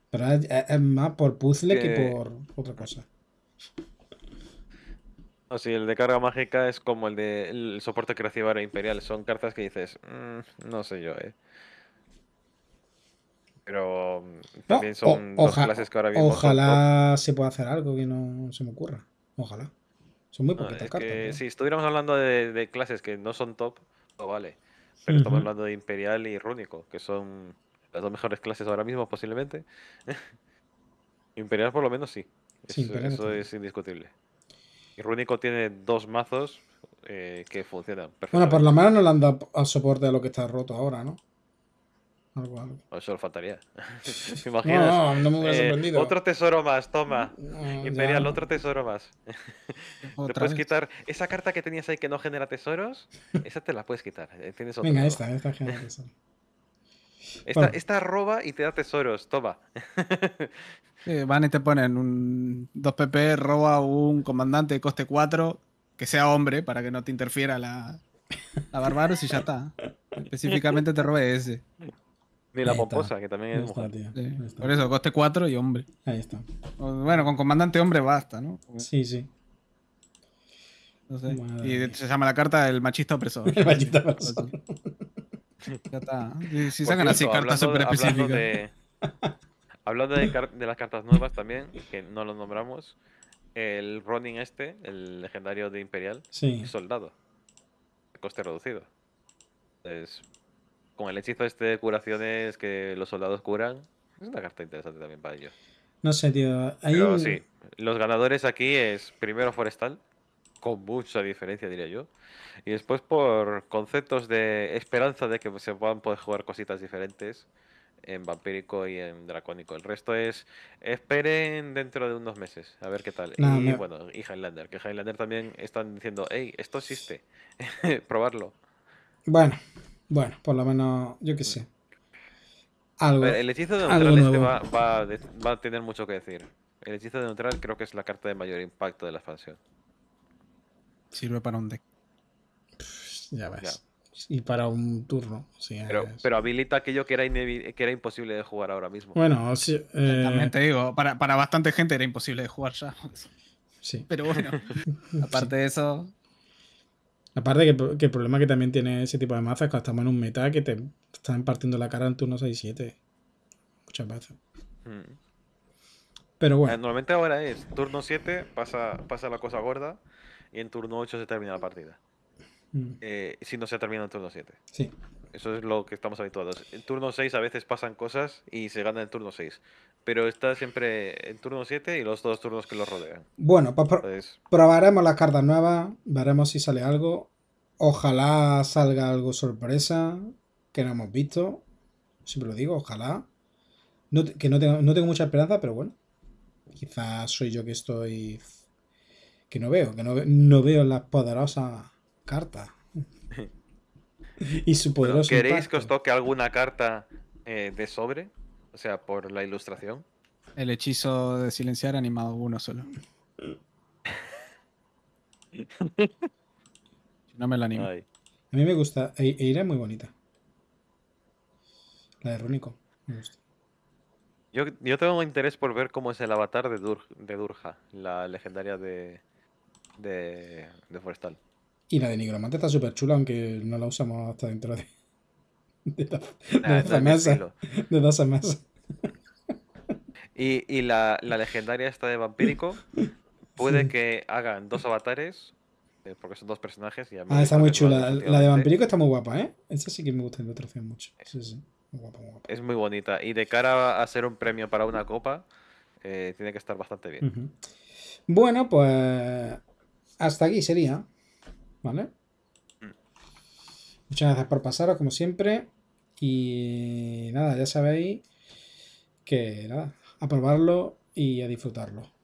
Pero es, más por puzzle que por otra cosa si el de carga mágica es como el de el soporte que recibe ahora Imperial. Son cartas que dices, mm, no sé yo, eh". Pero mm, también son dos clases que ahora mismo Ojalá se pueda hacer algo que no se me ocurra. Ojalá. Son muy poquitas cartas. Si estuviéramos hablando de, clases que no son top, no pues vale. Pero estamos hablando de Imperial y Rúnico, que son las dos mejores clases ahora mismo, posiblemente. Imperial, por lo menos, sí. eso es indiscutible. Y Rúnico tiene dos mazos eh, que funcionan. Bueno, por lo menos no le han dado soporte a lo que está roto ahora, ¿no? Algo, algo. Eso le faltaría. imaginas? No, no, me hubiera eh, sorprendido. otro tesoro más, toma. Imperial, otro tesoro más. te puedes quitar. Esa carta que tenías ahí que no genera tesoros, esa te la puedes quitar. Eh, tienes Venga, esta, esta genera tesoros. Esta, roba y te da tesoros, toma. van y te ponen un 2PP, roba un comandante de coste 4, que sea hombre, para que no te interfiera la, la Barbaros y ya está. Específicamente te robe ese. Ni la pomposa, que también es Por eso, coste 4 y hombre. Ahí está. Bueno, con comandante hombre basta, ¿no? Sí, sí. Y se llama la carta El machista opresor. El machista opresor. Ya sacan así cartas específicas. Hablando, de, las cartas nuevas también, que no los nombramos, el Ronin este, el legendario de Imperial, soldado. Coste reducido. con el hechizo este de curaciones que los soldados curan, es una carta interesante también para ellos. No sé, tío. los ganadores aquí es primero Forestal, con mucha diferencia, diría yo. Y después por conceptos de esperanza de que se puedan poder jugar cositas diferentes en vampírico y en dracónico. El resto es esperen dentro de unos meses, a ver qué tal. y Highlander, que Highlander también están diciendo, hey, esto existe, probarlo. Bueno, bueno, por lo menos, yo qué sé. Mm. Algo, el hechizo de neutral este va, va, va, a tener mucho que decir. El hechizo de neutral creo que es la carta de mayor impacto de la expansión. Sirve para un deck. ya ves. Y para un turno. pero, pero, habilita aquello que era, que era imposible de jugar ahora mismo. Bueno, sí, eh, También te digo, para, bastante gente era imposible de jugar ya. Sí. Pero bueno, aparte de eso. Aparte que, el problema que también tiene ese tipo de mazas es que estamos en un meta que te están partiendo la cara en turno 6-7. Muchas veces. Hmm. Pero bueno. Eh, normalmente ahora es turno 7, pasa, pasa la cosa gorda y en turno 8 se termina la mm. partida. Mm. Eh, si no se termina en turno 7. Sí. Eso es lo que estamos habituados. En turno 6 a veces pasan cosas y se gana en turno 6. Pero está siempre en turno 7 y los dos turnos que lo rodean. Bueno, pues probaremos las cartas nuevas, veremos si sale algo. Ojalá salga algo sorpresa que no hemos visto. Siempre lo digo, ojalá. que no tengo, no tengo mucha esperanza, pero bueno. Quizás soy yo que estoy que no veo, que no, no veo la poderosa carta. y su poderoso. ¿Queréis que os toque alguna carta eh, de sobre? O sea, por la ilustración. El hechizo de silenciar animado uno solo. no me la animo. A mí me gusta. Eira e es muy bonita. La de Rúnico. Yo, tengo interés por ver cómo es el avatar de, de Durja, la legendaria de, de, de Forestal. Y la de Nigromante está súper chula, aunque no la usamos hasta dentro de, de, dos mesa. Y, la, legendaria esta de Vampírico puede que hagan dos avatares, eh, porque son dos personajes. Y ah, está muy chula. La de Vampírico está muy guapa, ¿eh? Esa sí que me gusta en atracción mucho. Sí, sí. Muy guapa, muy guapa. Es muy bonita. Y de cara a ser un premio para una copa, eh, tiene que estar bastante bien. Bueno, pues hasta aquí sería. ¿Vale? Muchas gracias por pasaros, como siempre. Y nada, ya sabéis que nada, a probarlo y a disfrutarlo.